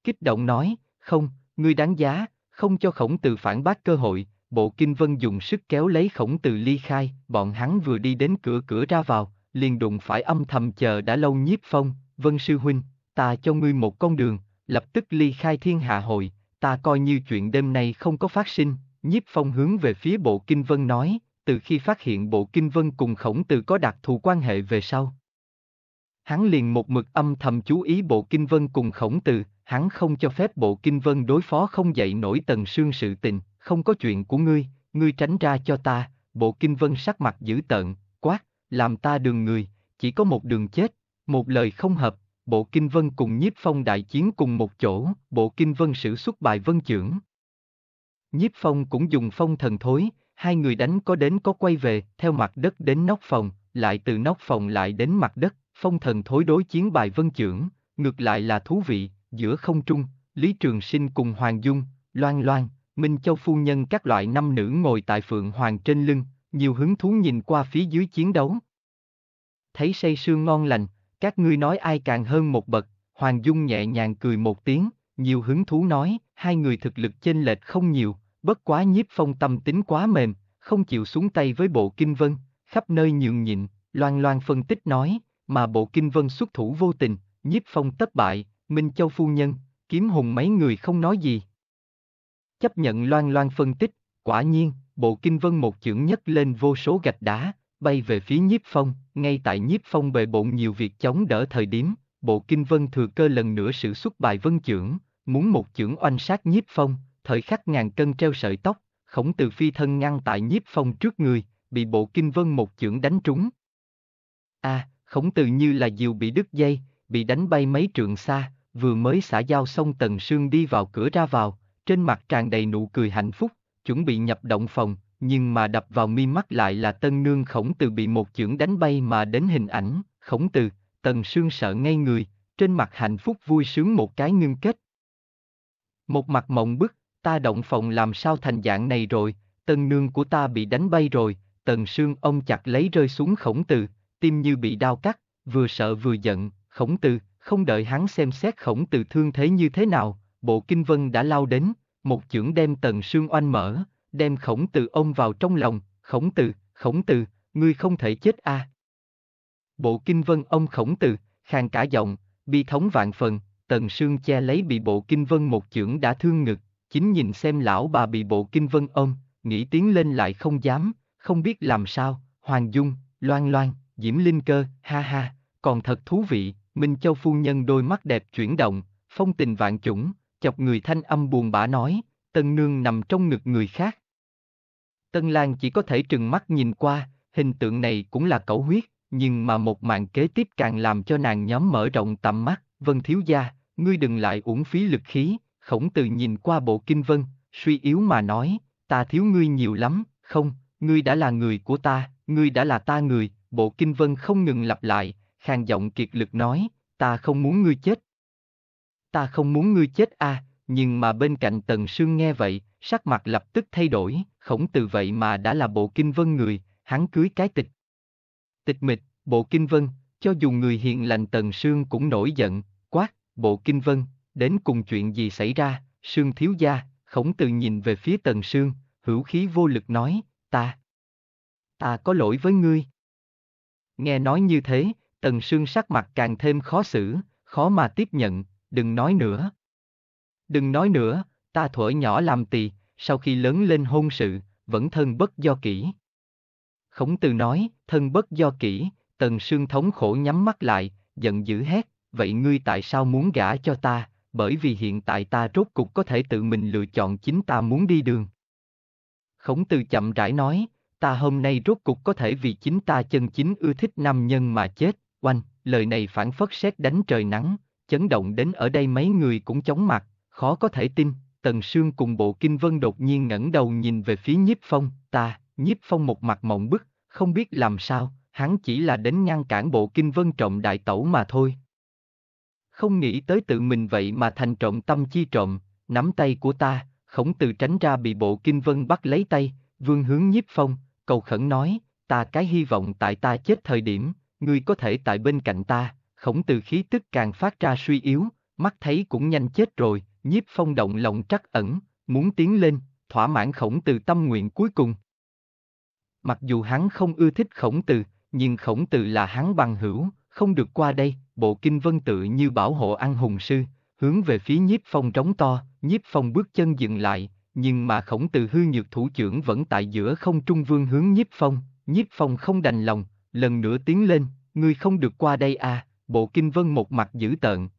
Kích động nói, không, ngươi đáng giá, không cho khổng tử phản bác cơ hội, bộ kinh vân dùng sức kéo lấy khổng tử ly khai, bọn hắn vừa đi đến cửa cửa ra vào, liền đụng phải âm thầm chờ đã lâu nhiếp phong, vân sư huynh, ta cho ngươi một con đường, lập tức ly khai thiên hạ hội, ta coi như chuyện đêm nay không có phát sinh, nhiếp phong hướng về phía bộ kinh vân nói, từ khi phát hiện bộ kinh vân cùng khổng tử có đặc thù quan hệ về sau. Hắn liền một mực âm thầm chú ý bộ kinh vân cùng khổng tử, hắn không cho phép bộ kinh vân đối phó không dậy nổi tần sương sự tình, không có chuyện của ngươi, ngươi tránh ra cho ta, bộ kinh vân sắc mặt dữ tợn, quát, làm ta đường người, chỉ có một đường chết, một lời không hợp, bộ kinh vân cùng nhiếp phong đại chiến cùng một chỗ, bộ kinh vân sử xuất bài vân trưởng. Nhiếp phong cũng dùng phong thần thối, Hai người đánh có đến có quay về, theo mặt đất đến nóc phòng, lại từ nóc phòng lại đến mặt đất, phong thần thối đối chiến bài vân trưởng, ngược lại là thú vị, giữa không trung, Lý Trường Sinh cùng Hoàng Dung, Loan Loan, Minh Châu Phu Nhân các loại năm nữ ngồi tại Phượng Hoàng trên lưng, nhiều hứng thú nhìn qua phía dưới chiến đấu. Thấy say sương ngon lành, các ngươi nói ai càng hơn một bậc, Hoàng Dung nhẹ nhàng cười một tiếng, nhiều hứng thú nói, hai người thực lực chênh lệch không nhiều, Bất quá nhiếp phong tâm tính quá mềm, không chịu xuống tay với bộ kinh vân, khắp nơi nhường nhịn, loan loan phân tích nói, mà bộ kinh vân xuất thủ vô tình, nhiếp phong tất bại, Minh Châu Phu Nhân, kiếm hùng mấy người không nói gì. Chấp nhận loan loan phân tích, quả nhiên, bộ kinh vân một chưởng nhất lên vô số gạch đá, bay về phía nhiếp phong, ngay tại nhiếp phong bề bộn nhiều việc chống đỡ thời điểm, bộ kinh vân thừa cơ lần nữa sử xuất bài vân chưởng, muốn một chưởng oanh sát nhiếp phong, thời khắc ngàn cân treo sợi tóc, khổng từ phi thân ngăn tại nhiếp phong trước người, bị bộ kinh vân một chưởng đánh trúng. a à, khổng từ như là diều bị đứt dây, bị đánh bay mấy trượng xa, vừa mới xả dao xong tần sương đi vào cửa ra vào, trên mặt tràn đầy nụ cười hạnh phúc, chuẩn bị nhập động phòng, nhưng mà đập vào mi mắt lại là tân nương khổng từ bị một chưởng đánh bay mà đến hình ảnh, khổng từ, tần sương sợ ngay người, trên mặt hạnh phúc vui sướng một cái ngưng kết. Một mặt mộng bức, ta động phòng làm sao thành dạng này rồi, tần nương của ta bị đánh bay rồi, tần sương ông chặt lấy rơi xuống khổng từ, tim như bị đau cắt, vừa sợ vừa giận, khổng từ, không đợi hắn xem xét khổng từ thương thế như thế nào, bộ kinh vân đã lao đến, một chưởng đem tần sương oanh mở, đem khổng từ ông vào trong lòng, khổng từ, khổng từ, ngươi không thể chết a. À. Bộ kinh vân ông khổng từ, khàn cả giọng, bi thống vạn phần, tần sương che lấy bị bộ kinh vân một chưởng đã thương ngực, chính nhìn xem lão bà bị bộ kinh vân ôm, nghĩ tiếng lên lại không dám, không biết làm sao, Hoàng Dung, Loan Loan, Diễm Linh Cơ, ha ha, còn thật thú vị, Minh Châu Phu Nhân đôi mắt đẹp chuyển động, phong tình vạn chủng, chọc người thanh âm buồn bã nói, Tân Nương nằm trong ngực người khác. Tân Lan chỉ có thể trừng mắt nhìn qua, hình tượng này cũng là cẩu huyết, nhưng mà một màn kế tiếp càng làm cho nàng nhóm mở rộng tầm mắt, Vân Thiếu Gia, ngươi đừng lại uổng phí lực khí, Khổng Tử nhìn qua bộ kinh vân, suy yếu mà nói, ta thiếu ngươi nhiều lắm, không, ngươi đã là người của ta, ngươi đã là ta người, bộ kinh vân không ngừng lặp lại, khang giọng kiệt lực nói, ta không muốn ngươi chết. Ta không muốn ngươi chết a, à, nhưng mà bên cạnh Tần Sương nghe vậy, sắc mặt lập tức thay đổi, khổng từ vậy mà đã là bộ kinh vân người, hắn cưới cái tịch. Tịch mịch, bộ kinh vân, cho dù người hiện lành Tần Sương cũng nổi giận, quát, bộ kinh vân, Đến cùng chuyện gì xảy ra, Sương thiếu gia, khổng tử nhìn về phía tần sương, hữu khí vô lực nói, ta. Ta có lỗi với ngươi. Nghe nói như thế, tần sương sắc mặt càng thêm khó xử, khó mà tiếp nhận, đừng nói nữa. Đừng nói nữa, ta thuở nhỏ làm tỳ, sau khi lớn lên hôn sự, vẫn thân bất do kỹ. Khổng tử nói, thân bất do kỹ, tần sương thống khổ nhắm mắt lại, giận dữ hét, vậy ngươi tại sao muốn gả cho ta, bởi vì hiện tại ta rốt cục có thể tự mình lựa chọn chính ta muốn đi đường. Khổng tử chậm rãi nói, ta hôm nay rốt cục có thể vì chính ta chân chính ưa thích nam nhân mà chết, oanh, lời này phản phất xét đánh trời nắng, chấn động đến ở đây mấy người cũng chóng mặt, khó có thể tin, Tần Sương cùng bộ kinh vân đột nhiên ngẩng đầu nhìn về phía nhiếp phong, ta, nhiếp phong một mặt mộng bức, không biết làm sao, hắn chỉ là đến ngăn cản bộ kinh vân trọng đại tẩu mà thôi, không nghĩ tới tự mình vậy mà thành trộm tâm chi trộm, nắm tay của ta, khổng từ tránh ra bị bộ kinh vân bắt lấy tay, vương hướng nhiếp phong, cầu khẩn nói, ta cái hy vọng tại ta chết thời điểm, ngươi có thể tại bên cạnh ta, khổng từ khí tức càng phát ra suy yếu, mắt thấy cũng nhanh chết rồi, nhiếp phong động lòng trắc ẩn, muốn tiến lên, thỏa mãn khổng từ tâm nguyện cuối cùng. Mặc dù hắn không ưa thích khổng từ nhưng khổng từ là hắn bằng hữu, không được qua đây, bộ kinh vân tự như bảo hộ ăn hùng sư, hướng về phía nhiếp phong trống to, nhiếp phong bước chân dừng lại, nhưng mà khổng từ hư nhược thủ trưởng vẫn tại giữa không trung vương hướng nhiếp phong, nhiếp phong không đành lòng, lần nữa tiến lên, ngươi không được qua đây à, bộ kinh vân một mặt dữ tợn.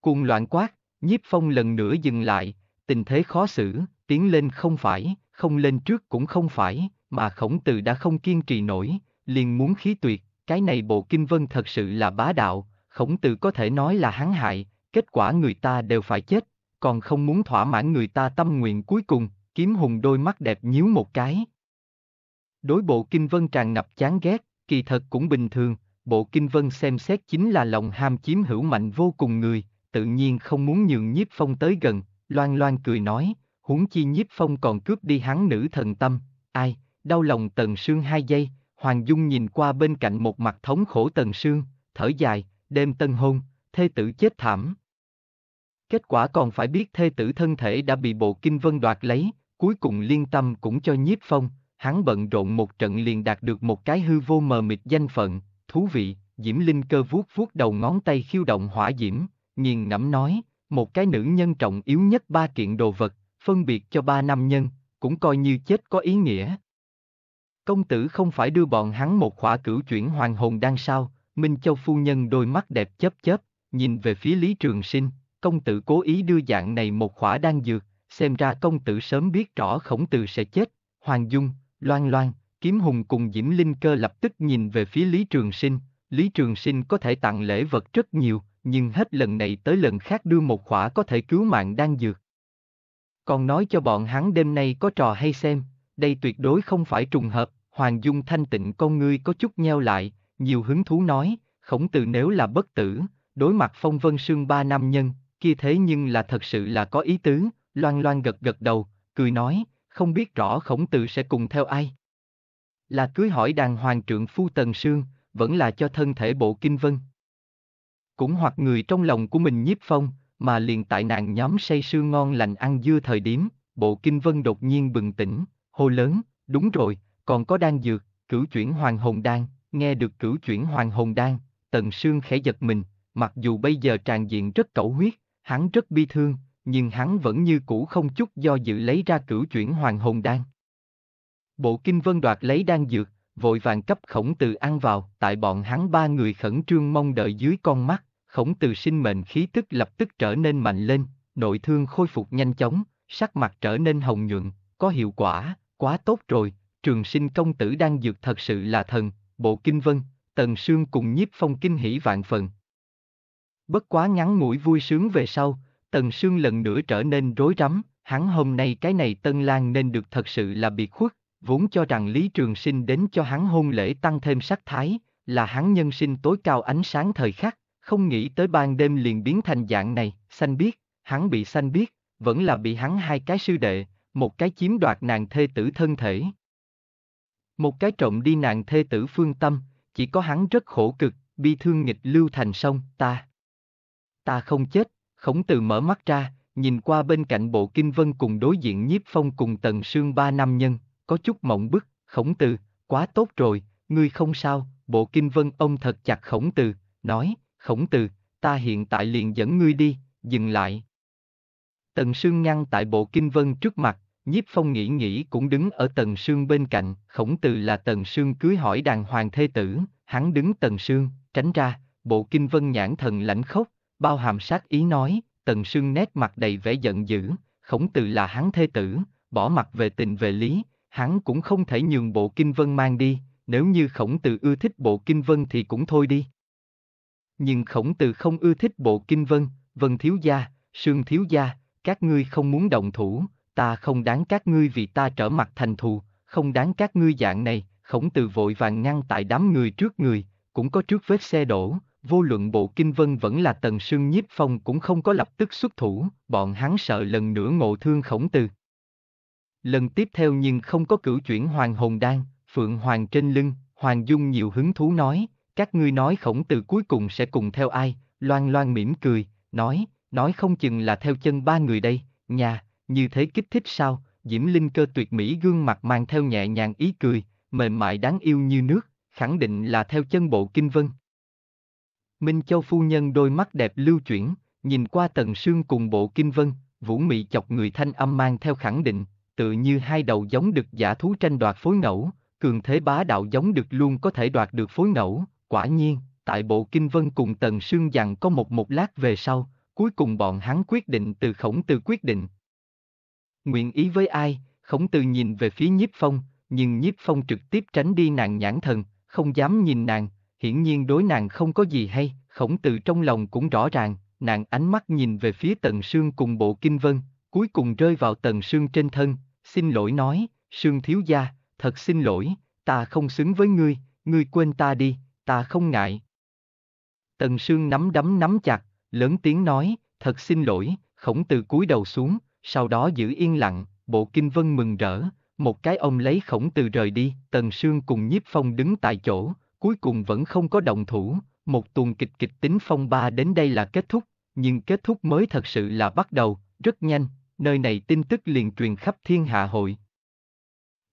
Cuồng loạn quát, nhiếp phong lần nữa dừng lại, tình thế khó xử, tiến lên không phải, không lên trước cũng không phải, mà khổng từ đã không kiên trì nổi, liền muốn khí tuyệt, cái này bộ kinh vân thật sự là bá đạo, khổng tử có thể nói là hắn hại, kết quả người ta đều phải chết, còn không muốn thỏa mãn người ta tâm nguyện cuối cùng, kiếm hùng đôi mắt đẹp nhíu một cái. Đối bộ kinh vân tràn ngập chán ghét, kỳ thật cũng bình thường, bộ kinh vân xem xét chính là lòng ham chiếm hữu mạnh vô cùng người, tự nhiên không muốn nhường nhiếp phong tới gần, loan loan cười nói, huống chi nhiếp phong còn cướp đi hắn nữ thần tâm, ai, đau lòng tần sương hai giây, Hoàng Dung nhìn qua bên cạnh một mặt thống khổ Tần Sương, thở dài, đêm tân hôn, thê tử chết thảm. Kết quả còn phải biết thê tử thân thể đã bị bộ kinh vân đoạt lấy, cuối cùng liên tâm cũng cho nhiếp phong, hắn bận rộn một trận liền đạt được một cái hư vô mờ mịt danh phận, thú vị, Diễm Linh cơ vuốt vuốt đầu ngón tay khiêu động hỏa diễm, nghiền ngẫm nói, một cái nữ nhân trọng yếu nhất ba kiện đồ vật, phân biệt cho ba nam nhân, cũng coi như chết có ý nghĩa. Công tử không phải đưa bọn hắn một khỏa cửu chuyển hoàng hồn đang sao, Minh Châu phu nhân đôi mắt đẹp chớp chớp, nhìn về phía Lý Trường Sinh, công tử cố ý đưa dạng này một khỏa đang dược, xem ra công tử sớm biết rõ khổng tử sẽ chết, Hoàng Dung, Loan Loan, Kiếm Hùng cùng Diễm Linh Cơ lập tức nhìn về phía Lý Trường Sinh, Lý Trường Sinh có thể tặng lễ vật rất nhiều, nhưng hết lần này tới lần khác đưa một khỏa có thể cứu mạng đang dược. Còn nói cho bọn hắn đêm nay có trò hay xem, đây tuyệt đối không phải trùng hợp, Hoàng Dung thanh tịnh con ngươi có chút nheo lại, nhiều hứng thú nói, khổng tử nếu là bất tử, đối mặt phong vân sương ba nam nhân, kia thế nhưng là thật sự là có ý tứ, loan loan gật gật đầu, cười nói, không biết rõ khổng tử sẽ cùng theo ai. Là cưới hỏi đàng hoàng trượng phu Tần Sương, vẫn là cho thân thể bộ kinh vân. Cũng hoặc người trong lòng của mình nhiếp phong, mà liền tại nàng nhóm say sưa ngon lành ăn dưa thời điểm, bộ kinh vân đột nhiên bừng tỉnh, hô lớn, đúng rồi, còn có đan dược, cửu chuyển hoàng hồn đan, nghe được cửu chuyển hoàng hồn đan, tần sương khẽ giật mình, mặc dù bây giờ tràn diện rất cẩu huyết, hắn rất bi thương, nhưng hắn vẫn như cũ không chút do dự lấy ra cửu chuyển hoàng hồn đan. Bộ kinh vân đoạt lấy đan dược, vội vàng cấp khổng từ ăn vào, tại bọn hắn ba người khẩn trương mong đợi dưới con mắt, khổng từ sinh mệnh khí tức lập tức trở nên mạnh lên, nội thương khôi phục nhanh chóng, sắc mặt trở nên hồng nhuận, có hiệu quả, quá tốt rồi, trường sinh công tử đang dược thật sự là thần, bộ kinh vân, tần sương cùng nhiếp phong kinh hỉ vạn phần. Bất quá ngắn mũi vui sướng về sau, tần sương lần nữa trở nên rối rắm, hắn hôm nay cái này tân lan nên được thật sự là bị khuất, vốn cho rằng Lý Trường Sinh đến cho hắn hôn lễ tăng thêm sắc thái, là hắn nhân sinh tối cao ánh sáng thời khắc, không nghĩ tới ban đêm liền biến thành dạng này, xanh biết, hắn bị xanh biết, vẫn là bị hắn hai cái sư đệ, một cái chiếm đoạt nàng thê tử thân thể, một cái trộm đi nàng thê tử phương tâm, chỉ có hắn rất khổ cực, bi thương nghịch lưu thành sông, ta. Ta không chết, khổng từ mở mắt ra, nhìn qua bên cạnh bộ kinh vân cùng đối diện nhiếp phong cùng tần sương ba nam nhân, có chút mộng bức, khổng từ, quá tốt rồi, ngươi không sao, bộ kinh vân ông thật chặt khổng từ, nói, khổng từ, ta hiện tại liền dẫn ngươi đi, dừng lại. Tần sương ngăn tại bộ kinh vân trước mặt, Nhiếp phong nghĩ nghĩ cũng đứng ở tần sương bên cạnh, khổng từ là tần sương cưới hỏi đàng hoàng thê tử, hắn đứng tần sương, tránh ra, bộ kinh vân nhãn thần lãnh khốc, bao hàm sát ý nói, tần sương nét mặt đầy vẻ giận dữ, khổng từ là hắn thê tử, bỏ mặt về tình về lý, hắn cũng không thể nhường bộ kinh vân mang đi, nếu như khổng từ ưa thích bộ kinh vân thì cũng thôi đi. Nhưng khổng từ không ưa thích bộ kinh vân, vân thiếu gia, sương thiếu gia, các ngươi không muốn động thủ, ta không đáng các ngươi vì ta trở mặt thành thù, không đáng các ngươi dạng này, khổng từ vội vàng ngăn tại đám người trước người, cũng có trước vết xe đổ, vô luận bộ kinh vân vẫn là tần sương nhiếp phong cũng không có lập tức xuất thủ, bọn hắn sợ lần nữa ngộ thương khổng từ. Lần tiếp theo nhưng không có cử chuyển hoàng hồn đan, phượng hoàng trên lưng, hoàng dung nhiều hứng thú nói, các ngươi nói khổng từ cuối cùng sẽ cùng theo ai, loan loan mỉm cười, nói, nói không chừng là theo chân ba người đây, nhà, như thế kích thích sao, Diễm Linh cơ tuyệt mỹ gương mặt mang theo nhẹ nhàng ý cười, mềm mại đáng yêu như nước, khẳng định là theo chân bộ kinh vân. Minh Châu phu nhân đôi mắt đẹp lưu chuyển, nhìn qua tần sương cùng bộ kinh vân, vũ mị chọc người thanh âm mang theo khẳng định, tự như hai đầu giống được giả thú tranh đoạt phối ngẫu, cường thế bá đạo giống được luôn có thể đoạt được phối ngẫu, quả nhiên, tại bộ kinh vân cùng tần sương dặn có một một lát về sau, cuối cùng bọn hắn quyết định từ khổng từ quyết định, nguyện ý với ai, khổng tử nhìn về phía nhiếp phong, nhưng nhiếp phong trực tiếp tránh đi nàng nhãn thần, không dám nhìn nàng, hiển nhiên đối nàng không có gì hay, khổng tử trong lòng cũng rõ ràng, nàng ánh mắt nhìn về phía tần sương cùng bộ kinh vân, cuối cùng rơi vào tần sương trên thân, xin lỗi nói, sương thiếu gia, thật xin lỗi, ta không xứng với ngươi, ngươi quên ta đi, ta không ngại. Tần sương nắm đấm nắm chặt, lớn tiếng nói, thật xin lỗi, khổng tử cúi đầu xuống, sau đó giữ yên lặng, bộ kinh vân mừng rỡ, một cái ông lấy khổng từ rời đi, tần sương cùng nhiếp phong đứng tại chỗ, cuối cùng vẫn không có động thủ, một tuần kịch kịch tính phong ba đến đây là kết thúc, nhưng kết thúc mới thật sự là bắt đầu, rất nhanh, nơi này tin tức liền truyền khắp thiên hạ hội.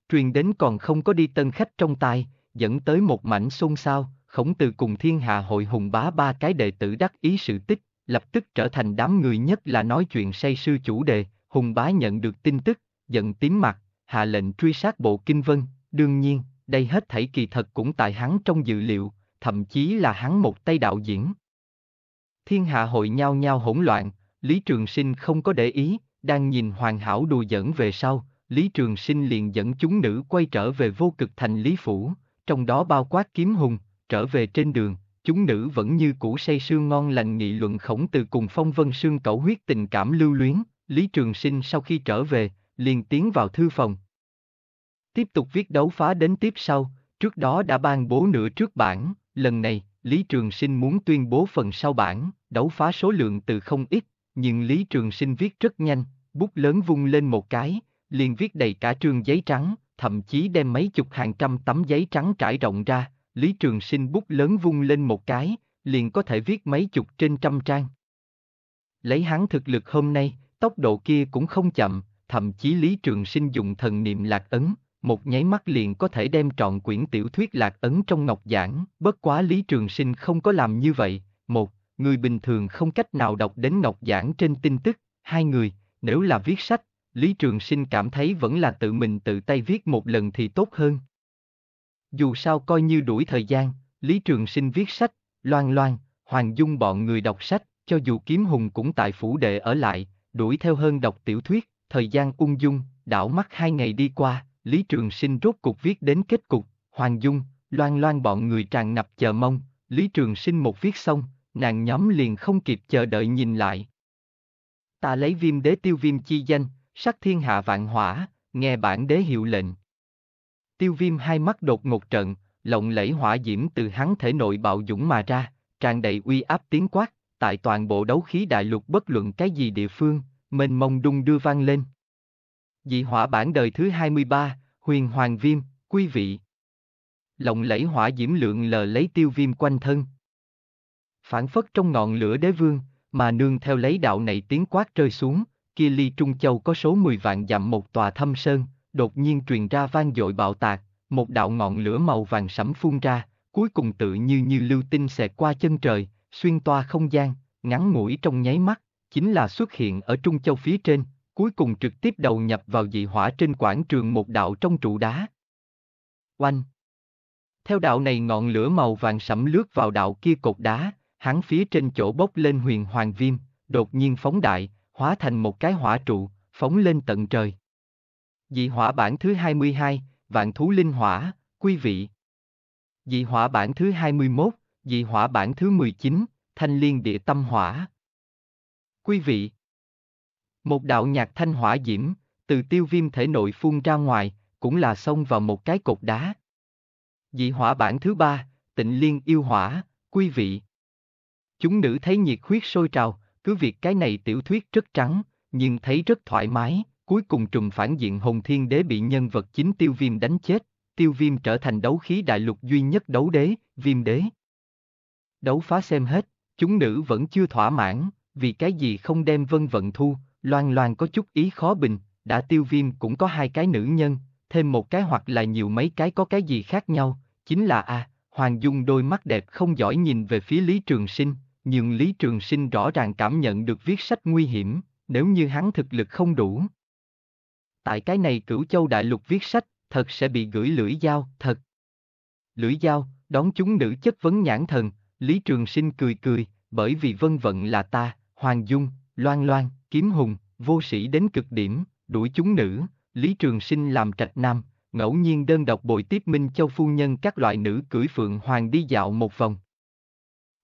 Truyền đến còn không có đi tân khách trong tai, dẫn tới một mảnh xôn xao, khổng từ cùng thiên hạ hội hùng bá ba cái đệ tử đắc ý sự tích, lập tức trở thành đám người nhất là nói chuyện say sư chủ đề, Hùng Bá nhận được tin tức, giận tím mặt, hạ lệnh truy sát bộ kinh vân, đương nhiên, đây hết thảy kỳ thật cũng tại hắn trong dự liệu, thậm chí là hắn một tay đạo diễn. Thiên hạ hội nhau nhau hỗn loạn, Lý Trường Sinh không có để ý, đang nhìn hoàn hảo đùa giỡn về sau, Lý Trường Sinh liền dẫn chúng nữ quay trở về vô cực thành Lý Phủ, trong đó bao quát kiếm hùng, trở về trên đường, chúng nữ vẫn như cũ say sương ngon lành nghị luận khổng từ cùng phong vân sương cẩu huyết tình cảm lưu luyến, Lý Trường Sinh sau khi trở về, liền tiến vào thư phòng. Tiếp tục viết đấu phá đến tiếp sau, trước đó đã ban bố nửa trước bản, lần này, Lý Trường Sinh muốn tuyên bố phần sau bản, đấu phá số lượng từ không ít, nhưng Lý Trường Sinh viết rất nhanh, bút lớn vung lên một cái, liền viết đầy cả trường giấy trắng, thậm chí đem mấy chục hàng trăm tấm giấy trắng trải rộng ra, Lý Trường Sinh bút lớn vung lên một cái, liền có thể viết mấy chục trên trăm trang. Lấy hắn thực lực hôm nay, tốc độ kia cũng không chậm, thậm chí Lý Trường Sinh dùng thần niệm lạc ấn, một nháy mắt liền có thể đem trọn quyển tiểu thuyết lạc ấn trong ngọc giản. bất quá Lý Trường Sinh không có làm như vậy, một, người bình thường không cách nào đọc đến ngọc giản trên tin tức, hai người, nếu là viết sách, Lý Trường Sinh cảm thấy vẫn là tự mình tự tay viết một lần thì tốt hơn. Dù sao coi như đuổi thời gian, Lý Trường Sinh viết sách, loan loan, Hoàng Dung bọn người đọc sách, cho dù kiếm hùng cũng tại phủ đệ ở lại, đuổi theo hơn đọc tiểu thuyết, thời gian ung dung, đảo mắt hai ngày đi qua, Lý Trường Sinh rốt cục viết đến kết cục, Hoàng Dung, loan loan bọn người tràn ngập chờ mong, Lý Trường Sinh một viết xong, nàng nhóm liền không kịp chờ đợi nhìn lại. Ta lấy viêm đế tiêu viêm chi danh, sắc thiên hạ vạn hỏa, nghe bản đế hiệu lệnh. Tiêu viêm hai mắt đột ngột trận, lộng lẫy hỏa diễm từ hắn thể nội bạo dũng mà ra, tràn đầy uy áp tiếng quát, tại toàn bộ đấu khí đại lục bất luận cái gì địa phương, mênh mông đung đưa vang lên. Dị hỏa bản đời thứ 23, huyền hoàng viêm, quý vị. Lộng lẫy hỏa diễm lượng lờ lấy tiêu viêm quanh thân. Phản phất trong ngọn lửa đế vương, mà nương theo lấy đạo này tiếng quát rơi xuống, kia ly Trung Châu có số 10 vạn dặm một tòa thâm sơn, đột nhiên truyền ra vang dội bạo tạc, một đạo ngọn lửa màu vàng sẫm phun ra, cuối cùng tự như như lưu tinh xẹt qua chân trời, xuyên toa không gian, ngắn ngủi trong nháy mắt, chính là xuất hiện ở Trung Châu phía trên, cuối cùng trực tiếp đầu nhập vào dị hỏa trên quảng trường một đạo trong trụ đá. Oanh! Theo đạo này ngọn lửa màu vàng sẫm lướt vào đạo kia cột đá, hắn phía trên chỗ bốc lên huyền hoàng viêm, đột nhiên phóng đại, hóa thành một cái hỏa trụ, phóng lên tận trời. Dị hỏa bản thứ 22, Vạn Thú Linh Hỏa, quý vị. Dị hỏa bản thứ 21, Dị hỏa bản thứ 19, Thanh Liên Địa Tâm Hỏa. Quý vị, một đạo nhạc thanh hỏa diễm, từ tiêu viêm thể nội phun ra ngoài, cũng là xông vào một cái cột đá. Dị hỏa bản thứ ba, tịnh liên yêu hỏa, quý vị. Chúng nữ thấy nhiệt huyết sôi trào, cứ việc cái này tiểu thuyết rất trắng, nhưng thấy rất thoải mái, cuối cùng trùng phản diện hồn thiên đế bị nhân vật chính tiêu viêm đánh chết, tiêu viêm trở thành đấu khí đại lục duy nhất đấu đế, viêm đế. Đấu phá xem hết, chúng nữ vẫn chưa thỏa mãn, vì cái gì không đem vân vận thu, loan loan có chút ý khó bình, đã tiêu viêm cũng có hai cái nữ nhân, thêm một cái hoặc là nhiều mấy cái có cái gì khác nhau, chính là a à, Hoàng Dung đôi mắt đẹp không giỏi nhìn về phía Lý Trường Sinh, nhưng Lý Trường Sinh rõ ràng cảm nhận được viết sách nguy hiểm, nếu như hắn thực lực không đủ. Tại cái này cửu châu đại lục viết sách, thật sẽ bị gửi lưỡi dao, thật. Lưỡi dao, đón chúng nữ chất vấn nhãn thần, Lý Trường Sinh cười cười, bởi vì vân vận là ta, Hoàng Dung, Loan Loan, Kiếm Hùng, vô sĩ đến cực điểm, đuổi chúng nữ, Lý Trường Sinh làm trạch nam, ngẫu nhiên đơn độc bồi tiếp Minh Châu Phu Nhân các loại nữ cưỡi Phượng Hoàng đi dạo một vòng.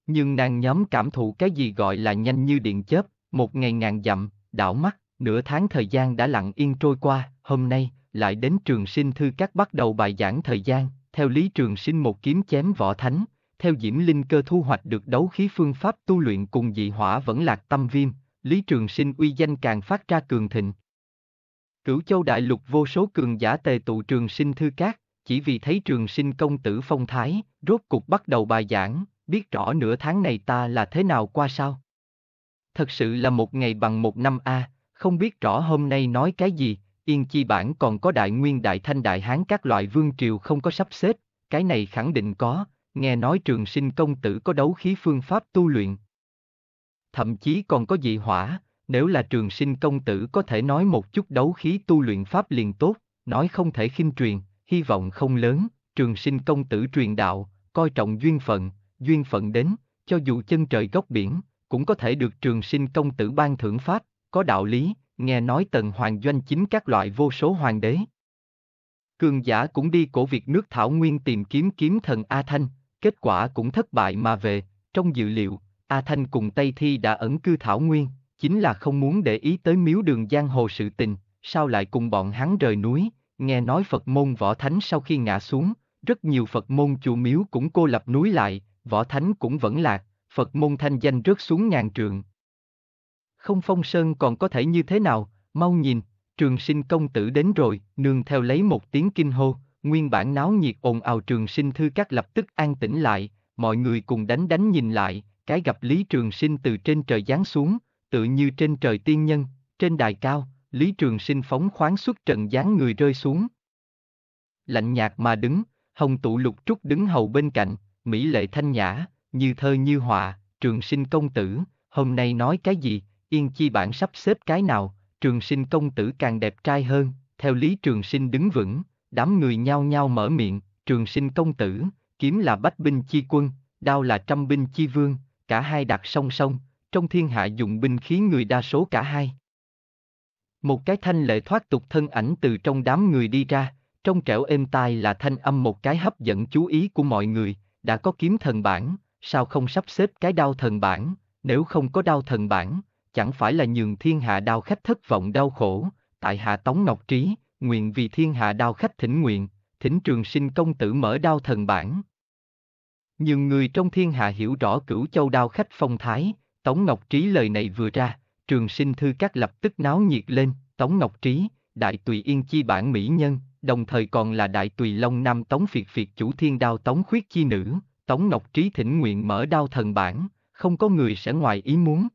Nhưng nàng nhóm cảm thụ cái gì gọi là nhanh như điện chớp, một ngày ngàn dặm, đảo mắt, nửa tháng thời gian đã lặng yên trôi qua, hôm nay, lại đến trường sinh thư các bắt đầu bài giảng thời gian, theo lý trường sinh một kiếm chém võ thánh, theo Diễm Linh Cơ thu hoạch được đấu khí phương pháp tu luyện cùng dị hỏa vẫn lạc tâm viêm, Lý Trường Sinh uy danh càng phát ra cường thịnh. Cửu Châu Đại Lục vô số cường giả tề tụ Trường Sinh Thư Cát, chỉ vì thấy Trường Sinh công tử phong thái, rốt cục bắt đầu bài giảng, biết rõ nửa tháng này ta là thế nào qua sao. Thật sự là một ngày bằng một năm a, không biết rõ hôm nay nói cái gì, yên chi bản còn có đại nguyên đại thanh đại hán các loại vương triều không có sắp xếp, cái này khẳng định có, nghe nói trường sinh công tử có đấu khí phương pháp tu luyện. Thậm chí còn có dị hỏa, nếu là trường sinh công tử có thể nói một chút đấu khí tu luyện pháp liền tốt, nói không thể khinh truyền, hy vọng không lớn, trường sinh công tử truyền đạo, coi trọng duyên phận, duyên phận đến, cho dù chân trời góc biển, cũng có thể được trường sinh công tử ban thưởng pháp, có đạo lý, nghe nói tần hoàng doanh chính các loại vô số hoàng đế. Cường giả cũng đi cổ việc nước Thảo Nguyên tìm kiếm kiếm thần A Thanh, kết quả cũng thất bại mà về, trong dự liệu, A Thanh cùng Tây Thi đã ẩn cư Thảo Nguyên, chính là không muốn để ý tới miếu đường giang hồ sự tình, sao lại cùng bọn hắn rời núi, nghe nói Phật môn võ thánh sau khi ngã xuống, rất nhiều Phật môn chùa miếu cũng cô lập núi lại, võ thánh cũng vẫn lạc, Phật môn thanh danh rớt xuống ngàn trượng. Không phong sơn còn có thể như thế nào, mau nhìn, trường sinh công tử đến rồi, nương theo lấy một tiếng kinh hô, nguyên bản náo nhiệt ồn ào trường sinh thư các lập tức an tĩnh lại, mọi người cùng đánh đánh nhìn lại, cái gặp Lý Trường Sinh từ trên trời giáng xuống, tự như trên trời tiên nhân, trên đài cao, Lý Trường Sinh phóng khoáng xuất trận giáng người rơi xuống. Lạnh nhạt mà đứng, hồng tụ lục trúc đứng hầu bên cạnh, mỹ lệ thanh nhã, như thơ như họa, Trường Sinh công tử, hôm nay nói cái gì, yên chi bản sắp xếp cái nào, Trường Sinh công tử càng đẹp trai hơn, theo Lý Trường Sinh đứng vững, Đám người nhao nhao mở miệng, trường sinh công tử, kiếm là bách binh chi quân, đao là trăm binh chi vương, cả hai đặt song song, trong thiên hạ dùng binh khí người đa số cả hai. Một cái thanh lệ thoát tục thân ảnh từ trong đám người đi ra, trong trẻo êm tai là thanh âm một cái hấp dẫn chú ý của mọi người, đã có kiếm thần bản, sao không sắp xếp cái đao thần bản, nếu không có đao thần bản, chẳng phải là nhường thiên hạ đao khách thất vọng đau khổ, tại hạ Tống Ngọc Trí, nguyện vì thiên hạ đao khách thỉnh nguyện, thỉnh trường sinh công tử mở đao thần bản. Nhưng người trong thiên hạ hiểu rõ cửu châu đao khách phong thái, Tống Ngọc Trí lời này vừa ra, trường sinh thư các lập tức náo nhiệt lên, Tống Ngọc Trí, đại tùy yên chi bản mỹ nhân, đồng thời còn là đại tùy long nam Tống Việt Việt chủ thiên đao Tống Khuyết chi nữ, Tống Ngọc Trí thỉnh nguyện mở đao thần bản, không có người sẽ ngoài ý muốn.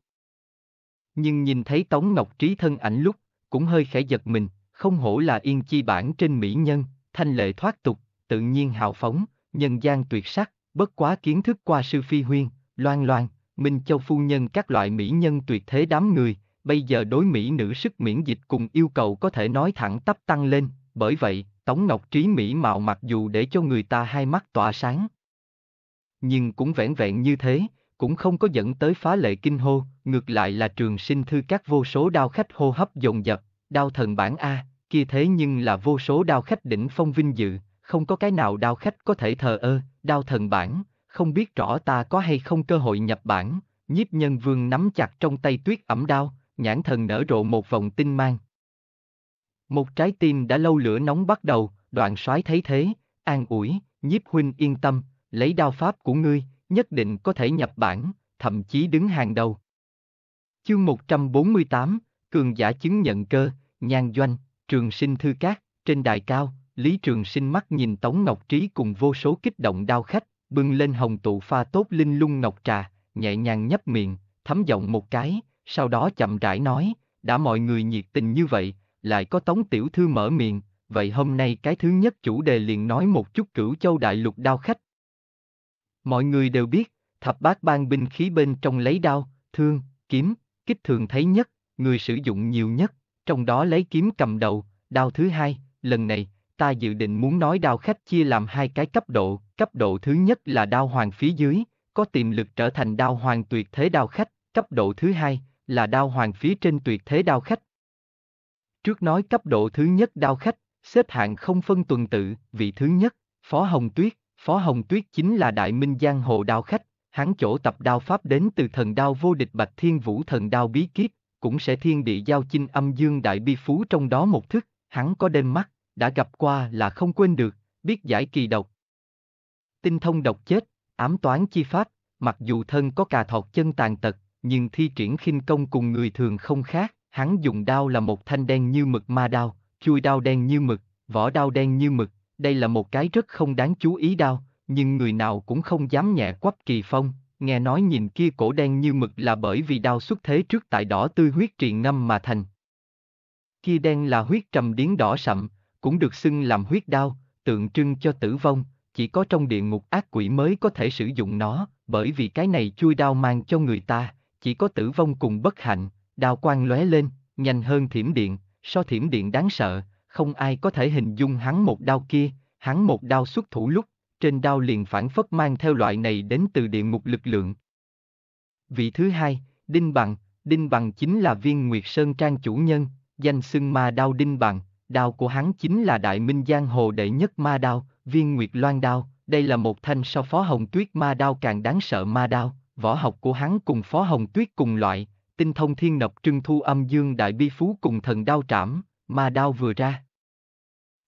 Nhưng nhìn thấy Tống Ngọc Trí thân ảnh lúc, cũng hơi khẽ giật mình, không hổ là yên chi bản trên mỹ nhân, thanh lệ thoát tục, tự nhiên hào phóng, nhân gian tuyệt sắc, bất quá kiến thức qua sư phi huyên, loan loan, minh châu phu nhân các loại mỹ nhân tuyệt thế đám người, bây giờ đối mỹ nữ sức miễn dịch cùng yêu cầu có thể nói thẳng tắp tăng lên, bởi vậy, Tống Ngọc Trí mỹ mạo mặc dù để cho người ta hai mắt tỏa sáng. Nhưng cũng vẻn vẹn như thế, cũng không có dẫn tới phá lệ kinh hô, ngược lại là trường sinh thư các vô số đao khách hô hấp dồn dập, đao thần bản A, kia thế nhưng là vô số đao khách đỉnh phong vinh dự, không có cái nào đao khách có thể thờ ơ, đao thần bản, không biết rõ ta có hay không cơ hội nhập bản, nhiếp nhân vương nắm chặt trong tay tuyết ẩm đao, nhãn thần nở rộ một vòng tinh mang. Một trái tim đã lâu lửa nóng bắt đầu, đoạn soái thấy thế, an ủi, nhiếp huynh yên tâm, lấy đao pháp của ngươi, nhất định có thể nhập bản, thậm chí đứng hàng đầu. Chương 148, cường giả chứng nhận cơ, nhan doanh, trường sinh thư cát, trên đài cao, Lý Trường Sinh mắt nhìn Tống Ngọc Trí cùng vô số kích động đao khách, bưng lên hồng tụ pha tốt linh lung ngọc trà, nhẹ nhàng nhấp miệng, thấm giọng một cái, sau đó chậm rãi nói, đã mọi người nhiệt tình như vậy, lại có Tống Tiểu Thư mở miệng, vậy hôm nay cái thứ nhất chủ đề liền nói một chút cửu châu đại lục đao khách. Mọi người đều biết, thập bát ban binh khí bên trong lấy đao, thương, kiếm, kích thường thấy nhất, người sử dụng nhiều nhất, trong đó lấy kiếm cầm đầu, đao thứ hai, lần này, ta dự định muốn nói đao khách chia làm hai cái cấp độ, cấp độ thứ nhất là đao hoàng phía dưới, có tiềm lực trở thành đao hoàng tuyệt thế đao khách, cấp độ thứ hai là đao hoàng phía trên tuyệt thế đao khách. Trước nói cấp độ thứ nhất đao khách, xếp hạng không phân tuần tự, vị thứ nhất, Phó Hồng Tuyết, Phó Hồng Tuyết chính là đại minh giang hồ đao khách, hắn chỗ tập đao pháp đến từ thần đao vô địch Bạch Thiên Vũ thần đao bí kíp, cũng sẽ thiên địa giao chinh âm dương đại bi phú trong đó một thức, hắn có đêm mắt, đã gặp qua là không quên được, biết giải kỳ độc. Tinh thông độc chết, ám toán chi pháp, mặc dù thân có cà thọt chân tàn tật, nhưng thi triển khinh công cùng người thường không khác, hắn dùng đao là một thanh đen như mực ma đao, chui đao đen như mực, vỏ đao đen như mực, đây là một cái rất không đáng chú ý đao, nhưng người nào cũng không dám nhẹ quắp kỳ phong, nghe nói nhìn kia cổ đen như mực là bởi vì đau xuất thế trước tại đỏ tươi huyết triền ngâm mà thành. Kia đen là huyết trầm điến đỏ sậm, cũng được xưng làm huyết đao, tượng trưng cho tử vong, chỉ có trong địa ngục ác quỷ mới có thể sử dụng nó, bởi vì cái này chui đao mang cho người ta, chỉ có tử vong cùng bất hạnh, đao quang lóe lên, nhanh hơn thiểm điện, so thiểm điện đáng sợ, không ai có thể hình dung hắn một đao kia, hắn một đao xuất thủ lúc, trên đao liền phản phất mang theo loại này đến từ địa ngục lực lượng. Vị thứ hai, Đinh Bằng, Đinh Bằng chính là viên Nguyệt Sơn Trang chủ nhân, danh xưng ma đao Đinh Bằng, đao của hắn chính là đại minh giang hồ đệ nhất ma đao, viên Nguyệt Loan đao, đây là một thanh so phó hồng tuyết ma đao càng đáng sợ ma đao, võ học của hắn cùng phó hồng tuyết cùng loại, tinh thông thiên nập trưng thu âm dương đại bi phú cùng thần đao trảm, ma đao vừa ra.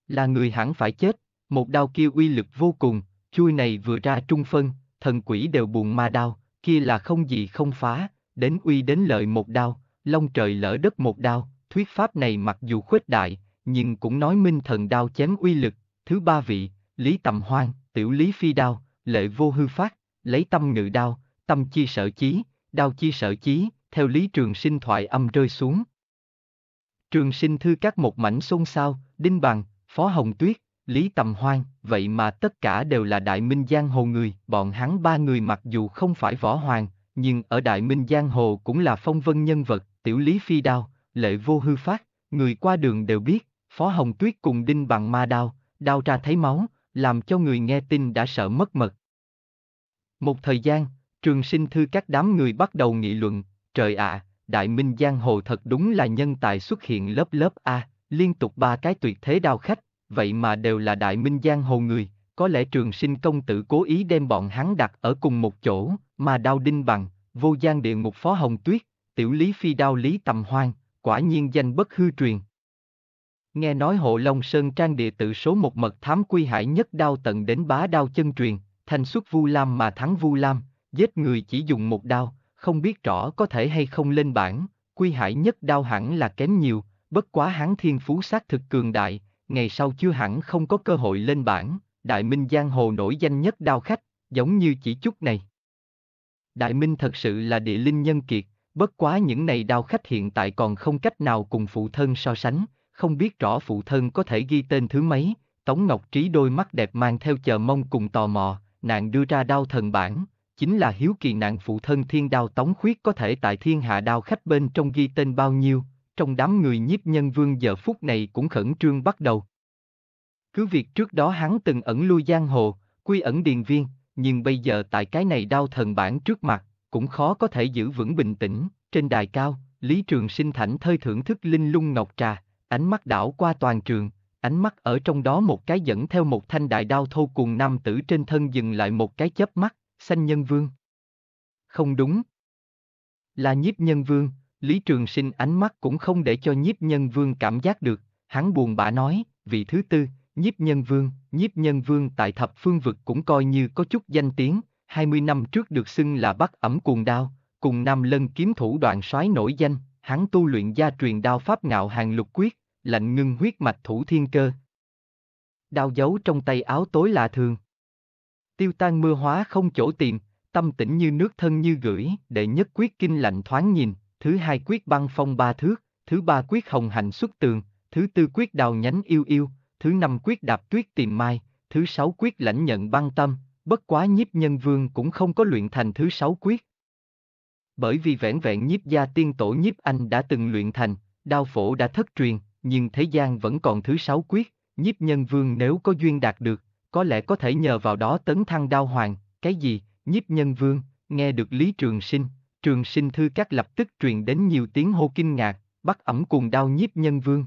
Là người hẳn phải chết, một đao kia uy lực vô cùng, chui này vừa ra trung phân, thần quỷ đều buồn ma đao, kia là không gì không phá, đến uy đến lợi một đao, long trời lỡ đất một đao, thuyết pháp này mặc dù khuếch đại, nhưng cũng nói minh thần đao chém uy lực, thứ ba vị, Lý Tầm Hoang, tiểu Lý Phi đao, lệ vô hư phát, lấy tâm ngự đao, tâm chi sở chí, đao chi sở chí, theo Lý Trường Sinh thoại âm rơi xuống. Trường Sinh thư các một mảnh xôn xao, đinh bằng, phó hồng tuyết, Lý Tầm Hoan, vậy mà tất cả đều là đại minh giang hồ người, bọn hắn ba người mặc dù không phải võ hoàng, nhưng ở đại minh giang hồ cũng là phong vân nhân vật, tiểu Lý Phi Đao, lệ vô hư phát, người qua đường đều biết, Phó Hồng Tuyết cùng đinh bằng ma đao, đao ra thấy máu, làm cho người nghe tin đã sợ mất mật. Một thời gian, trường sinh thư các đám người bắt đầu nghị luận, trời ạ, à, đại minh giang hồ thật đúng là nhân tài xuất hiện lớp lớp A, liên tục ba cái tuyệt thế đao khách, vậy mà đều là đại minh giang hồ người, có lẽ trường sinh công tử cố ý đem bọn hắn đặt ở cùng một chỗ, mà đao đinh bằng, vô gian địa ngục phó hồng tuyết, tiểu lý phi đao lý tầm hoang, quả nhiên danh bất hư truyền. Nghe nói hộ Long Sơn Trang địa tự số một mật thám quy hải nhất đao tận đến bá đao chân truyền, thành xuất Vu Lam mà thắng Vu Lam, giết người chỉ dùng một đao, không biết rõ có thể hay không lên bảng, quy hải nhất đao hẳn là kém nhiều, bất quá hắn thiên phú sát thực cường đại, ngày sau chưa hẳn không có cơ hội lên bảng, đại minh giang hồ nổi danh nhất đao khách, giống như chỉ chút này. Đại minh thật sự là địa linh nhân kiệt, bất quá những này đao khách hiện tại còn không cách nào cùng phụ thân so sánh, không biết rõ phụ thân có thể ghi tên thứ mấy, Tống Ngọc Trí đôi mắt đẹp mang theo chờ mong cùng tò mò, nàng đưa ra đao thần bản, chính là hiếu kỳ nạn phụ thân thiên đao Tống Khuyết có thể tại thiên hạ đao khách bên trong ghi tên bao nhiêu, trong đám người nhiếp nhân vương giờ phút này cũng khẩn trương bắt đầu. Cứ việc trước đó hắn từng ẩn lui giang hồ, quy ẩn điền viên, nhưng bây giờ tại cái này đau thần bản trước mặt, cũng khó có thể giữ vững bình tĩnh, trên đài cao, Lý Trường Sinh thảnh thơi thưởng thức linh lung ngọc trà, ánh mắt đảo qua toàn trường, ánh mắt ở trong đó một cái dẫn theo một thanh đại đao thô cùng nam tử trên thân dừng lại một cái chớp mắt, sanh nhân vương. Không đúng. Là nhiếp nhân vương, Lý Trường Sinh ánh mắt cũng không để cho nhiếp nhân vương cảm giác được, hắn buồn bã nói, vị thứ tư, nhiếp nhân vương, nhiếp nhân vương tại thập phương vực cũng coi như có chút danh tiếng, 20 năm trước được xưng là bắt ẩm cuồng đao, cùng nam lân kiếm thủ đoạn soái nổi danh, hắn tu luyện gia truyền đao pháp ngạo hàng lục quyết, lạnh ngưng huyết mạch thủ thiên cơ. Đao giấu trong tay áo tối lạ thường. Tiêu tan mưa hóa không chỗ tìm, tâm tĩnh như nước thân như gửi, đệ nhất quyết kinh lạnh thoáng nhìn, thứ hai quyết băng phong ba thước, thứ ba quyết hồng hạnh xuất tường, thứ tư quyết đào nhánh yêu yêu, thứ năm quyết đạp tuyết tìm mai, thứ sáu quyết lãnh nhận băng tâm, bất quá nhiếp nhân vương cũng không có luyện thành thứ sáu quyết. Bởi vì vẻn vẹn nhiếp gia tiên tổ nhiếp anh đã từng luyện thành, đao phổ đã thất truyền, nhưng thế gian vẫn còn thứ sáu quyết, nhiếp nhân vương nếu có duyên đạt được, có lẽ có thể nhờ vào đó tấn thăng đao hoàng, cái gì, nhiếp nhân vương, nghe được Lý Trường Sinh, trường sinh thư các lập tức truyền đến nhiều tiếng hô kinh ngạc, bắt ẩm cuồng đao nhiếp nhân vương.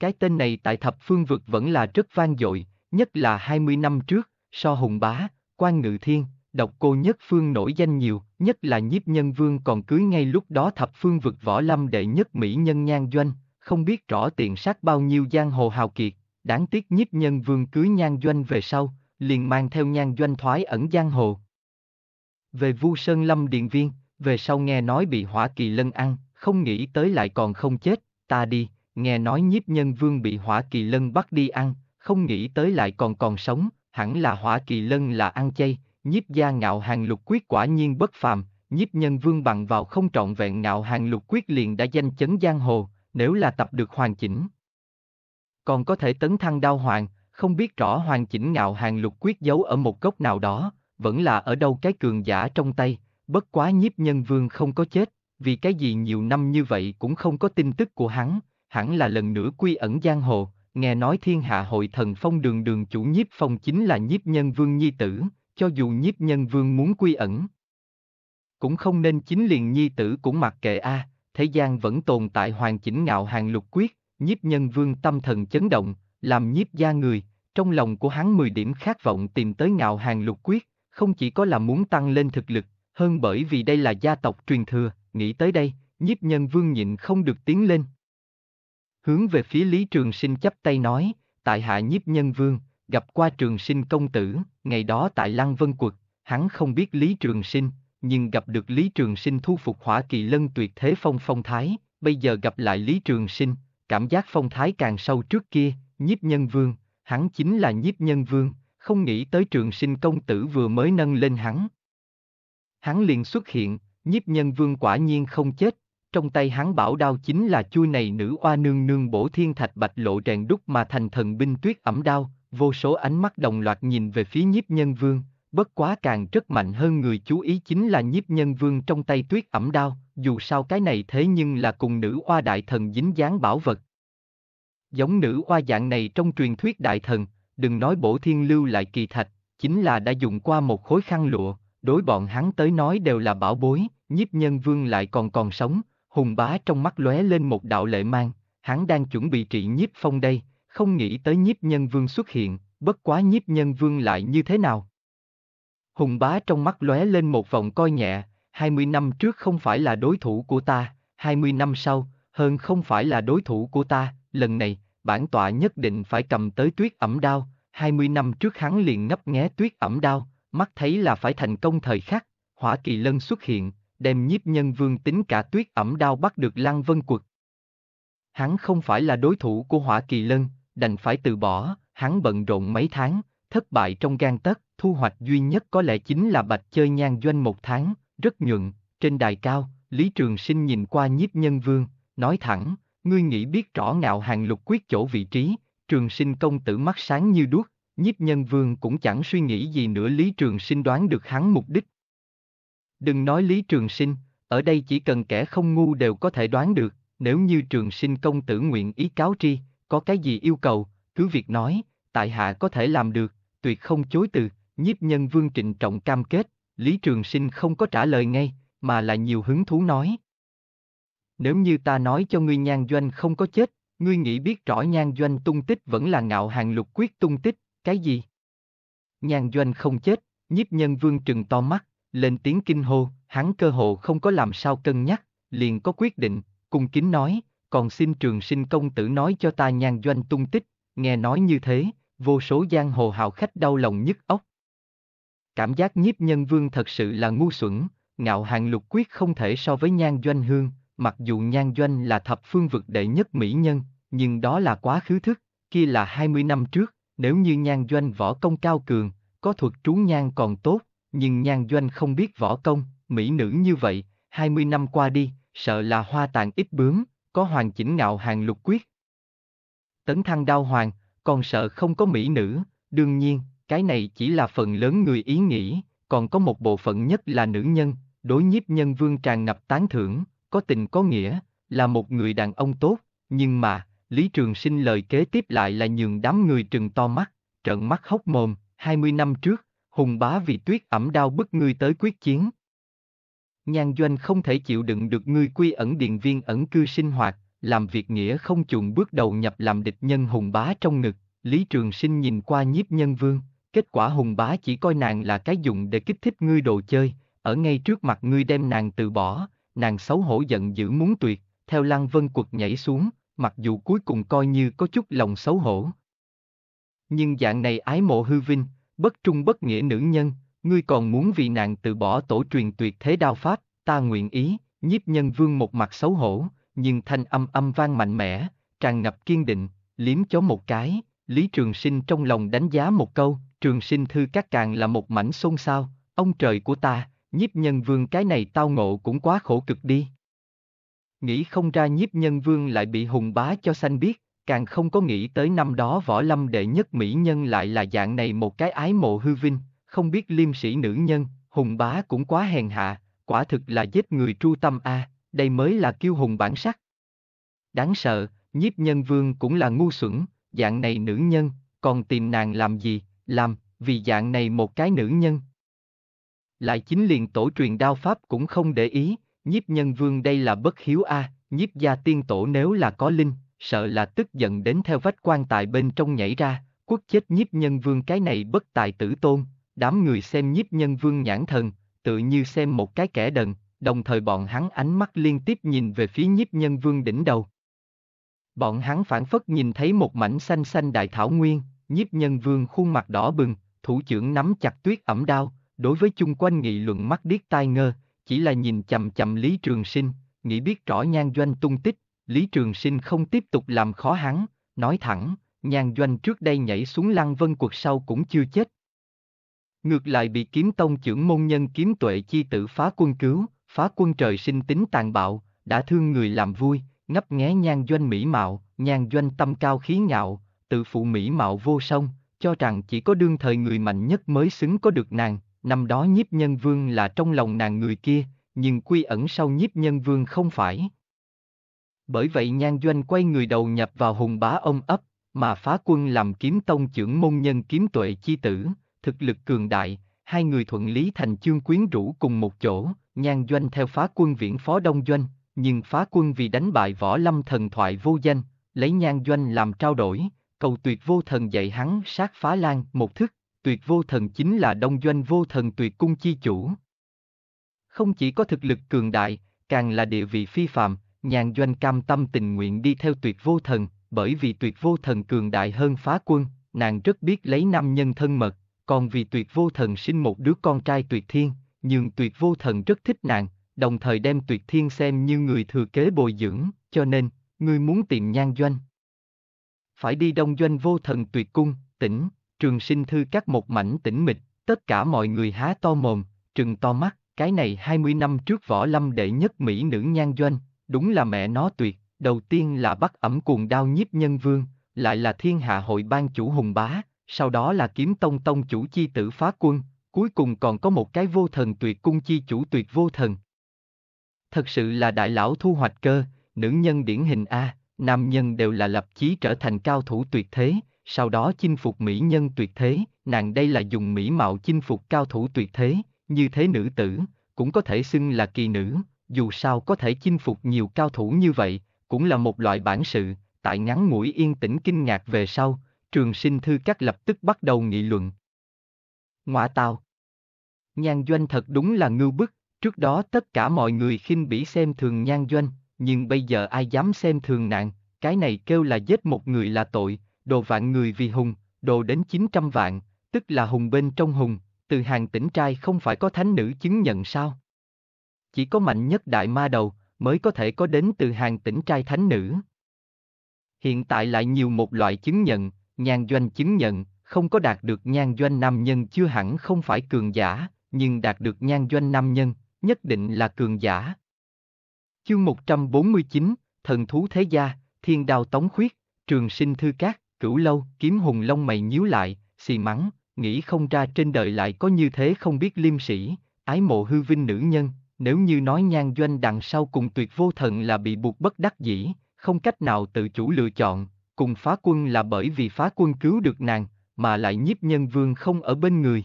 Cái tên này tại thập phương vực vẫn là rất vang dội, nhất là 20 năm trước, so hùng bá, quan ngự thiên, độc cô nhất phương nổi danh nhiều, nhất là nhiếp nhân vương còn cưới ngay lúc đó thập phương vực võ lâm đệ nhất Mỹ nhân nhan doanh, không biết rõ tiền sát bao nhiêu giang hồ hào kiệt, đáng tiếc nhiếp nhân vương cưới nhan doanh về sau, liền mang theo nhan doanh thoái ẩn giang hồ. Về Vu Sơn Lâm Điện Viên, về sau nghe nói bị Hỏa Kỳ Lân ăn, không nghĩ tới lại còn không chết, ta đi, nghe nói nhiếp nhân vương bị Hỏa Kỳ Lân bắt đi ăn, không nghĩ tới lại còn còn sống, hẳn là Hỏa Kỳ Lân là ăn chay, nhiếp gia ngạo hàng lục quyết quả nhiên bất phàm, nhiếp nhân vương bằng vào không trọn vẹn ngạo hàng lục quyết liền đã danh chấn giang hồ, nếu là tập được hoàn chỉnh. Còn có thể tấn thăng đao hoàng, không biết rõ hoàn chỉnh ngạo hàng lục quyết giấu ở một góc nào đó, vẫn là ở đâu cái cường giả trong tay, bất quá nhiếp nhân vương không có chết, vì cái gì nhiều năm như vậy cũng không có tin tức của hắn, hẳn là lần nữa quy ẩn giang hồ, nghe nói thiên hạ hội thần phong đường đường chủ nhiếp phong chính là nhiếp nhân vương nhi tử, cho dù nhiếp nhân vương muốn quy ẩn. Cũng không nên chính liền nhi tử cũng mặc kệ a, à, thế gian vẫn tồn tại hoàn chỉnh ngạo hàng lục quyết, nhiếp nhân vương tâm thần chấn động, làm nhiếp gia người, trong lòng của hắn 10 điểm khát vọng tìm tới ngạo hàng lục quyết, không chỉ có là muốn tăng lên thực lực, hơn bởi vì đây là gia tộc truyền thừa, nghĩ tới đây, nhiếp nhân vương nhịn không được tiến lên. Hướng về phía Lý Trường Sinh chấp tay nói, tại hạ nhiếp nhân vương, gặp qua Trường Sinh công tử, ngày đó tại Lăng Vân Quật, hắn không biết Lý Trường Sinh, nhưng gặp được Lý Trường Sinh thu phục hỏa kỳ lân tuyệt thế phong phong thái, bây giờ gặp lại Lý Trường Sinh, cảm giác phong thái càng sâu trước kia, nhiếp nhân vương, hắn chính là nhiếp nhân vương, không nghĩ tới trường sinh công tử vừa mới nâng lên hắn. Hắn liền xuất hiện, nhiếp nhân vương quả nhiên không chết, trong tay hắn bảo đao chính là chui này nữ oa nương nương bổ thiên thạch bạch lộ rèn đúc mà thành thần binh tuyết ẩm đao, vô số ánh mắt đồng loạt nhìn về phía nhiếp nhân vương, bất quá càng rất mạnh hơn người chú ý chính là nhiếp nhân vương trong tay tuyết ẩm đao, dù sao cái này thế nhưng là cùng nữ oa đại thần dính dáng bảo vật. Giống nữ oa dạng này trong truyền thuyết đại thần, đừng nói bổ thiên lưu lại kỳ thạch, chính là đã dùng qua một khối khăn lụa, đối bọn hắn tới nói đều là bảo bối, nhiếp nhân vương lại còn còn sống, hùng bá trong mắt lóe lên một đạo lệ mang, hắn đang chuẩn bị trị nhiếp phong đây, không nghĩ tới nhiếp nhân vương xuất hiện, bất quá nhiếp nhân vương lại như thế nào. Hùng bá trong mắt lóe lên một vòng coi nhẹ, 20 năm trước không phải là đối thủ của ta, 20 năm sau, hơn không phải là đối thủ của ta, lần này, bản tọa nhất định phải cầm tới tuyết ẩm đao, 20 năm trước hắn liền ngấp nghé tuyết ẩm đao, mắt thấy là phải thành công thời khắc, hỏa kỳ lân xuất hiện, đem nhiếp nhân vương tính cả tuyết ẩm đao bắt được lăng vân quật. Hắn không phải là đối thủ của hỏa kỳ lân, đành phải từ bỏ, hắn bận rộn mấy tháng, thất bại trong gan tất, thu hoạch duy nhất có lẽ chính là bạch chơi nhan doanh một tháng, rất nhuận, trên đài cao, Lý Trường Sinh nhìn qua nhiếp nhân vương, nói thẳng, ngươi nghĩ biết rõ ngạo hàng lục quyết chỗ vị trí, trường sinh công tử mắt sáng như đuốc, nhiếp nhân vương cũng chẳng suy nghĩ gì nữa Lý Trường Sinh đoán được hắn mục đích. Đừng nói Lý Trường Sinh, ở đây chỉ cần kẻ không ngu đều có thể đoán được, nếu như Trường Sinh công tử nguyện ý cáo tri, có cái gì yêu cầu, cứ việc nói, tại hạ có thể làm được, tuyệt không chối từ, nhiếp nhân vương trịnh trọng cam kết, Lý Trường Sinh không có trả lời ngay, mà là nhiều hứng thú nói. Nếu như ta nói cho ngươi nhan doanh không có chết, ngươi nghĩ biết rõ nhan doanh tung tích vẫn là ngạo hàng lục quyết tung tích, cái gì? Nhan doanh không chết, nhiếp nhân vương trừng to mắt, lên tiếng kinh hô, hắn cơ hộ không có làm sao cân nhắc, liền có quyết định, cung kính nói, còn xin trường sinh công tử nói cho ta nhan doanh tung tích, nghe nói như thế, vô số giang hồ hào khách đau lòng nhức óc. Cảm giác nhiếp nhân vương thật sự là ngu xuẩn, ngạo hàng lục quyết không thể so với nhan doanh hương, mặc dù Nhan Doanh là thập phương vực đệ nhất mỹ nhân, nhưng đó là quá khứ thức, kia là 20 năm trước, nếu như Nhan Doanh võ công cao cường, có thuật trú nhan còn tốt, nhưng Nhan Doanh không biết võ công, mỹ nữ như vậy, 20 năm qua đi, sợ là hoa tàn ít bướm, có hoàng chỉnh ngạo hàng lục quyết. Tấn thăng đao hoàng, còn sợ không có mỹ nữ, đương nhiên, cái này chỉ là phần lớn người ý nghĩ, còn có một bộ phận nhất là nữ nhân, đối nhiếp nhân vương tràn ngập tán thưởng, có tình có nghĩa, là một người đàn ông tốt, nhưng mà, Lý Trường Sinh lời kế tiếp lại là nhường đám người trừng to mắt, trợn mắt hốc mồm, 20 năm trước, hùng bá vì tuyết ẩm đau bức ngươi tới quyết chiến. Nhan Doanh không thể chịu đựng được ngươi quy ẩn điện viên ẩn cư sinh hoạt, làm việc nghĩa không chuộng bước đầu nhập làm địch nhân hùng bá trong ngực, Lý Trường Sinh nhìn qua nhiếp nhân vương, kết quả hùng bá chỉ coi nàng là cái dụng để kích thích ngươi đồ chơi, ở ngay trước mặt ngươi đem nàng từ bỏ, nàng xấu hổ giận dữ muốn tuyệt, theo Lăng Vân quật nhảy xuống, mặc dù cuối cùng coi như có chút lòng xấu hổ. Nhưng dạng này ái mộ hư vinh, bất trung bất nghĩa nữ nhân, ngươi còn muốn vì nàng tự bỏ tổ truyền tuyệt thế đao pháp, ta nguyện ý, nhiếp nhân vương một mặt xấu hổ, nhưng thanh âm âm vang mạnh mẽ, tràn ngập kiên định, liếm chó một cái, Lý Trường Sinh trong lòng đánh giá một câu, Trường Sinh thư các càng là một mảnh xôn xao, ông trời của ta, nhiếp nhân vương cái này tao ngộ cũng quá khổ cực đi. Nghĩ không ra nhiếp nhân vương lại bị hùng bá cho sanh biết, càng không có nghĩ tới năm đó võ lâm đệ nhất mỹ nhân lại là dạng này một cái ái mộ hư vinh, không biết liêm sĩ nữ nhân, hùng bá cũng quá hèn hạ, quả thực là giết người tru tâm a, à, đây mới là kiêu hùng bản sắc. Đáng sợ, nhiếp nhân vương cũng là ngu xuẩn, dạng này nữ nhân, còn tìm nàng làm gì, làm, vì dạng này một cái nữ nhân, lại chính liền tổ truyền đao pháp cũng không để ý, nhiếp nhân vương đây là bất hiếu a, à, nhiếp gia tiên tổ nếu là có linh, sợ là tức giận đến theo vách quan tài bên trong nhảy ra, quốc chết nhiếp nhân vương cái này bất tài tử tôn, đám người xem nhiếp nhân vương nhãn thần, tự như xem một cái kẻ đần, đồng thời bọn hắn ánh mắt liên tiếp nhìn về phía nhiếp nhân vương đỉnh đầu. Bọn hắn phản phất nhìn thấy một mảnh xanh xanh đại thảo nguyên, nhiếp nhân vương khuôn mặt đỏ bừng, thủ trưởng nắm chặt tuyết ẩm đao, Đối với chung quanh nghị luận mắt điếc tai ngơ, chỉ là nhìn chầm chầm Lý Trường Sinh, nghĩ biết rõ nhan doanh tung tích, Lý Trường Sinh không tiếp tục làm khó hắn, nói thẳng, nhan doanh trước đây nhảy xuống lăng vân cuộc sau cũng chưa chết. Ngược lại bị kiếm tông trưởng môn nhân kiếm tuệ chi tử phá quân cứu, phá quân trời sinh tính tàn bạo, đã thương người làm vui, ngấp nghé nhan doanh mỹ mạo, nhan doanh tâm cao khí ngạo, tự phụ mỹ mạo vô song, cho rằng chỉ có đương thời người mạnh nhất mới xứng có được nàng, năm đó nhiếp nhân vương là trong lòng nàng người kia, nhưng quy ẩn sau nhiếp nhân vương không phải. Bởi vậy Nhan Doanh quay người đầu nhập vào hùng bá ông ấp, mà phá quân làm kiếm tông trưởng môn nhân kiếm tuệ chi tử, thực lực cường đại, hai người thuận lý thành chương quyến rũ cùng một chỗ, Nhan Doanh theo phá quân viễn phó đông doanh, nhưng phá quân vì đánh bại võ lâm thần thoại vô danh, lấy Nhan Doanh làm trao đổi, cầu tuyệt vô thần dạy hắn sát phá lan một thức, tuyệt vô thần chính là đông doanh vô thần tuyệt cung chi chủ. Không chỉ có thực lực cường đại, càng là địa vị phi phạm, nhàn doanh cam tâm tình nguyện đi theo tuyệt vô thần, bởi vì tuyệt vô thần cường đại hơn phá quân, nàng rất biết lấy nam nhân thân mật, còn vì tuyệt vô thần sinh một đứa con trai tuyệt thiên, nhưng tuyệt vô thần rất thích nàng, đồng thời đem tuyệt thiên xem như người thừa kế bồi dưỡng, cho nên, người muốn tìm nhan doanh. Phải đi đông doanh vô thần tuyệt cung, tỉnh, trường sinh thư các một mảnh tĩnh mịch, tất cả mọi người há to mồm, trừng to mắt, cái này 20 năm trước võ lâm đệ nhất Mỹ nữ nhan doanh, đúng là mẹ nó tuyệt, đầu tiên là bắt ẩm cuồng đao nhiếp nhân vương, lại là thiên hạ hội ban chủ hùng bá, sau đó là kiếm tông tông chủ chi tử phá quân, cuối cùng còn có một cái vô thần tuyệt cung chi chủ tuyệt vô thần. Thật sự là đại lão thu hoạch cơ, nữ nhân điển hình A, nam nhân đều là lập chí trở thành cao thủ tuyệt thế, sau đó chinh phục mỹ nhân tuyệt thế, nàng đây là dùng mỹ mạo chinh phục cao thủ tuyệt thế, như thế nữ tử, cũng có thể xưng là kỳ nữ, dù sao có thể chinh phục nhiều cao thủ như vậy, cũng là một loại bản sự, tại ngắn mũi yên tĩnh kinh ngạc về sau, trường sinh thư các lập tức bắt đầu nghị luận. Ngoại tào Nhan doanh thật đúng là ngưu bức, trước đó tất cả mọi người khinh bỉ xem thường nhan doanh, nhưng bây giờ ai dám xem thường nạn, cái này kêu là giết một người là tội, đồ vạn người vì hùng, đồ đến 900 vạn, tức là hùng bên trong hùng, từ hàng tỉnh trai không phải có thánh nữ chứng nhận sao? Chỉ có mạnh nhất đại ma đầu mới có thể có đến từ hàng tỉnh trai thánh nữ. Hiện tại lại nhiều một loại chứng nhận, nhan doanh chứng nhận, không có đạt được nhan doanh nam nhân chưa hẳn không phải cường giả, nhưng đạt được nhan doanh nam nhân, nhất định là cường giả. Chương 149, Thần thú thế gia, thiên đào tống khuyết, trường sinh thư cát. Cửu lâu, kiếm hùng lông mày nhíu lại, xì mắng, nghĩ không ra trên đời lại có như thế không biết liêm sĩ, ái mộ hư vinh nữ nhân, nếu như nói nhan doanh đằng sau cùng tuyệt vô thần là bị buộc bất đắc dĩ, không cách nào tự chủ lựa chọn, cùng phá quân là bởi vì phá quân cứu được nàng, mà lại nhiếp nhân vương không ở bên người.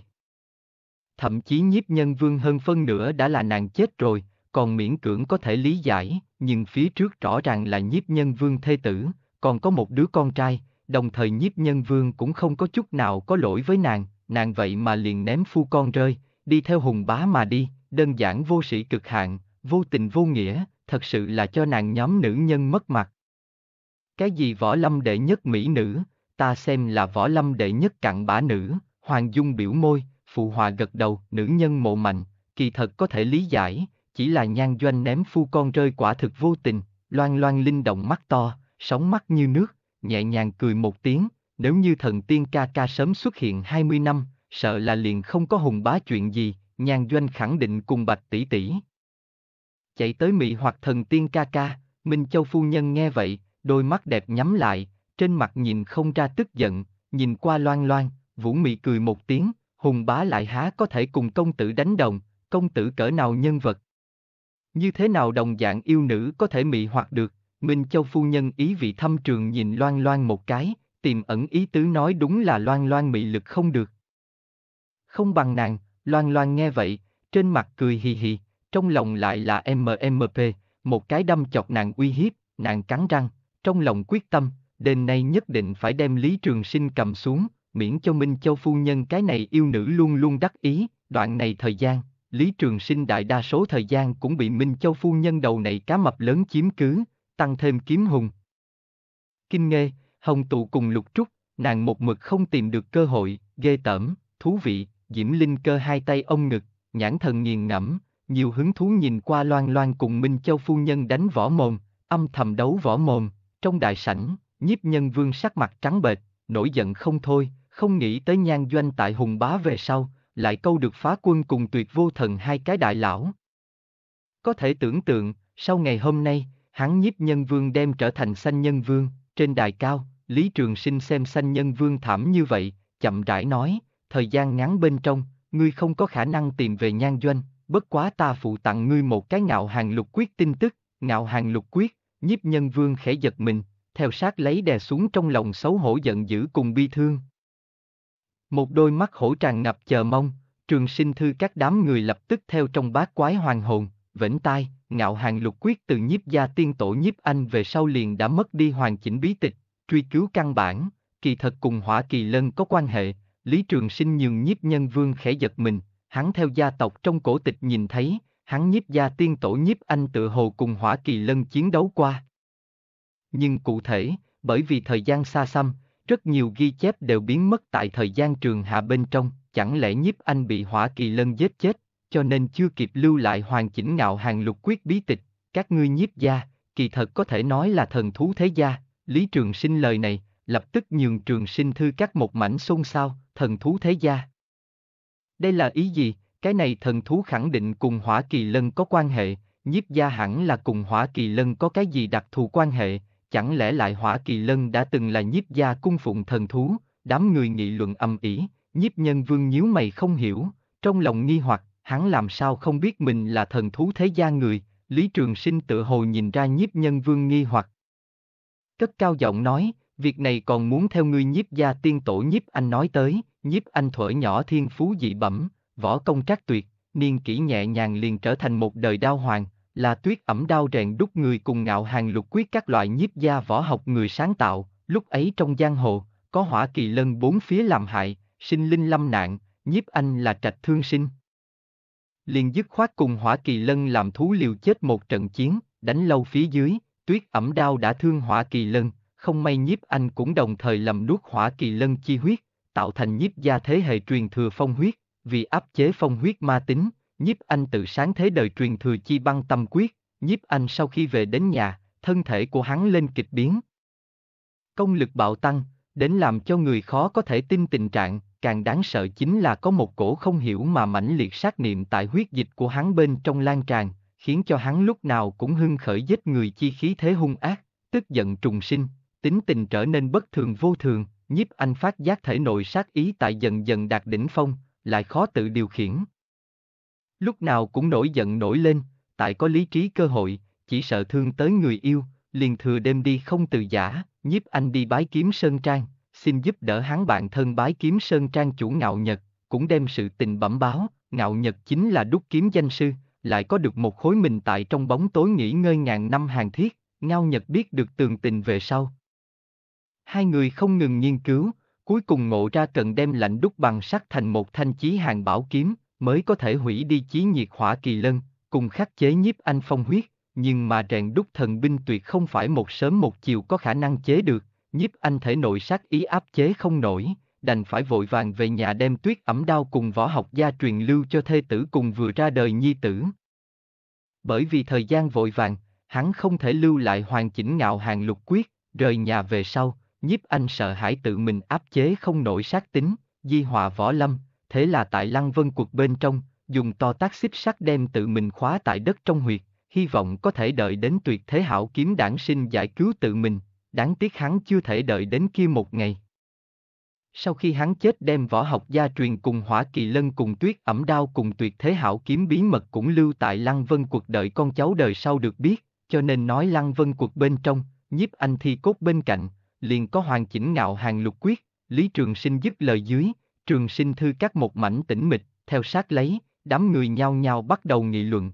Thậm chí nhiếp nhân vương hơn phân nửa đã là nàng chết rồi, còn miễn cưỡng có thể lý giải, nhưng phía trước rõ ràng là nhiếp nhân vương thê tử, còn có một đứa con trai, đồng thời nhiếp nhân vương cũng không có chút nào có lỗi với nàng, nàng vậy mà liền ném phu con rơi, đi theo hùng bá mà đi, đơn giản vô sĩ cực hạn, vô tình vô nghĩa, thật sự là cho nàng nhóm nữ nhân mất mặt. Cái gì võ lâm đệ nhất mỹ nữ, ta xem là võ lâm đệ nhất cặn bã nữ, Hoàng Dung biểu môi, phụ hòa gật đầu, nữ nhân mộ mạnh, kỳ thật có thể lý giải, chỉ là nhan doanh ném phu con rơi quả thực vô tình, loan loan linh động mắt to, sóng mắt như nước, nhẹ nhàng cười một tiếng, nếu như thần tiên ca ca sớm xuất hiện 20 năm, sợ là liền không có hùng bá chuyện gì, nhan doanh khẳng định cùng bạch tỷ tỷ. Chạy tới mị hoặc thần tiên ca ca, Minh Châu phu nhân nghe vậy, đôi mắt đẹp nhắm lại, trên mặt nhìn không ra tức giận, nhìn qua loan loan, vũ mị cười một tiếng, hùng bá lại há có thể cùng công tử đánh đồng, công tử cỡ nào nhân vật. Như thế nào đồng dạng yêu nữ có thể mị hoặc được, Minh Châu phu nhân ý vị thăm trường nhìn loan loan một cái, tiềm ẩn ý tứ nói đúng là loan loan mị lực không được. Không bằng nàng, loan loan nghe vậy, trên mặt cười hì hì, trong lòng lại là MMP, một cái đâm chọc nàng uy hiếp, nàng cắn răng, trong lòng quyết tâm, đền nay nhất định phải đem Lý Trường Sinh cầm xuống, miễn cho Minh Châu phu nhân cái này yêu nữ luôn luôn đắc ý, đoạn này thời gian, Lý Trường Sinh đại đa số thời gian cũng bị Minh Châu phu nhân đầu này cá mập lớn chiếm cứ, tăng thêm kiếm hùng. Kinh nghê, hồng tụ cùng lục trúc, nàng một mực không tìm được cơ hội, ghê tởm, thú vị, diễm linh cơ hai tay ông ngực, nhãn thần nghiền ngẫm, nhiều hứng thú nhìn qua loan loan cùng Minh Châu phu nhân đánh võ mồm, âm thầm đấu võ mồm, trong đại sảnh, nhiếp nhân vương sắc mặt trắng bệch, nổi giận không thôi, không nghĩ tới nhan doanh tại hùng bá về sau, lại câu được phá quân cùng tuyệt vô thần hai cái đại lão. Có thể tưởng tượng, sau ngày hôm nay, hắn nhiếp nhân vương đem trở thành sanh nhân vương, trên đài cao, Lý Trường Sinh xem sanh nhân vương thảm như vậy, chậm rãi nói, thời gian ngắn bên trong, ngươi không có khả năng tìm về nhan doanh, bất quá ta phụ tặng ngươi một cái ngạo hàng lục quyết tin tức, ngạo hàng lục quyết, nhiếp nhân vương khẽ giật mình, theo sát lấy đè xuống trong lòng xấu hổ giận dữ cùng bi thương. Một đôi mắt hổ tràn ngập chờ mong, trường sinh thư các đám người lập tức theo trong bát quái hoàng hồn, Vĩnh Tai, ngạo hàng lục quyết từ nhiếp gia tiên tổ nhiếp anh về sau liền đã mất đi hoàn chỉnh bí tịch, truy cứu căn bản, kỳ thật cùng Hỏa Kỳ Lân có quan hệ, Lý Trường Sinh nhường nhiếp nhân vương khẽ giật mình, hắn theo gia tộc trong cổ tịch nhìn thấy, hắn nhiếp gia tiên tổ nhiếp anh tự hồ cùng Hỏa Kỳ Lân chiến đấu qua. Nhưng cụ thể, bởi vì thời gian xa xăm, rất nhiều ghi chép đều biến mất tại thời gian trường hạ bên trong, chẳng lẽ nhiếp anh bị Hỏa Kỳ Lân giết chết? cho nên chưa kịp lưu lại hoàn chỉnh ngạo hàng lục quyết bí tịch, các ngươi nhiếp gia, kỳ thật có thể nói là thần thú thế gia, Lý Trường Sinh lời này, lập tức nhường Trường Sinh thư các một mảnh xôn xao, thần thú thế gia. Đây là ý gì, cái này thần thú khẳng định cùng Hỏa Kỳ Lân có quan hệ, nhiếp gia hẳn là cùng Hỏa Kỳ Lân có cái gì đặc thù quan hệ, chẳng lẽ lại Hỏa Kỳ Lân đã từng là nhiếp gia cung phụng thần thú, đám người nghị luận âm ỉ, nhiếp nhân vương nhíu mày không hiểu, trong lòng nghi hoặc, hắn làm sao không biết mình là thần thú thế gian người, Lý Trường Sinh tự hồ nhìn ra nhiếp nhân vương nghi hoặc. Cất cao giọng nói, việc này còn muốn theo ngươi nhiếp gia tiên tổ nhiếp anh nói tới, nhiếp anh thuở nhỏ thiên phú dị bẩm, võ công trác tuyệt, niên kỷ nhẹ nhàng liền trở thành một đời đao hoàng, là tuyết ẩm đao rèn đúc người cùng ngạo hàng lục quyết các loại nhiếp gia võ học người sáng tạo, lúc ấy trong giang hồ, có hỏa kỳ lân bốn phía làm hại, sinh linh lâm nạn, nhiếp anh là trạch thương sinh liền dứt khoát cùng Hỏa Kỳ Lân làm thú liều chết một trận chiến, đánh lâu phía dưới, tuyết ẩm đao đã thương Hỏa Kỳ Lân, không may nhiếp anh cũng đồng thời làm nuốt Hỏa Kỳ Lân chi huyết, tạo thành nhiếp gia thế hệ truyền thừa phong huyết, vì áp chế phong huyết ma tính, nhiếp anh tự sáng thế đời truyền thừa chi băng tâm quyết, nhiếp anh sau khi về đến nhà, thân thể của hắn lên kịch biến. Công lực bạo tăng, đến làm cho người khó có thể tin tình trạng, càng đáng sợ chính là có một cổ không hiểu mà mãnh liệt sát niệm tại huyết dịch của hắn bên trong lan tràn, khiến cho hắn lúc nào cũng hưng khởi giết người chi khí thế hung ác, tức giận trùng sinh, tính tình trở nên bất thường vô thường, nhiếp anh phát giác thể nội sát ý tại dần dần đạt đỉnh phong, lại khó tự điều khiển. Lúc nào cũng nổi giận nổi lên, tại có lý trí cơ hội, chỉ sợ thương tới người yêu, liền thừa đêm đi không từ giả, nhiếp anh đi bái kiếm sơn trang xin giúp đỡ hắn bạn thân bái kiếm sơn trang chủ ngạo nhật, cũng đem sự tình bẩm báo, ngạo nhật chính là đúc kiếm danh sư, lại có được một khối mình tại trong bóng tối nghỉ ngơi ngàn năm hàng thiết, ngao nhật biết được tường tình về sau. Hai người không ngừng nghiên cứu, cuối cùng ngộ ra cần đem lạnh đúc bằng sắt thành một thanh chí hàng bảo kiếm, mới có thể hủy đi chí nhiệt hỏa kỳ lân, cùng khắc chế nhiếp anh phong huyết, nhưng mà rèn đúc thần binh tuyệt không phải một sớm một chiều có khả năng chế được, nhiếp anh thể nội sát ý áp chế không nổi, đành phải vội vàng về nhà đem tuyết ẩm đao cùng võ học gia truyền lưu cho thê tử cùng vừa ra đời nhi tử. Bởi vì thời gian vội vàng, hắn không thể lưu lại hoàn chỉnh ngạo hàng lục quyết, rời nhà về sau, nhiếp anh sợ hãi tự mình áp chế không nổi sát tính, di hòa võ lâm, thế là tại lăng vân cuộc bên trong, dùng to tác xích sắt đem tự mình khóa tại đất trong huyệt, hy vọng có thể đợi đến tuyệt thế hảo kiếm đảng sinh giải cứu tự mình, đáng tiếc hắn chưa thể đợi đến kia một ngày. Sau khi hắn chết đem võ học gia truyền cùng hỏa kỳ lân cùng tuyết ẩm đao cùng tuyệt thế hảo kiếm bí mật cũng lưu tại Lăng Vân cuộc đợi con cháu đời sau được biết, cho nên nói Lăng Vân cuộc bên trong, nhiếp anh thi cốt bên cạnh, liền có hoàn chỉnh ngạo hàng lục quyết, Lý Trường Sinh giúp lời dưới, Trường Sinh thư các một mảnh tĩnh mịch, theo sát lấy, đám người nhao nhao bắt đầu nghị luận.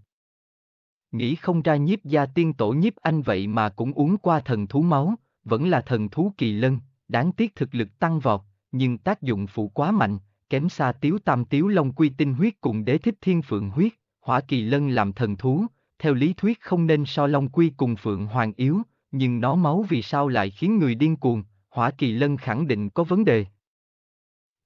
Nghĩ không ra nhiếp gia tiên tổ nhiếp anh vậy mà cũng uống qua thần thú máu, vẫn là thần thú kỳ lân, đáng tiếc thực lực tăng vọt, nhưng tác dụng phụ quá mạnh, kém xa tiếu tam tiếu long quy tinh huyết cùng đế thích thiên phượng huyết, hỏa kỳ lân làm thần thú, theo lý thuyết không nên so long quy cùng phượng hoàng yếu, nhưng nó máu vì sao lại khiến người điên cuồng, hỏa kỳ lân khẳng định có vấn đề.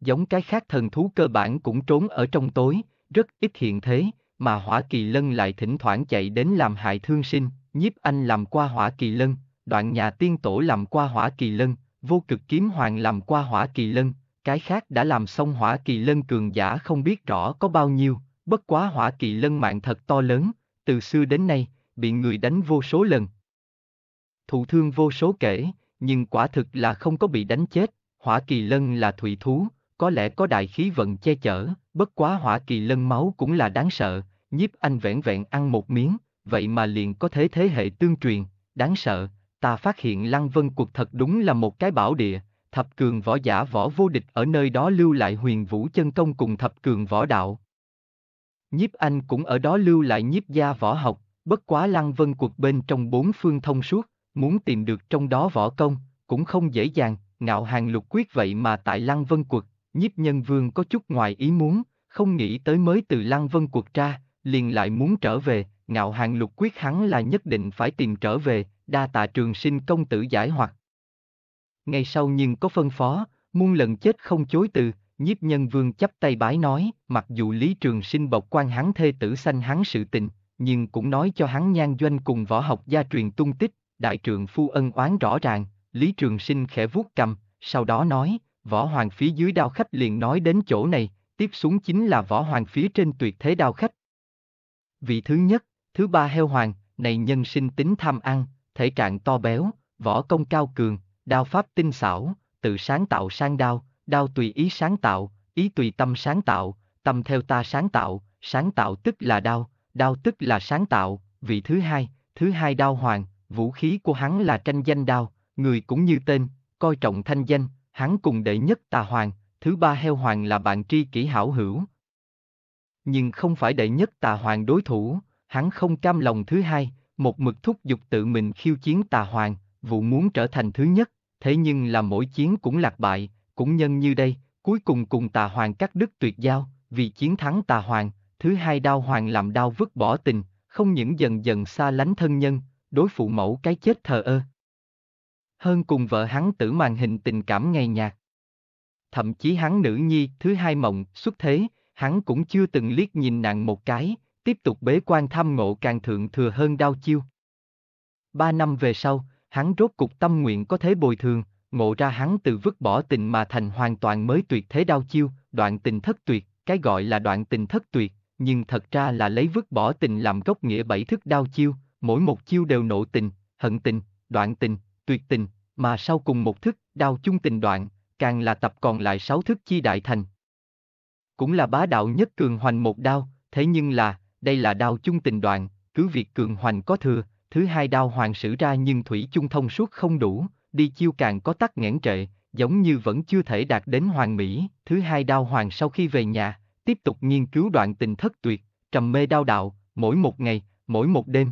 Giống cái khác thần thú cơ bản cũng trốn ở trong tối, rất ít hiện thế, mà hỏa kỳ lân lại thỉnh thoảng chạy đến làm hại thương sinh, nhiếp anh làm qua hỏa kỳ lân, đoạn nhà tiên tổ làm qua hỏa kỳ lân, vô cực kiếm hoàng làm qua hỏa kỳ lân, cái khác đã làm xong hỏa kỳ lân cường giả không biết rõ có bao nhiêu, bất quá hỏa kỳ lân mạng thật to lớn, từ xưa đến nay, bị người đánh vô số lần. Thụ thương vô số kể, nhưng quả thực là không có bị đánh chết, hỏa kỳ lân là thủy thú, có lẽ có đại khí vận che chở, bất quá hỏa kỳ lân máu cũng là đáng sợ, nhiếp anh vẹn vẹn ăn một miếng, vậy mà liền có thế thế hệ tương truyền, đáng sợ, ta phát hiện Lăng Vân Cuộc thật đúng là một cái bảo địa, thập cường võ giả võ vô địch ở nơi đó lưu lại huyền vũ chân công cùng thập cường võ đạo. Nhiếp Anh cũng ở đó lưu lại nhiếp gia võ học, bất quá Lăng Vân Cuộc bên trong bốn phương thông suốt, muốn tìm được trong đó võ công, cũng không dễ dàng, ngạo hàng lục quyết vậy mà tại Lăng Vân Cuộc, nhiếp nhân vương có chút ngoài ý muốn, không nghĩ tới mới từ Lăng Vân Cuộc ra, liền lại muốn trở về, ngạo hàng lục quyết hắn là nhất định phải tìm trở về, đa tạ trường sinh công tử giải hoặc. Ngay sau nhưng có phân phó, muôn lần chết không chối từ, nhiếp nhân vương chấp tay bái nói, mặc dù lý trường sinh bộc quan hắn thê tử sanh hắn sự tình, nhưng cũng nói cho hắn nhan doanh cùng võ học gia truyền tung tích, đại trường phu ân oán rõ ràng, lý trường sinh khẽ vuốt cầm, sau đó nói, võ hoàng phía dưới đao khách liền nói đến chỗ này, tiếp xuống chính là võ hoàng phía trên tuyệt thế đao khách. Vị thứ nhất, thứ ba heo hoàng, này nhân sinh tính tham ăn, thể trạng to béo, võ công cao cường, đao pháp tinh xảo, tự sáng tạo sang đao, đao tùy ý sáng tạo, ý tùy tâm sáng tạo, tâm theo ta sáng tạo, sáng tạo tức là đao, đao tức là sáng tạo, vị thứ hai, thứ hai đao hoàng, vũ khí của hắn là tranh danh đao, người cũng như tên, coi trọng thanh danh, hắn cùng đệ nhất tà hoàng, thứ ba heo hoàng là bạn tri kỷ hảo hữu. Nhưng không phải đệ nhất tà hoàng đối thủ, hắn không cam lòng thứ hai, một mực thúc giục tự mình khiêu chiến tà hoàng, vụ muốn trở thành thứ nhất, thế nhưng là mỗi chiến cũng lạc bại, cũng nhân như đây, cuối cùng cùng tà hoàng cắt đứt tuyệt giao, vì chiến thắng tà hoàng, thứ hai đao hoàng làm đao vứt bỏ tình, không những dần dần xa lánh thân nhân, đối phụ mẫu cái chết thờ ơ. Hơn cùng vợ hắn tử màn hình tình cảm ngày nhạt. Thậm chí hắn nữ nhi thứ hai mộng xuất thế, hắn cũng chưa từng liếc nhìn nàng một cái, tiếp tục bế quan tham ngộ càng thượng thừa hơn đao chiêu. Ba năm về sau, hắn rốt cục tâm nguyện có thế bồi thường, ngộ ra hắn từ vứt bỏ tình mà thành hoàn toàn mới tuyệt thế đao chiêu, đoạn tình thất tuyệt, cái gọi là đoạn tình thất tuyệt, nhưng thật ra là lấy vứt bỏ tình làm gốc nghĩa bảy thức đao chiêu, mỗi một chiêu đều nộ tình, hận tình, đoạn tình, tuyệt tình, mà sau cùng một thức, đao chung tình đoạn, càng là tập còn lại sáu thức chi đại thành. Cũng là bá đạo nhất cường hoành một đao, thế nhưng là, đây là đao chung tình đoạn, cứ việc cường hoành có thừa, thứ hai đao hoàng sử ra nhưng thủy chung thông suốt không đủ, đi chiêu càng có tắc nghẽn trệ, giống như vẫn chưa thể đạt đến hoàng mỹ. Thứ hai đao hoàng sau khi về nhà, tiếp tục nghiên cứu đoạn tình thất tuyệt, trầm mê đao đạo, mỗi một ngày, mỗi một đêm.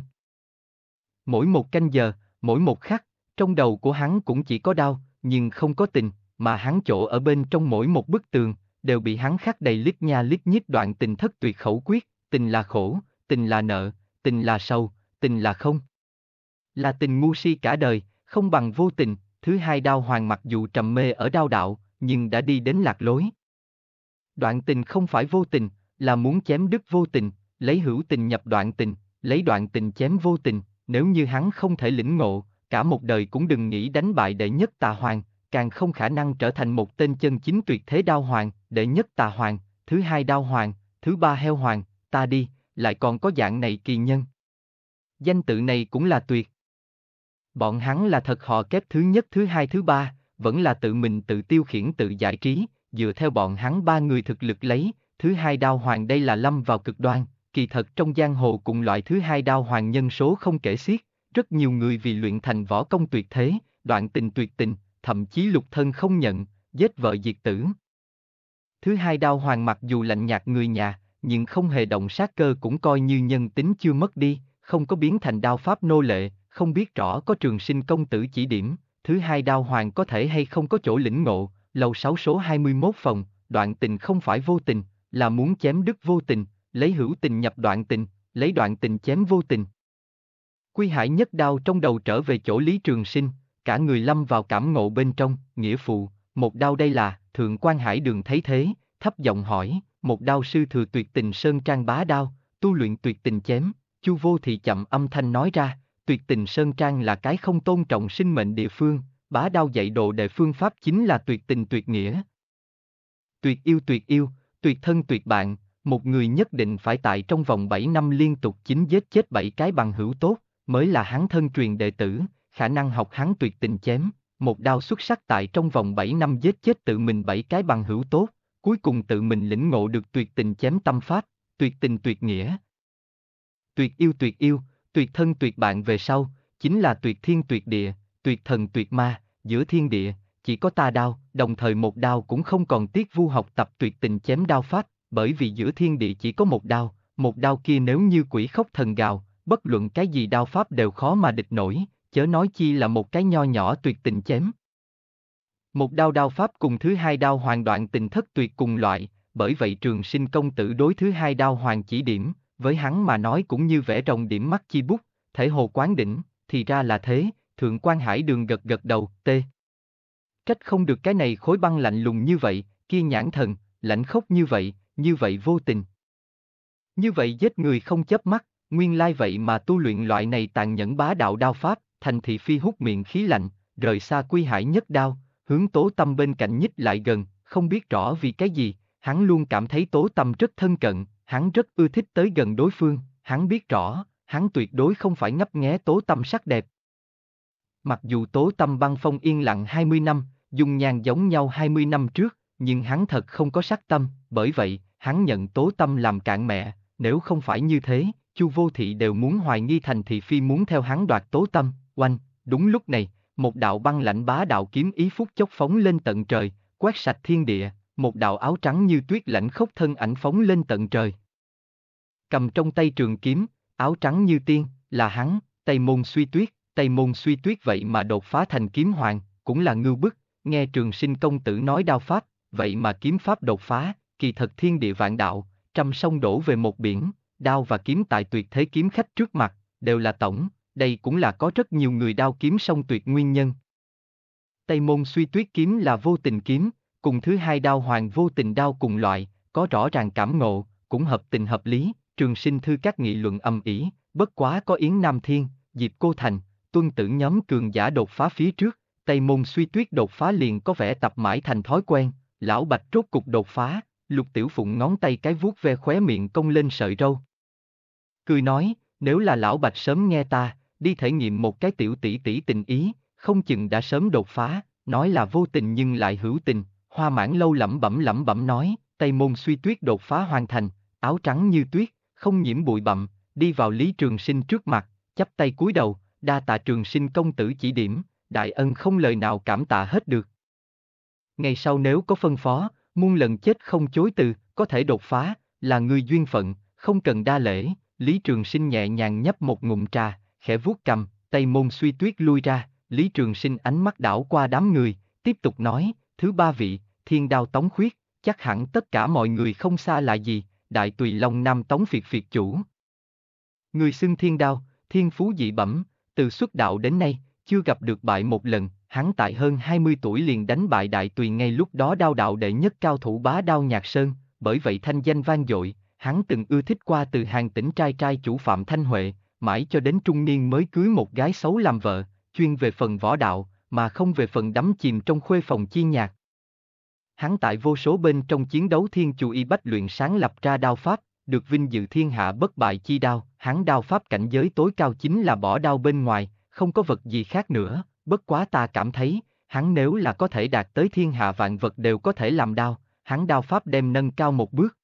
Mỗi một canh giờ, mỗi một khắc, trong đầu của hắn cũng chỉ có đau, nhưng không có tình, mà hắn chỗ ở bên trong mỗi một bức tường, đều bị hắn khắc đầy lít nha lít nhít đoạn tình thất tuyệt khẩu quyết, tình là khổ, tình là nợ, tình là sâu, tình là không. Là tình ngu si cả đời, không bằng vô tình, thứ hai đao hoàng mặc dù trầm mê ở đao đạo, nhưng đã đi đến lạc lối. Đoạn tình không phải vô tình, là muốn chém đứt vô tình, lấy hữu tình nhập đoạn tình, lấy đoạn tình chém vô tình, nếu như hắn không thể lĩnh ngộ, cả một đời cũng đừng nghĩ đánh bại đệ nhất tà hoàng, càng không khả năng trở thành một tên chân chính tuyệt thế đao hoàng, đệ nhất tà hoàng, thứ hai đao hoàng, thứ ba heo hoàng, ta đi, lại còn có dạng này kỳ nhân. Danh tự này cũng là tuyệt. Bọn hắn là thật họ kép thứ nhất thứ hai thứ ba, vẫn là tự mình tự tiêu khiển tự giải trí, dựa theo bọn hắn ba người thực lực lấy, thứ hai đao hoàng đây là lâm vào cực đoan, kỳ thật trong giang hồ cùng loại thứ hai đao hoàng nhân số không kể xiết, rất nhiều người vì luyện thành võ công tuyệt thế, đoạn tình tuyệt tình, thậm chí lục thân không nhận, giết vợ diệt tử. Thứ hai đao hoàng mặc dù lạnh nhạt người nhà, nhưng không hề động sát cơ cũng coi như nhân tính chưa mất đi, không có biến thành đao pháp nô lệ, không biết rõ có trường sinh công tử chỉ điểm, thứ hai đao hoàng có thể hay không có chỗ lĩnh ngộ, lầu 6 số 21 phòng, đoạn tình không phải vô tình, là muốn chém đứt vô tình, lấy hữu tình nhập đoạn tình, lấy đoạn tình chém vô tình. Quy hải nhất đao trong đầu trở về chỗ Lý Trường Sinh, cả người lâm vào cảm ngộ bên trong, nghĩa phụ, một đao đây là, thượng quan hải đường thấy thế, thấp giọng hỏi, một đao sư thừa tuyệt tình sơn trang bá đao, tu luyện tuyệt tình chém, chu vô thì chậm âm thanh nói ra, tuyệt tình sơn trang là cái không tôn trọng sinh mệnh địa phương, bá đao dạy đồ đệ phương pháp chính là tuyệt tình tuyệt nghĩa. Tuyệt yêu tuyệt yêu, tuyệt thân tuyệt bạn, một người nhất định phải tại trong vòng 7 năm liên tục chính giết chết 7 cái bằng hữu tốt, mới là hắn thân truyền đệ tử, khả năng học hắn tuyệt tình chém, một đao xuất sắc tại trong vòng 7 năm giết chết tự mình 7 cái bằng hữu tốt, cuối cùng tự mình lĩnh ngộ được tuyệt tình chém tâm pháp, tuyệt tình tuyệt nghĩa. Tuyệt yêu tuyệt yêu, tuyệt thân tuyệt bạn về sau, chính là tuyệt thiên tuyệt địa, tuyệt thần tuyệt ma, giữa thiên địa, chỉ có ta đao, đồng thời một đao cũng không còn tiếc vu học tập tuyệt tình chém đao pháp, bởi vì giữa thiên địa chỉ có một đao, một đao kia nếu như quỷ khóc thần gào, bất luận cái gì đao pháp đều khó mà địch nổi, chớ nói chi là một cái nho nhỏ tuyệt tình chém. Một đao đao pháp cùng thứ hai đao hoàng đoạn tình thất tuyệt cùng loại, bởi vậy trường sinh công tử đối thứ hai đao hoàng chỉ điểm, với hắn mà nói cũng như vẽ rồng điểm mắt chi bút, thể hồ quán đỉnh, thì ra là thế, thượng quan hải đường gật gật đầu, t Trách không được cái này khối băng lạnh lùng như vậy, kia nhãn thần, lạnh khốc như vậy, như vậy vô tình. Như vậy giết người không chớp mắt, nguyên lai vậy mà tu luyện loại này tàn nhẫn bá đạo đao pháp, thành thị phi hút miệng khí lạnh, rời xa quy hải nhất đao, hướng tố tâm bên cạnh nhích lại gần, không biết rõ vì cái gì, hắn luôn cảm thấy tố tâm rất thân cận, hắn rất ưa thích tới gần đối phương, hắn biết rõ, hắn tuyệt đối không phải ngấp nghé tố tâm sắc đẹp. Mặc dù tố tâm băng phong yên lặng 20 năm, dung nhan giống nhau 20 năm trước, nhưng hắn thật không có sắc tâm, bởi vậy, hắn nhận tố tâm làm cạn mẹ, nếu không phải như thế, chu vô thị đều muốn hoài nghi thành thị phi muốn theo hắn đoạt tố tâm, oanh, đúng lúc này, một đạo băng lạnh bá đạo kiếm ý phút chốc phóng lên tận trời, quét sạch thiên địa, một đạo áo trắng như tuyết lạnh khốc thân ảnh phóng lên tận trời. Cầm trong tay trường kiếm, áo trắng như tiên, là hắn, Tay Môn Suy Tuyết, tay Môn Suy Tuyết vậy mà đột phá thành kiếm hoàng, cũng là ngưu bức, nghe trường sinh công tử nói đao pháp, vậy mà kiếm pháp đột phá, kỳ thật thiên địa vạn đạo, trăm sông đổ về một biển, đao và kiếm tại tuyệt thế kiếm khách trước mặt, đều là tổng, đây cũng là có rất nhiều người đao kiếm song tuyệt nguyên nhân. Tây môn suy tuyết kiếm là vô tình kiếm, cùng thứ hai đao hoàng vô tình đao cùng loại, có rõ ràng cảm ngộ, cũng hợp tình hợp lý, trường sinh thư các nghị luận âm ỉ, bất quá có Yến Nam Thiên, Diệp Cô Thành, tuân tử nhóm cường giả đột phá phía trước, Tây môn suy tuyết đột phá liền có vẻ tập mãi thành thói quen, lão bạch rốt cục đột phá, lục tiểu phụng ngón tay cái vuốt ve khóe miệng cong lên sợi râu. Cười nói, nếu là lão bạch sớm nghe ta, đi thể nghiệm một cái tiểu tỷ tỷ tình ý, không chừng đã sớm đột phá, nói là vô tình nhưng lại hữu tình, hoa mãn lâu lẩm bẩm lẩm bẩm nói, tây môn suy tuyết đột phá hoàn thành, áo trắng như tuyết, không nhiễm bụi bặm, đi vào Lý Trường Sinh trước mặt, chắp tay cúi đầu, đa tạ Trường Sinh công tử chỉ điểm, đại ân không lời nào cảm tạ hết được. Ngày sau nếu có phân phó, muôn lần chết không chối từ, có thể đột phá, là người duyên phận, không cần đa lễ, Lý Trường Sinh nhẹ nhàng nhấp một ngụm trà, khẽ vuốt cầm, tay Môn Suy Tuyết lui ra, Lý Trường Sinh ánh mắt đảo qua đám người, tiếp tục nói, thứ ba vị, thiên đao tống khuyết, chắc hẳn tất cả mọi người không xa là gì, đại tùy long nam tống phiệt phiệt chủ. Người xưng thiên đao, thiên phú dị bẩm, từ xuất đạo đến nay, chưa gặp được bại một lần, hắn tại hơn 20 tuổi liền đánh bại đại tùy ngay lúc đó đao đạo đệ nhất cao thủ bá đao nhạc sơn, bởi vậy thanh danh vang dội, hắn từng ưa thích qua từ hàng tỉnh trai trai chủ Phạm Thanh Huệ, mãi cho đến trung niên mới cưới một gái xấu làm vợ, chuyên về phần võ đạo, mà không về phần đắm chìm trong khuê phòng chi nhạc. Hắn tại vô số bên trong chiến đấu thiên chủ y bách luyện sáng lập ra đao pháp, được vinh dự thiên hạ bất bại chi đao, hắn đao pháp cảnh giới tối cao chính là bỏ đao bên ngoài, không có vật gì khác nữa, bất quá ta cảm thấy, hắn nếu là có thể đạt tới thiên hạ vạn vật đều có thể làm đao, hắn đao pháp đem nâng cao một bước.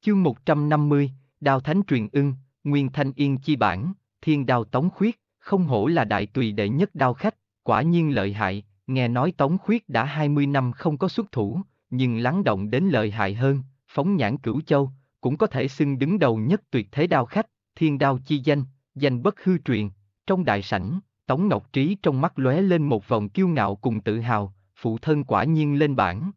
Chương 150, Đao Thánh Truyền ưng, Nguyên Thanh Yên chi bản, thiên đao tống khuyết, không hổ là đại tùy đệ nhất đao khách, quả nhiên lợi hại, nghe nói tống khuyết đã 20 năm không có xuất thủ, nhưng lắng động đến lợi hại hơn, phóng nhãn cửu châu, cũng có thể xưng đứng đầu nhất tuyệt thế đao khách, thiên đao chi danh, danh bất hư truyền, trong đại sảnh, Tống Ngọc Trí trong mắt lóe lên một vòng kiêu ngạo cùng tự hào, phụ thân quả nhiên lên bảng.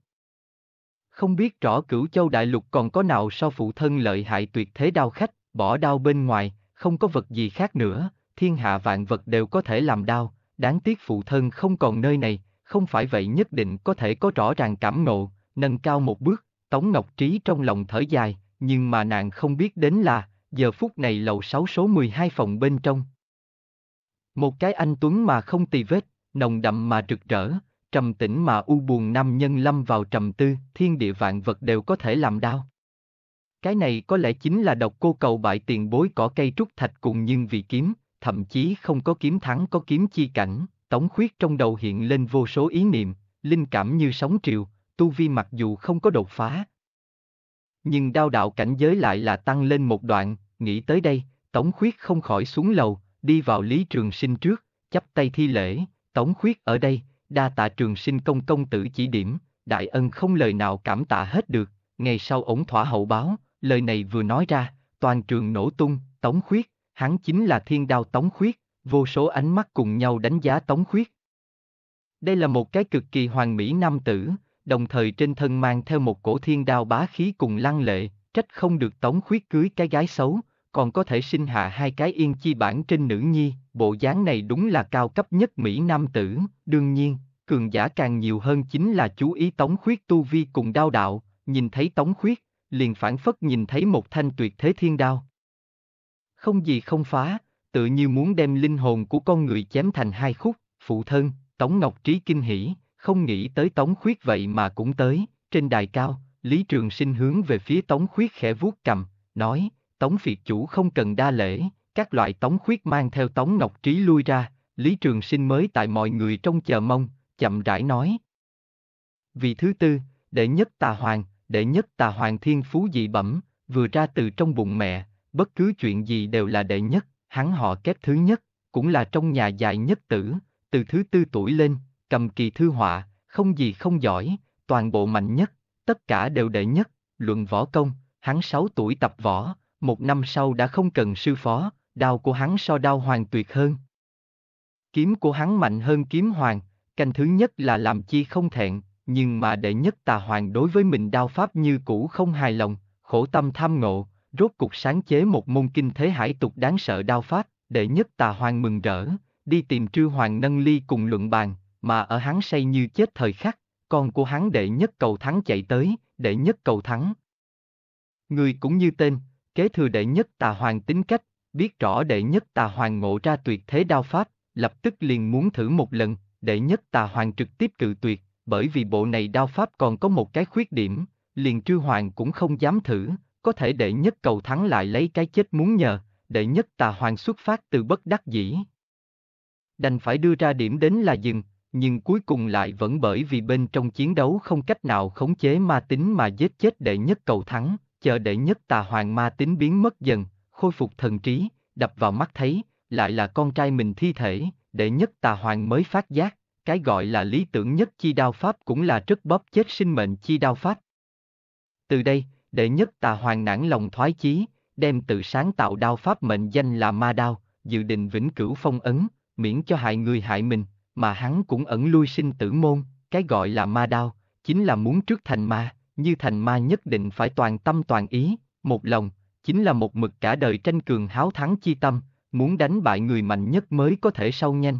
Không biết rõ cửu châu đại lục còn có nào so phụ thân lợi hại tuyệt thế đao khách, bỏ đao bên ngoài, không có vật gì khác nữa, thiên hạ vạn vật đều có thể làm đao, đáng tiếc phụ thân không còn nơi này, không phải vậy nhất định có thể có rõ ràng cảm ngộ, nâng cao một bước, Tống Ngọc Trí trong lòng thở dài, nhưng mà nàng không biết đến là, giờ phút này lầu 6 số 12 phòng bên trong. Một cái anh Tuấn mà không tì vết, nồng đậm mà rực rỡ, trầm tĩnh mà u buồn nam nhân lâm vào trầm tư, thiên địa vạn vật đều có thể làm đau. Cái này có lẽ chính là độc cô cầu bại tiền bối cỏ cây trúc thạch cùng nhưng vì kiếm, thậm chí không có kiếm thắng có kiếm chi cảnh, tống khuyết trong đầu hiện lên vô số ý niệm, linh cảm như sóng triều, tu vi mặc dù không có đột phá. Nhưng đao đạo cảnh giới lại là tăng lên một đoạn, nghĩ tới đây, tống khuyết không khỏi xuống lầu, đi vào lý trường sinh trước, chắp tay thi lễ, tống khuyết ở đây, đa tạ trường sinh công công tử chỉ điểm, đại ân không lời nào cảm tạ hết được, ngày sau ổn thỏa hậu báo, lời này vừa nói ra, toàn trường nổ tung, Tống Khuyết, hắn chính là thiên đao Tống Khuyết, vô số ánh mắt cùng nhau đánh giá Tống Khuyết. Đây là một cái cực kỳ hoàn mỹ nam tử, đồng thời trên thân mang theo một cổ thiên đao bá khí cùng lăng lệ, trách không được Tống Khuyết cưới cái gái xấu, còn có thể sinh hạ hai cái yên chi bản trên nữ nhi, bộ dáng này đúng là cao cấp nhất Mỹ nam tử, đương nhiên, cường giả càng nhiều hơn chính là chú ý Tống Khuyết tu vi cùng đao đạo, nhìn thấy Tống Khuyết, liền phản phất nhìn thấy một thanh tuyệt thế thiên đao. Không gì không phá, tự như muốn đem linh hồn của con người chém thành hai khúc, phụ thân, Tống Ngọc Trí kinh hỉ, không nghĩ tới Tống Khuyết vậy mà cũng tới, trên đài cao, Lý Trường Sinh hướng về phía Tống Khuyết khẽ vuốt cầm, nói, Tống Việt chủ không cần đa lễ, các loại Tống Khuyết mang theo Tống Ngọc Trí lui ra, Lý Trường Sinh mới tại mọi người trong chờ mong, chậm rãi nói. Vì thứ tư, đệ nhất tà hoàng, đệ nhất tà hoàng thiên phú dị bẩm, vừa ra từ trong bụng mẹ, bất cứ chuyện gì đều là đệ nhất, hắn họ kép thứ nhất, cũng là trong nhà dài nhất tử, từ thứ tư tuổi lên, cầm kỳ thư họa, không gì không giỏi, toàn bộ mạnh nhất, tất cả đều đệ nhất, luận võ công, hắn 6 tuổi tập võ, một năm sau đã không cần sư phó, đao của hắn so đao hoàng tuyệt hơn. Kiếm của hắn mạnh hơn kiếm hoàng, canh thứ nhất là làm chi không thẹn, nhưng mà đệ nhất tà hoàng đối với mình đao pháp như cũ không hài lòng, khổ tâm tham ngộ, rốt cục sáng chế một môn kinh thế hải tục đáng sợ đao pháp, đệ nhất tà hoàng mừng rỡ, đi tìm trư hoàng nâng ly cùng luận bàn, mà ở hắn say như chết thời khắc, con của hắn đệ nhất cầu thắng chạy tới, đệ nhất cầu thắng. Người cũng như tên, kế thừa đệ nhất tà hoàng tính cách, biết rõ đệ nhất tà hoàng ngộ ra tuyệt thế đao pháp, lập tức liền muốn thử một lần, đệ nhất tà hoàng trực tiếp cự tuyệt, bởi vì bộ này đao pháp còn có một cái khuyết điểm, liền Trư Hoàng cũng không dám thử, có thể đệ nhất cầu thắng lại lấy cái chết muốn nhờ, đệ nhất tà hoàng xuất phát từ bất đắc dĩ. Đành phải đưa ra điểm đến là dừng, nhưng cuối cùng lại vẫn bởi vì bên trong chiến đấu không cách nào khống chế ma tính mà giết chết đệ nhất cầu thắng, chờ đệ nhất tà hoàng ma tính biến mất dần, khôi phục thần trí, đập vào mắt thấy, lại là con trai mình thi thể, đệ nhất tà hoàng mới phát giác, cái gọi là lý tưởng nhất chi đao pháp cũng là rất bóp chết sinh mệnh chi đao pháp. Từ đây, đệ nhất tà hoàng nản lòng thoái chí, đem tự sáng tạo đao pháp mệnh danh là ma đao, dự định vĩnh cửu phong ấn, miễn cho hại người hại mình, mà hắn cũng ẩn lui sinh tử môn, cái gọi là ma đao, chính là muốn trước thành ma, như thành ma nhất định phải toàn tâm toàn ý, một lòng, chính là một mực cả đời tranh cường háo thắng chi tâm, muốn đánh bại người mạnh nhất mới có thể sâu nhanh,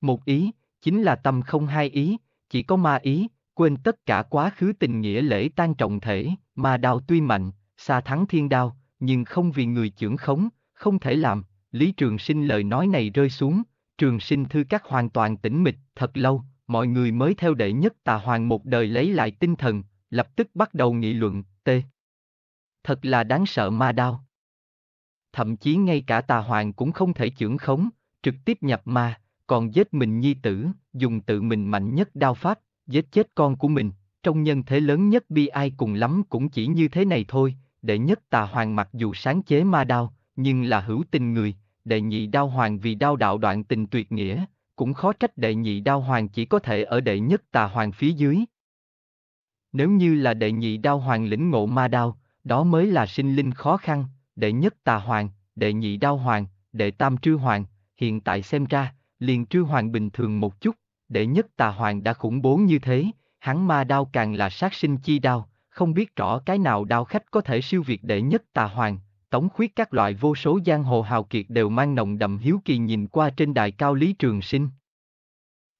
một ý, chính là tâm không hai ý, chỉ có ma ý, quên tất cả quá khứ tình nghĩa lễ tan trọng thể, mà đào tuy mạnh, xa thắng thiên đao, nhưng không vì người trưởng khống, không thể làm, Lý Trường Sinh lời nói này rơi xuống, Trường Sinh thư các hoàn toàn tĩnh mịch, thật lâu, mọi người mới theo đệ nhất tà hoàng một đời lấy lại tinh thần, lập tức bắt đầu nghị luận, T, Thật là đáng sợ ma đao. Thậm chí ngay cả tà hoàng cũng không thể trưởng khống, trực tiếp nhập ma, còn giết mình nhi tử, dùng tự mình mạnh nhất đao pháp, giết chết con của mình, trong nhân thế lớn nhất bi ai cùng lắm cũng chỉ như thế này thôi, đệ nhất tà hoàng mặc dù sáng chế ma đao, nhưng là hữu tình người, đệ nhị đao hoàng vì đao đạo đoạn tình tuyệt nghĩa, cũng khó trách đệ nhị đao hoàng chỉ có thể ở đệ nhất tà hoàng phía dưới. Nếu như là đệ nhị đao hoàng lĩnh ngộ ma đao, đó mới là sinh linh khó khăn, đệ nhất tà hoàng, đệ nhị đao hoàng, đệ tam trư hoàng, hiện tại xem ra, liền trư hoàng bình thường một chút, để nhất tà hoàng đã khủng bố như thế, hắn ma đao càng là sát sinh chi đao, không biết rõ cái nào đao khách có thể siêu việt đệ nhất tà hoàng, tống khuyết các loại vô số giang hồ hào kiệt đều mang nồng đậm hiếu kỳ nhìn qua trên đài cao Lý Trường Sinh.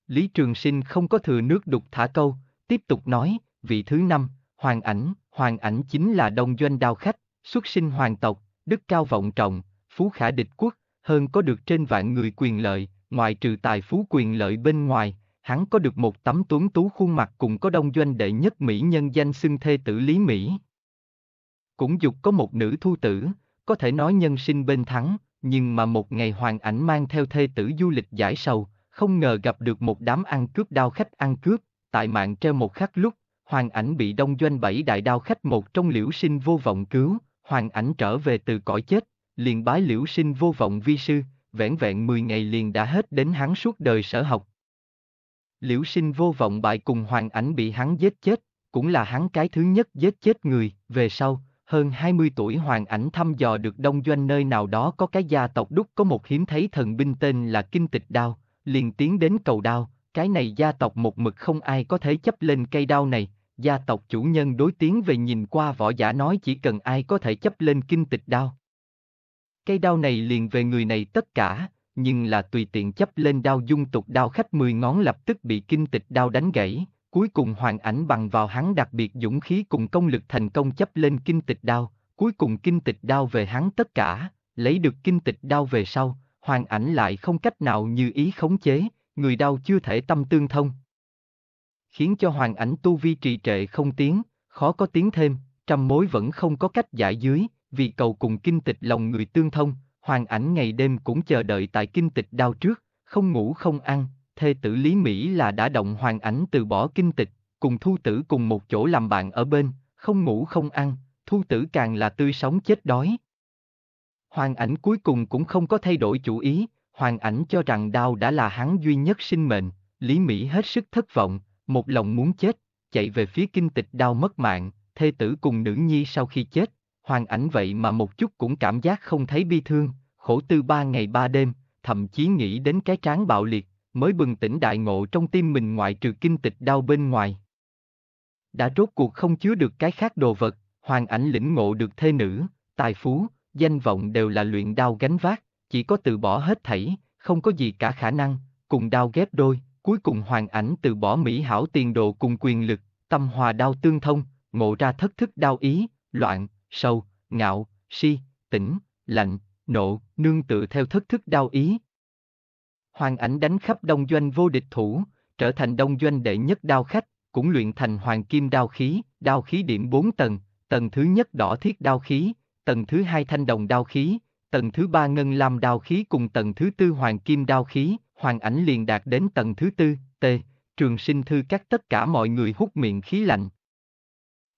Lý Trường Sinh không có thừa nước đục thả câu, tiếp tục nói, vị thứ năm, hoàng ảnh, hoàng ảnh chính là đông doanh đao khách, xuất sinh hoàng tộc, đức cao vọng trọng, phú khả địch quốc, hơn có được trên vạn người quyền lợi, ngoại trừ tài phú quyền lợi bên ngoài, hắn có được một tấm tuấn tú khuôn mặt cùng có đông doanh đệ nhất Mỹ nhân danh xưng thê tử Lý Mỹ. Cũng dục có một nữ thu tử, có thể nói nhân sinh bên thắng, nhưng mà một ngày hoàng ảnh mang theo thê tử du lịch giải sầu, không ngờ gặp được một đám ăn cướp đao khách ăn cướp, tại mạng treo một khắc lúc, hoàng ảnh bị đông doanh bảy đại đao khách một trong liễu sinh vô vọng cứu, hoàng ảnh trở về từ cõi chết, liền bái liễu sinh vô vọng vi sư, vẻn vẹn 10 ngày liền đã hết đến hắn suốt đời sở học. Liễu sinh vô vọng bại cùng hoàng ảnh bị hắn giết chết, cũng là hắn cái thứ nhất giết chết người, về sau, hơn 20 tuổi hoàng ảnh thăm dò được đông doanh nơi nào đó có cái gia tộc đúc có một hiếm thấy thần binh tên là Kinh Tịch Đao, liền tiến đến cầu đao, cái này gia tộc một mực không ai có thể chấp lên cây đao này, gia tộc chủ nhân đối tiếng về nhìn qua võ giả nói chỉ cần ai có thể chấp lên Kinh Tịch Đao, Cây đao này liền về người này tất cả, nhưng là tùy tiện chấp lên đao dung tục đao khách mười ngón lập tức bị kinh tịch đao đánh gãy, cuối cùng hoàng ảnh bằng vào hắn đặc biệt dũng khí cùng công lực thành công chấp lên kinh tịch đao, cuối cùng kinh tịch đao về hắn tất cả, lấy được kinh tịch đao về sau, hoàng ảnh lại không cách nào như ý khống chế, người đao chưa thể tâm tương thông. Khiến cho hoàng ảnh tu vi trì trệ không tiếng, khó có tiếng thêm, trăm mối vẫn không có cách giải dưới, vì cầu cùng kinh tịch lòng người tương thông, hoàng ảnh ngày đêm cũng chờ đợi tại kinh tịch đao trước, không ngủ không ăn, thê tử Lý Mỹ là đã động hoàng ảnh từ bỏ kinh tịch, cùng thu tử cùng một chỗ làm bạn ở bên, không ngủ không ăn, thu tử càng là tươi sống chết đói. Hoàng ảnh cuối cùng cũng không có thay đổi chủ ý, hoàng ảnh cho rằng đao đã là hắn duy nhất sinh mệnh, Lý Mỹ hết sức thất vọng, một lòng muốn chết, chạy về phía kinh tịch đao mất mạng, thê tử cùng nữ nhi sau khi chết, hoàng ảnh vậy mà một chút cũng cảm giác không thấy bi thương, khổ tư ba ngày ba đêm, thậm chí nghĩ đến cái tráng bạo liệt, mới bừng tỉnh đại ngộ trong tim mình ngoại trừ kinh tịch đau bên ngoài. Đã rốt cuộc không chứa được cái khác đồ vật, hoàng ảnh lĩnh ngộ được thê nữ, tài phú, danh vọng đều là luyện đao gánh vác, chỉ có từ bỏ hết thảy, không có gì cả khả năng, cùng đao ghép đôi, cuối cùng hoàng ảnh từ bỏ mỹ hảo tiền đồ cùng quyền lực, tâm hòa đao tương thông, ngộ ra thất thức đao ý, loạn, sâu, ngạo, si, tỉnh, lạnh, nộ, nương tựa theo thất thức đau ý. Hoàng ảnh đánh khắp đông doanh vô địch thủ, trở thành đông doanh đệ nhất đao khách, cũng luyện thành hoàng kim đao khí, đao khí điểm 4 tầng, tầng thứ nhất đỏ thiết đao khí, tầng thứ hai thanh đồng đao khí, tầng thứ ba ngân lam đao khí cùng tầng thứ tư hoàng kim đao khí, hoàng ảnh liền đạt đến tầng thứ tư, t, trường sinh thư các tất cả mọi người hút miệng khí lạnh.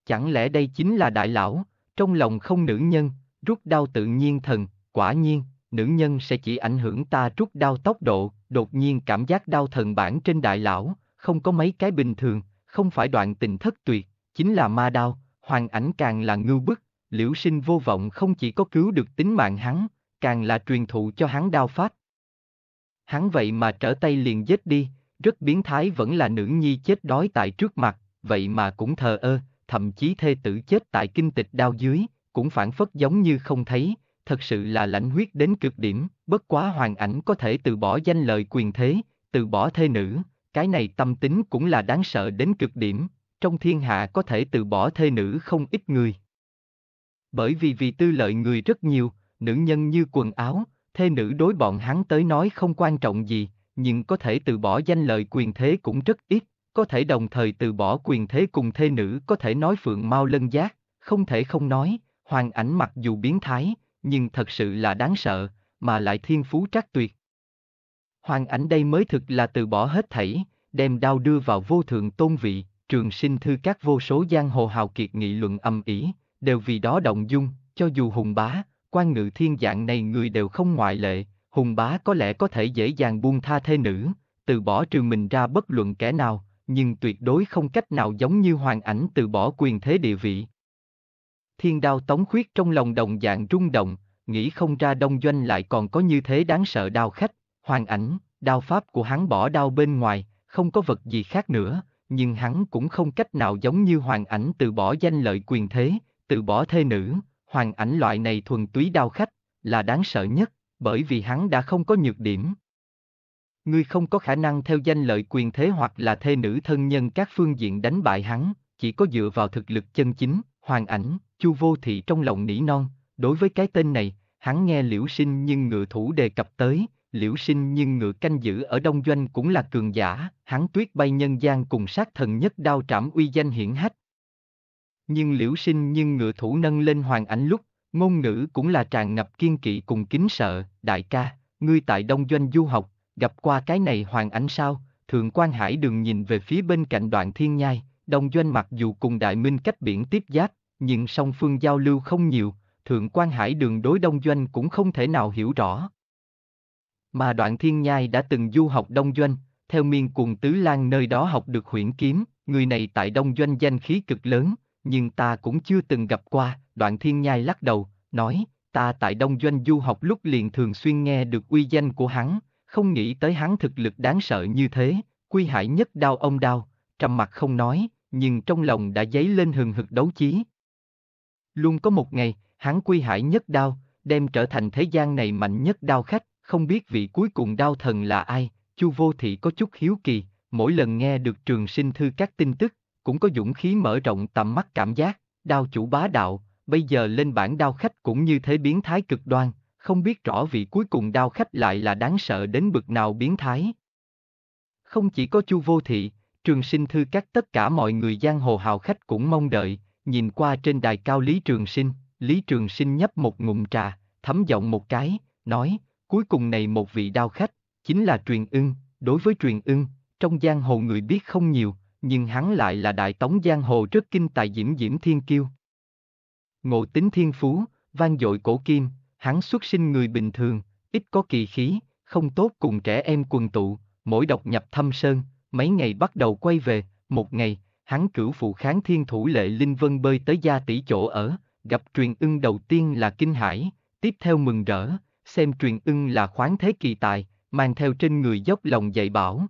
Chẳng lẽ đây chính là đại lão, trong lòng không nữ nhân, rút đau tự nhiên thần, quả nhiên, nữ nhân sẽ chỉ ảnh hưởng ta rút đau tốc độ, đột nhiên cảm giác đau thần bản trên đại lão, không có mấy cái bình thường, không phải đoạn tình thất tuyệt, chính là ma đau, hoàng ảnh càng là ngưu bức, liễu sinh vô vọng không chỉ có cứu được tính mạng hắn, càng là truyền thụ cho hắn đao phát Hắn vậy mà trở tay liền giết đi, rất biến thái vẫn là nữ nhi chết đói tại trước mặt, vậy mà cũng thờ ơ, thậm chí thê tử chết tại kinh tịch đao dưới, cũng phản phất giống như không thấy, thật sự là lãnh huyết đến cực điểm, bất quá hoàng ảnh có thể từ bỏ danh lợi quyền thế, từ bỏ thê nữ, cái này tâm tính cũng là đáng sợ đến cực điểm, trong thiên hạ có thể từ bỏ thê nữ không ít người. Bởi vì vì tư lợi người rất nhiều, nữ nhân như quần áo, thê nữ đối bọn hắn tới nói không quan trọng gì, nhưng có thể từ bỏ danh lợi quyền thế cũng rất ít, có thể đồng thời từ bỏ quyền thế cùng thê nữ có thể nói phượng mau lân giác, không thể không nói, hoàng ảnh mặc dù biến thái, nhưng thật sự là đáng sợ, mà lại thiên phú trắc tuyệt. Hoàng ảnh đây mới thực là từ bỏ hết thảy, đem đao đưa vào vô thượng tôn vị, trường sinh thư các vô số giang hồ hào kiệt nghị luận âm ỉ, đều vì đó động dung, cho dù hùng bá, quan ngự thiên dạng này người đều không ngoại lệ, hùng bá có lẽ có thể dễ dàng buông tha thê nữ, từ bỏ trừ mình ra bất luận kẻ nào, nhưng tuyệt đối không cách nào giống như hoàng ảnh từ bỏ quyền thế địa vị. Thiên đao tống khuyết trong lòng đồng dạng rung động, nghĩ không ra đông doanh lại còn có như thế đáng sợ đao khách, hoàng ảnh, đao pháp của hắn bỏ đao bên ngoài, không có vật gì khác nữa, nhưng hắn cũng không cách nào giống như hoàng ảnh từ bỏ danh lợi quyền thế, từ bỏ thê nữ, hoàng ảnh loại này thuần túy đao khách, là đáng sợ nhất, bởi vì hắn đã không có nhược điểm, Ngươi không có khả năng theo danh lợi quyền thế hoặc là thê nữ thân nhân các phương diện đánh bại hắn, chỉ có dựa vào thực lực chân chính, hoàng ảnh, chu vô thị trong lòng nỉ non, đối với cái tên này, hắn nghe liễu sinh nhưng ngựa thủ đề cập tới, liễu sinh nhưng ngựa canh giữ ở đông doanh cũng là cường giả, hắn tuyết bay nhân gian cùng sát thần nhất đao trảm uy danh hiển hách. Nhưng liễu sinh nhưng ngựa thủ nâng lên hoàng ảnh lúc, ngôn ngữ cũng là tràn ngập kiên kỵ cùng kính sợ, đại ca, ngươi tại đông doanh du học, gặp qua cái này hoàng ảnh sao, thường quan hải đường nhìn về phía bên cạnh đoạn thiên nhai, đông doanh mặc dù cùng đại minh cách biển tiếp giáp, nhưng song phương giao lưu không nhiều, thượng quan hải đường đối đông doanh cũng không thể nào hiểu rõ. Mà đoạn thiên nhai đã từng du học đông doanh, theo miên cùng tứ lang nơi đó học được huyễn kiếm, người này tại đông doanh danh khí cực lớn, nhưng ta cũng chưa từng gặp qua, đoạn thiên nhai lắc đầu, nói, ta tại đông doanh du học lúc liền thường xuyên nghe được uy danh của hắn, không nghĩ tới hắn thực lực đáng sợ như thế, quy hải nhất đao ông đau, trầm mặt không nói, nhưng trong lòng đã dấy lên hừng hực đấu chí. Luôn có một ngày, hắn quy hải nhất đao, đem trở thành thế gian này mạnh nhất đao khách, không biết vị cuối cùng đao thần là ai, chu vô thị có chút hiếu kỳ, mỗi lần nghe được trường sinh thư các tin tức, cũng có dũng khí mở rộng tầm mắt cảm giác, đao chủ bá đạo, bây giờ lên bản đao khách cũng như thế biến thái cực đoan, không biết rõ vị cuối cùng đao khách lại là đáng sợ đến bực nào biến thái. Không chỉ có Chu Vô Thị, Trường Sinh Thư các tất cả mọi người giang hồ hào khách cũng mong đợi, nhìn qua trên đài cao Lý Trường Sinh, Lý Trường Sinh nhấp một ngụm trà, thấm giọng một cái, nói, cuối cùng này một vị đao khách, chính là truyền ưng, đối với truyền ưng, trong giang hồ người biết không nhiều, nhưng hắn lại là đại tống giang hồ rất kinh tài diễm diễm thiên kiêu. Ngộ tính thiên phú, vang dội cổ kim, hắn xuất sinh người bình thường, ít có kỳ khí, không tốt cùng trẻ em quần tụ, mỗi độc nhập thâm sơn, mấy ngày bắt đầu quay về, một ngày, hắn cửu phụ kháng thiên thủ lệ Linh Vân bơi tới gia tỷ chỗ ở, gặp truyền ưng đầu tiên là kinh hải, tiếp theo mừng rỡ, xem truyền ưng là khoáng thế kỳ tài, mang theo trên người dốc lòng dạy bảo.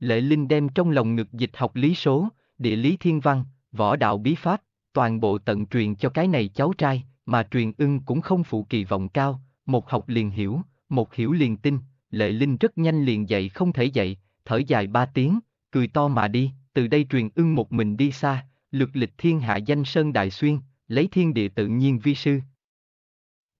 Lệ Linh đem trong lòng ngực dịch học lý số, địa lý thiên văn, võ đạo bí pháp, toàn bộ tận truyền cho cái này cháu trai, mà truyền ưng cũng không phụ kỳ vọng cao, một học liền hiểu, một hiểu liền tin, lệ linh rất nhanh liền dậy không thể dậy, thở dài ba tiếng, cười to mà đi, từ đây truyền ưng một mình đi xa, lược lịch thiên hạ danh sơn đại xuyên, lấy thiên địa tự nhiên vi sư.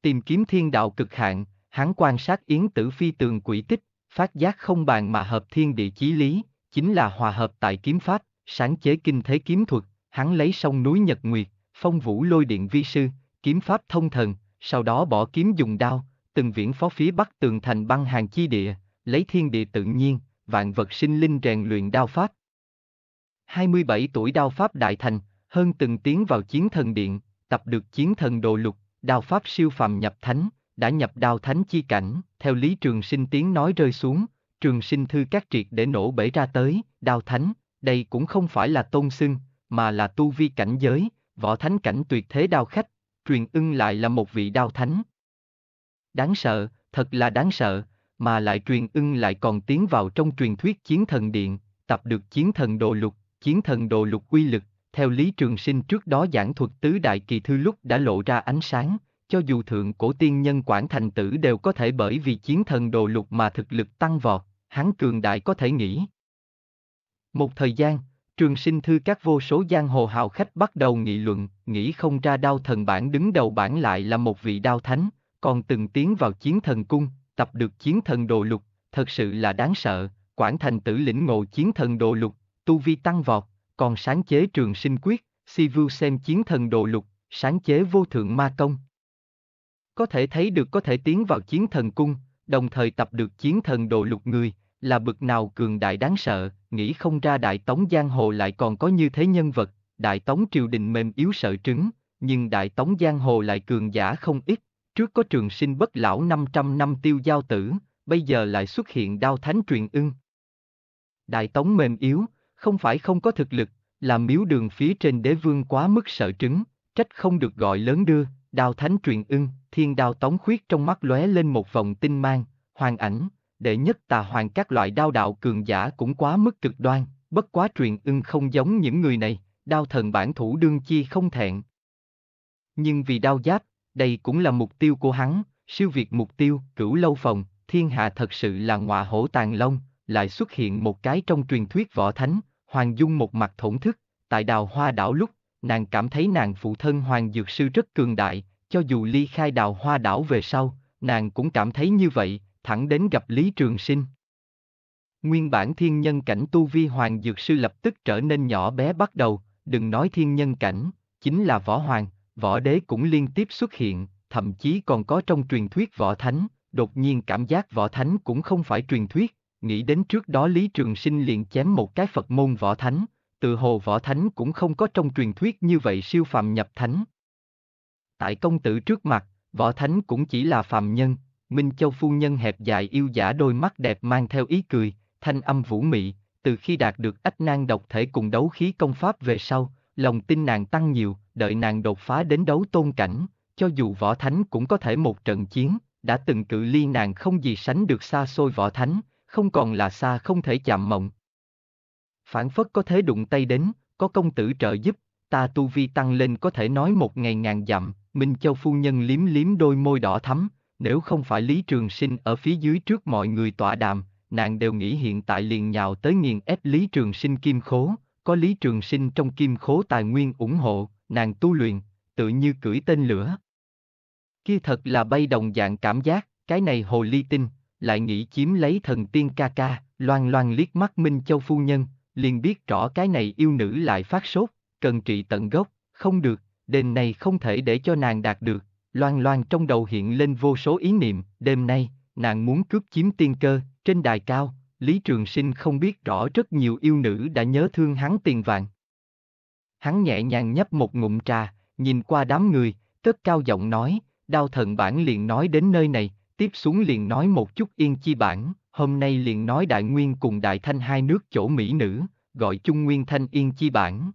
Tìm kiếm thiên đạo cực hạn, hắn quan sát yến tử phi tường quỷ tích, phát giác không bàn mà hợp thiên địa chí lý, chính là hòa hợp tại kiếm pháp, sáng chế kinh thế kiếm thuật, hắn lấy sông núi Nhật Nguyệt, phong vũ lôi điện vi sư, kiếm pháp thông thần, sau đó bỏ kiếm dùng đao, từng viễn phó phía bắc tường thành băng hàng chi địa, lấy thiên địa tự nhiên, vạn vật sinh linh rèn luyện đao pháp. 27 tuổi đao pháp đại thành, hơn từng tiến vào chiến thần điện, tập được chiến thần đồ lục, đao pháp siêu phàm nhập thánh, đã nhập đao thánh chi cảnh, theo lý trường sinh tiếng nói rơi xuống, trường sinh thư các triệt để nổ bể ra tới, đao thánh, đây cũng không phải là tôn xưng, mà là tu vi cảnh giới, võ thánh cảnh tuyệt thế đao khách, truyền ưng lại là một vị đao thánh. Đáng sợ, thật là đáng sợ, mà lại truyền ưng lại còn tiến vào trong truyền thuyết chiến thần điện, tập được chiến thần đồ lục, chiến thần đồ lục quy lực, theo Lý Trường Sinh trước đó giảng thuật tứ đại kỳ thư lúc đã lộ ra ánh sáng, cho dù thượng cổ tiên nhân quản thành tử đều có thể bởi vì chiến thần đồ lục mà thực lực tăng vọt, hắn cường đại có thể nghĩ. Một thời gian, Trường sinh thư các vô số giang hồ hào khách bắt đầu nghị luận, nghĩ không ra đao thần bản đứng đầu bản lại là một vị đao thánh, còn từng tiến vào chiến thần cung, tập được chiến thần đồ lục, thật sự là đáng sợ, Quản Thành tử lĩnh ngộ chiến thần đồ lục, tu vi tăng vọt, còn sáng chế trường sinh quyết, si Vưu xem chiến thần đồ lục, sáng chế vô thượng ma công. Có thể thấy được có thể tiến vào chiến thần cung, đồng thời tập được chiến thần đồ lục người, là bực nào cường đại đáng sợ, nghĩ không ra đại tống giang hồ lại còn có như thế nhân vật, đại tống triều đình mềm yếu sợ trứng, nhưng đại tống giang hồ lại cường giả không ít, trước có trường sinh bất lão 500 năm tiêu giao tử, bây giờ lại xuất hiện đao thánh truyền ưng. Đại tống mềm yếu, không phải không có thực lực, là miếu đường phía trên đế vương quá mức sợ trứng, trách không được gọi lớn đưa, đao thánh truyền ưng, thiên đao tống khuyết trong mắt lóe lên một vòng tinh mang, hoàng ảnh, đệ nhất tà hoàng các loại đao đạo cường giả cũng quá mức cực đoan, bất quá truyền ưng không giống những người này, đao thần bản thủ đương chi không thẹn. Nhưng vì đao giáp, đây cũng là mục tiêu của hắn, siêu việt mục tiêu, cửu lâu phòng, thiên hạ thật sự là ngọa hổ tàn long, lại xuất hiện một cái trong truyền thuyết võ thánh, Hoàng Dung một mặt thổn thức, tại đào hoa đảo lúc, nàng cảm thấy nàng phụ thân Hoàng Dược Sư rất cường đại, cho dù ly khai đào hoa đảo về sau, nàng cũng cảm thấy như vậy, thẳng đến gặp Lý Trường Sinh. Nguyên bản thiên nhân cảnh tu vi hoàng dược sư lập tức trở nên nhỏ bé bắt đầu, đừng nói thiên nhân cảnh, chính là võ hoàng, võ đế cũng liên tiếp xuất hiện, thậm chí còn có trong truyền thuyết võ thánh, đột nhiên cảm giác võ thánh cũng không phải truyền thuyết, nghĩ đến trước đó Lý Trường Sinh liền chém một cái Phật môn võ thánh, tự hồ võ thánh cũng không có trong truyền thuyết như vậy siêu phàm nhập thánh. Tại công tử trước mặt, võ thánh cũng chỉ là phàm nhân, Minh Châu phu nhân hẹp dài yêu giả đôi mắt đẹp mang theo ý cười, thanh âm vũ mị, từ khi đạt được ách nang độc thể cùng đấu khí công pháp về sau, lòng tin nàng tăng nhiều, đợi nàng đột phá đến đấu tôn cảnh, cho dù võ thánh cũng có thể một trận chiến, đã từng cự ly nàng không gì sánh được xa xôi võ thánh, không còn là xa không thể chạm mộng. Phản phất có thế đụng tay đến, có công tử trợ giúp, ta tu vi tăng lên có thể nói một ngày ngàn dặm, Minh Châu phu nhân liếm liếm đôi môi đỏ thắm, nếu không phải Lý Trường Sinh ở phía dưới trước mọi người tọa đàm, nàng đều nghĩ hiện tại liền nhào tới nghiền ép Lý Trường Sinh kim khố, có Lý Trường Sinh trong kim khố tài nguyên ủng hộ, nàng tu luyện, tự như cưỡi tên lửa. Kia thật là bay đồng dạng cảm giác, cái này hồ ly tinh, lại nghĩ chiếm lấy thần tiên ca ca, loan loan liếc mắt Minh Châu phu nhân, liền biết rõ cái này yêu nữ lại phát sốt, cần trị tận gốc, không được, đền này không thể để cho nàng đạt được, Loan loan trong đầu hiện lên vô số ý niệm, đêm nay, nàng muốn cướp chiếm tiên cơ, trên đài cao, Lý Trường Sinh không biết rõ rất nhiều yêu nữ đã nhớ thương hắn tiền vàng. Hắn nhẹ nhàng nhấp một ngụm trà, nhìn qua đám người, cất cao giọng nói, đao thần bản liền nói đến nơi này, tiếp xuống liền nói một chút yên chi bản, hôm nay liền nói đại nguyên cùng đại thanh hai nước chỗ mỹ nữ, gọi chung nguyên thanh yên chi bản,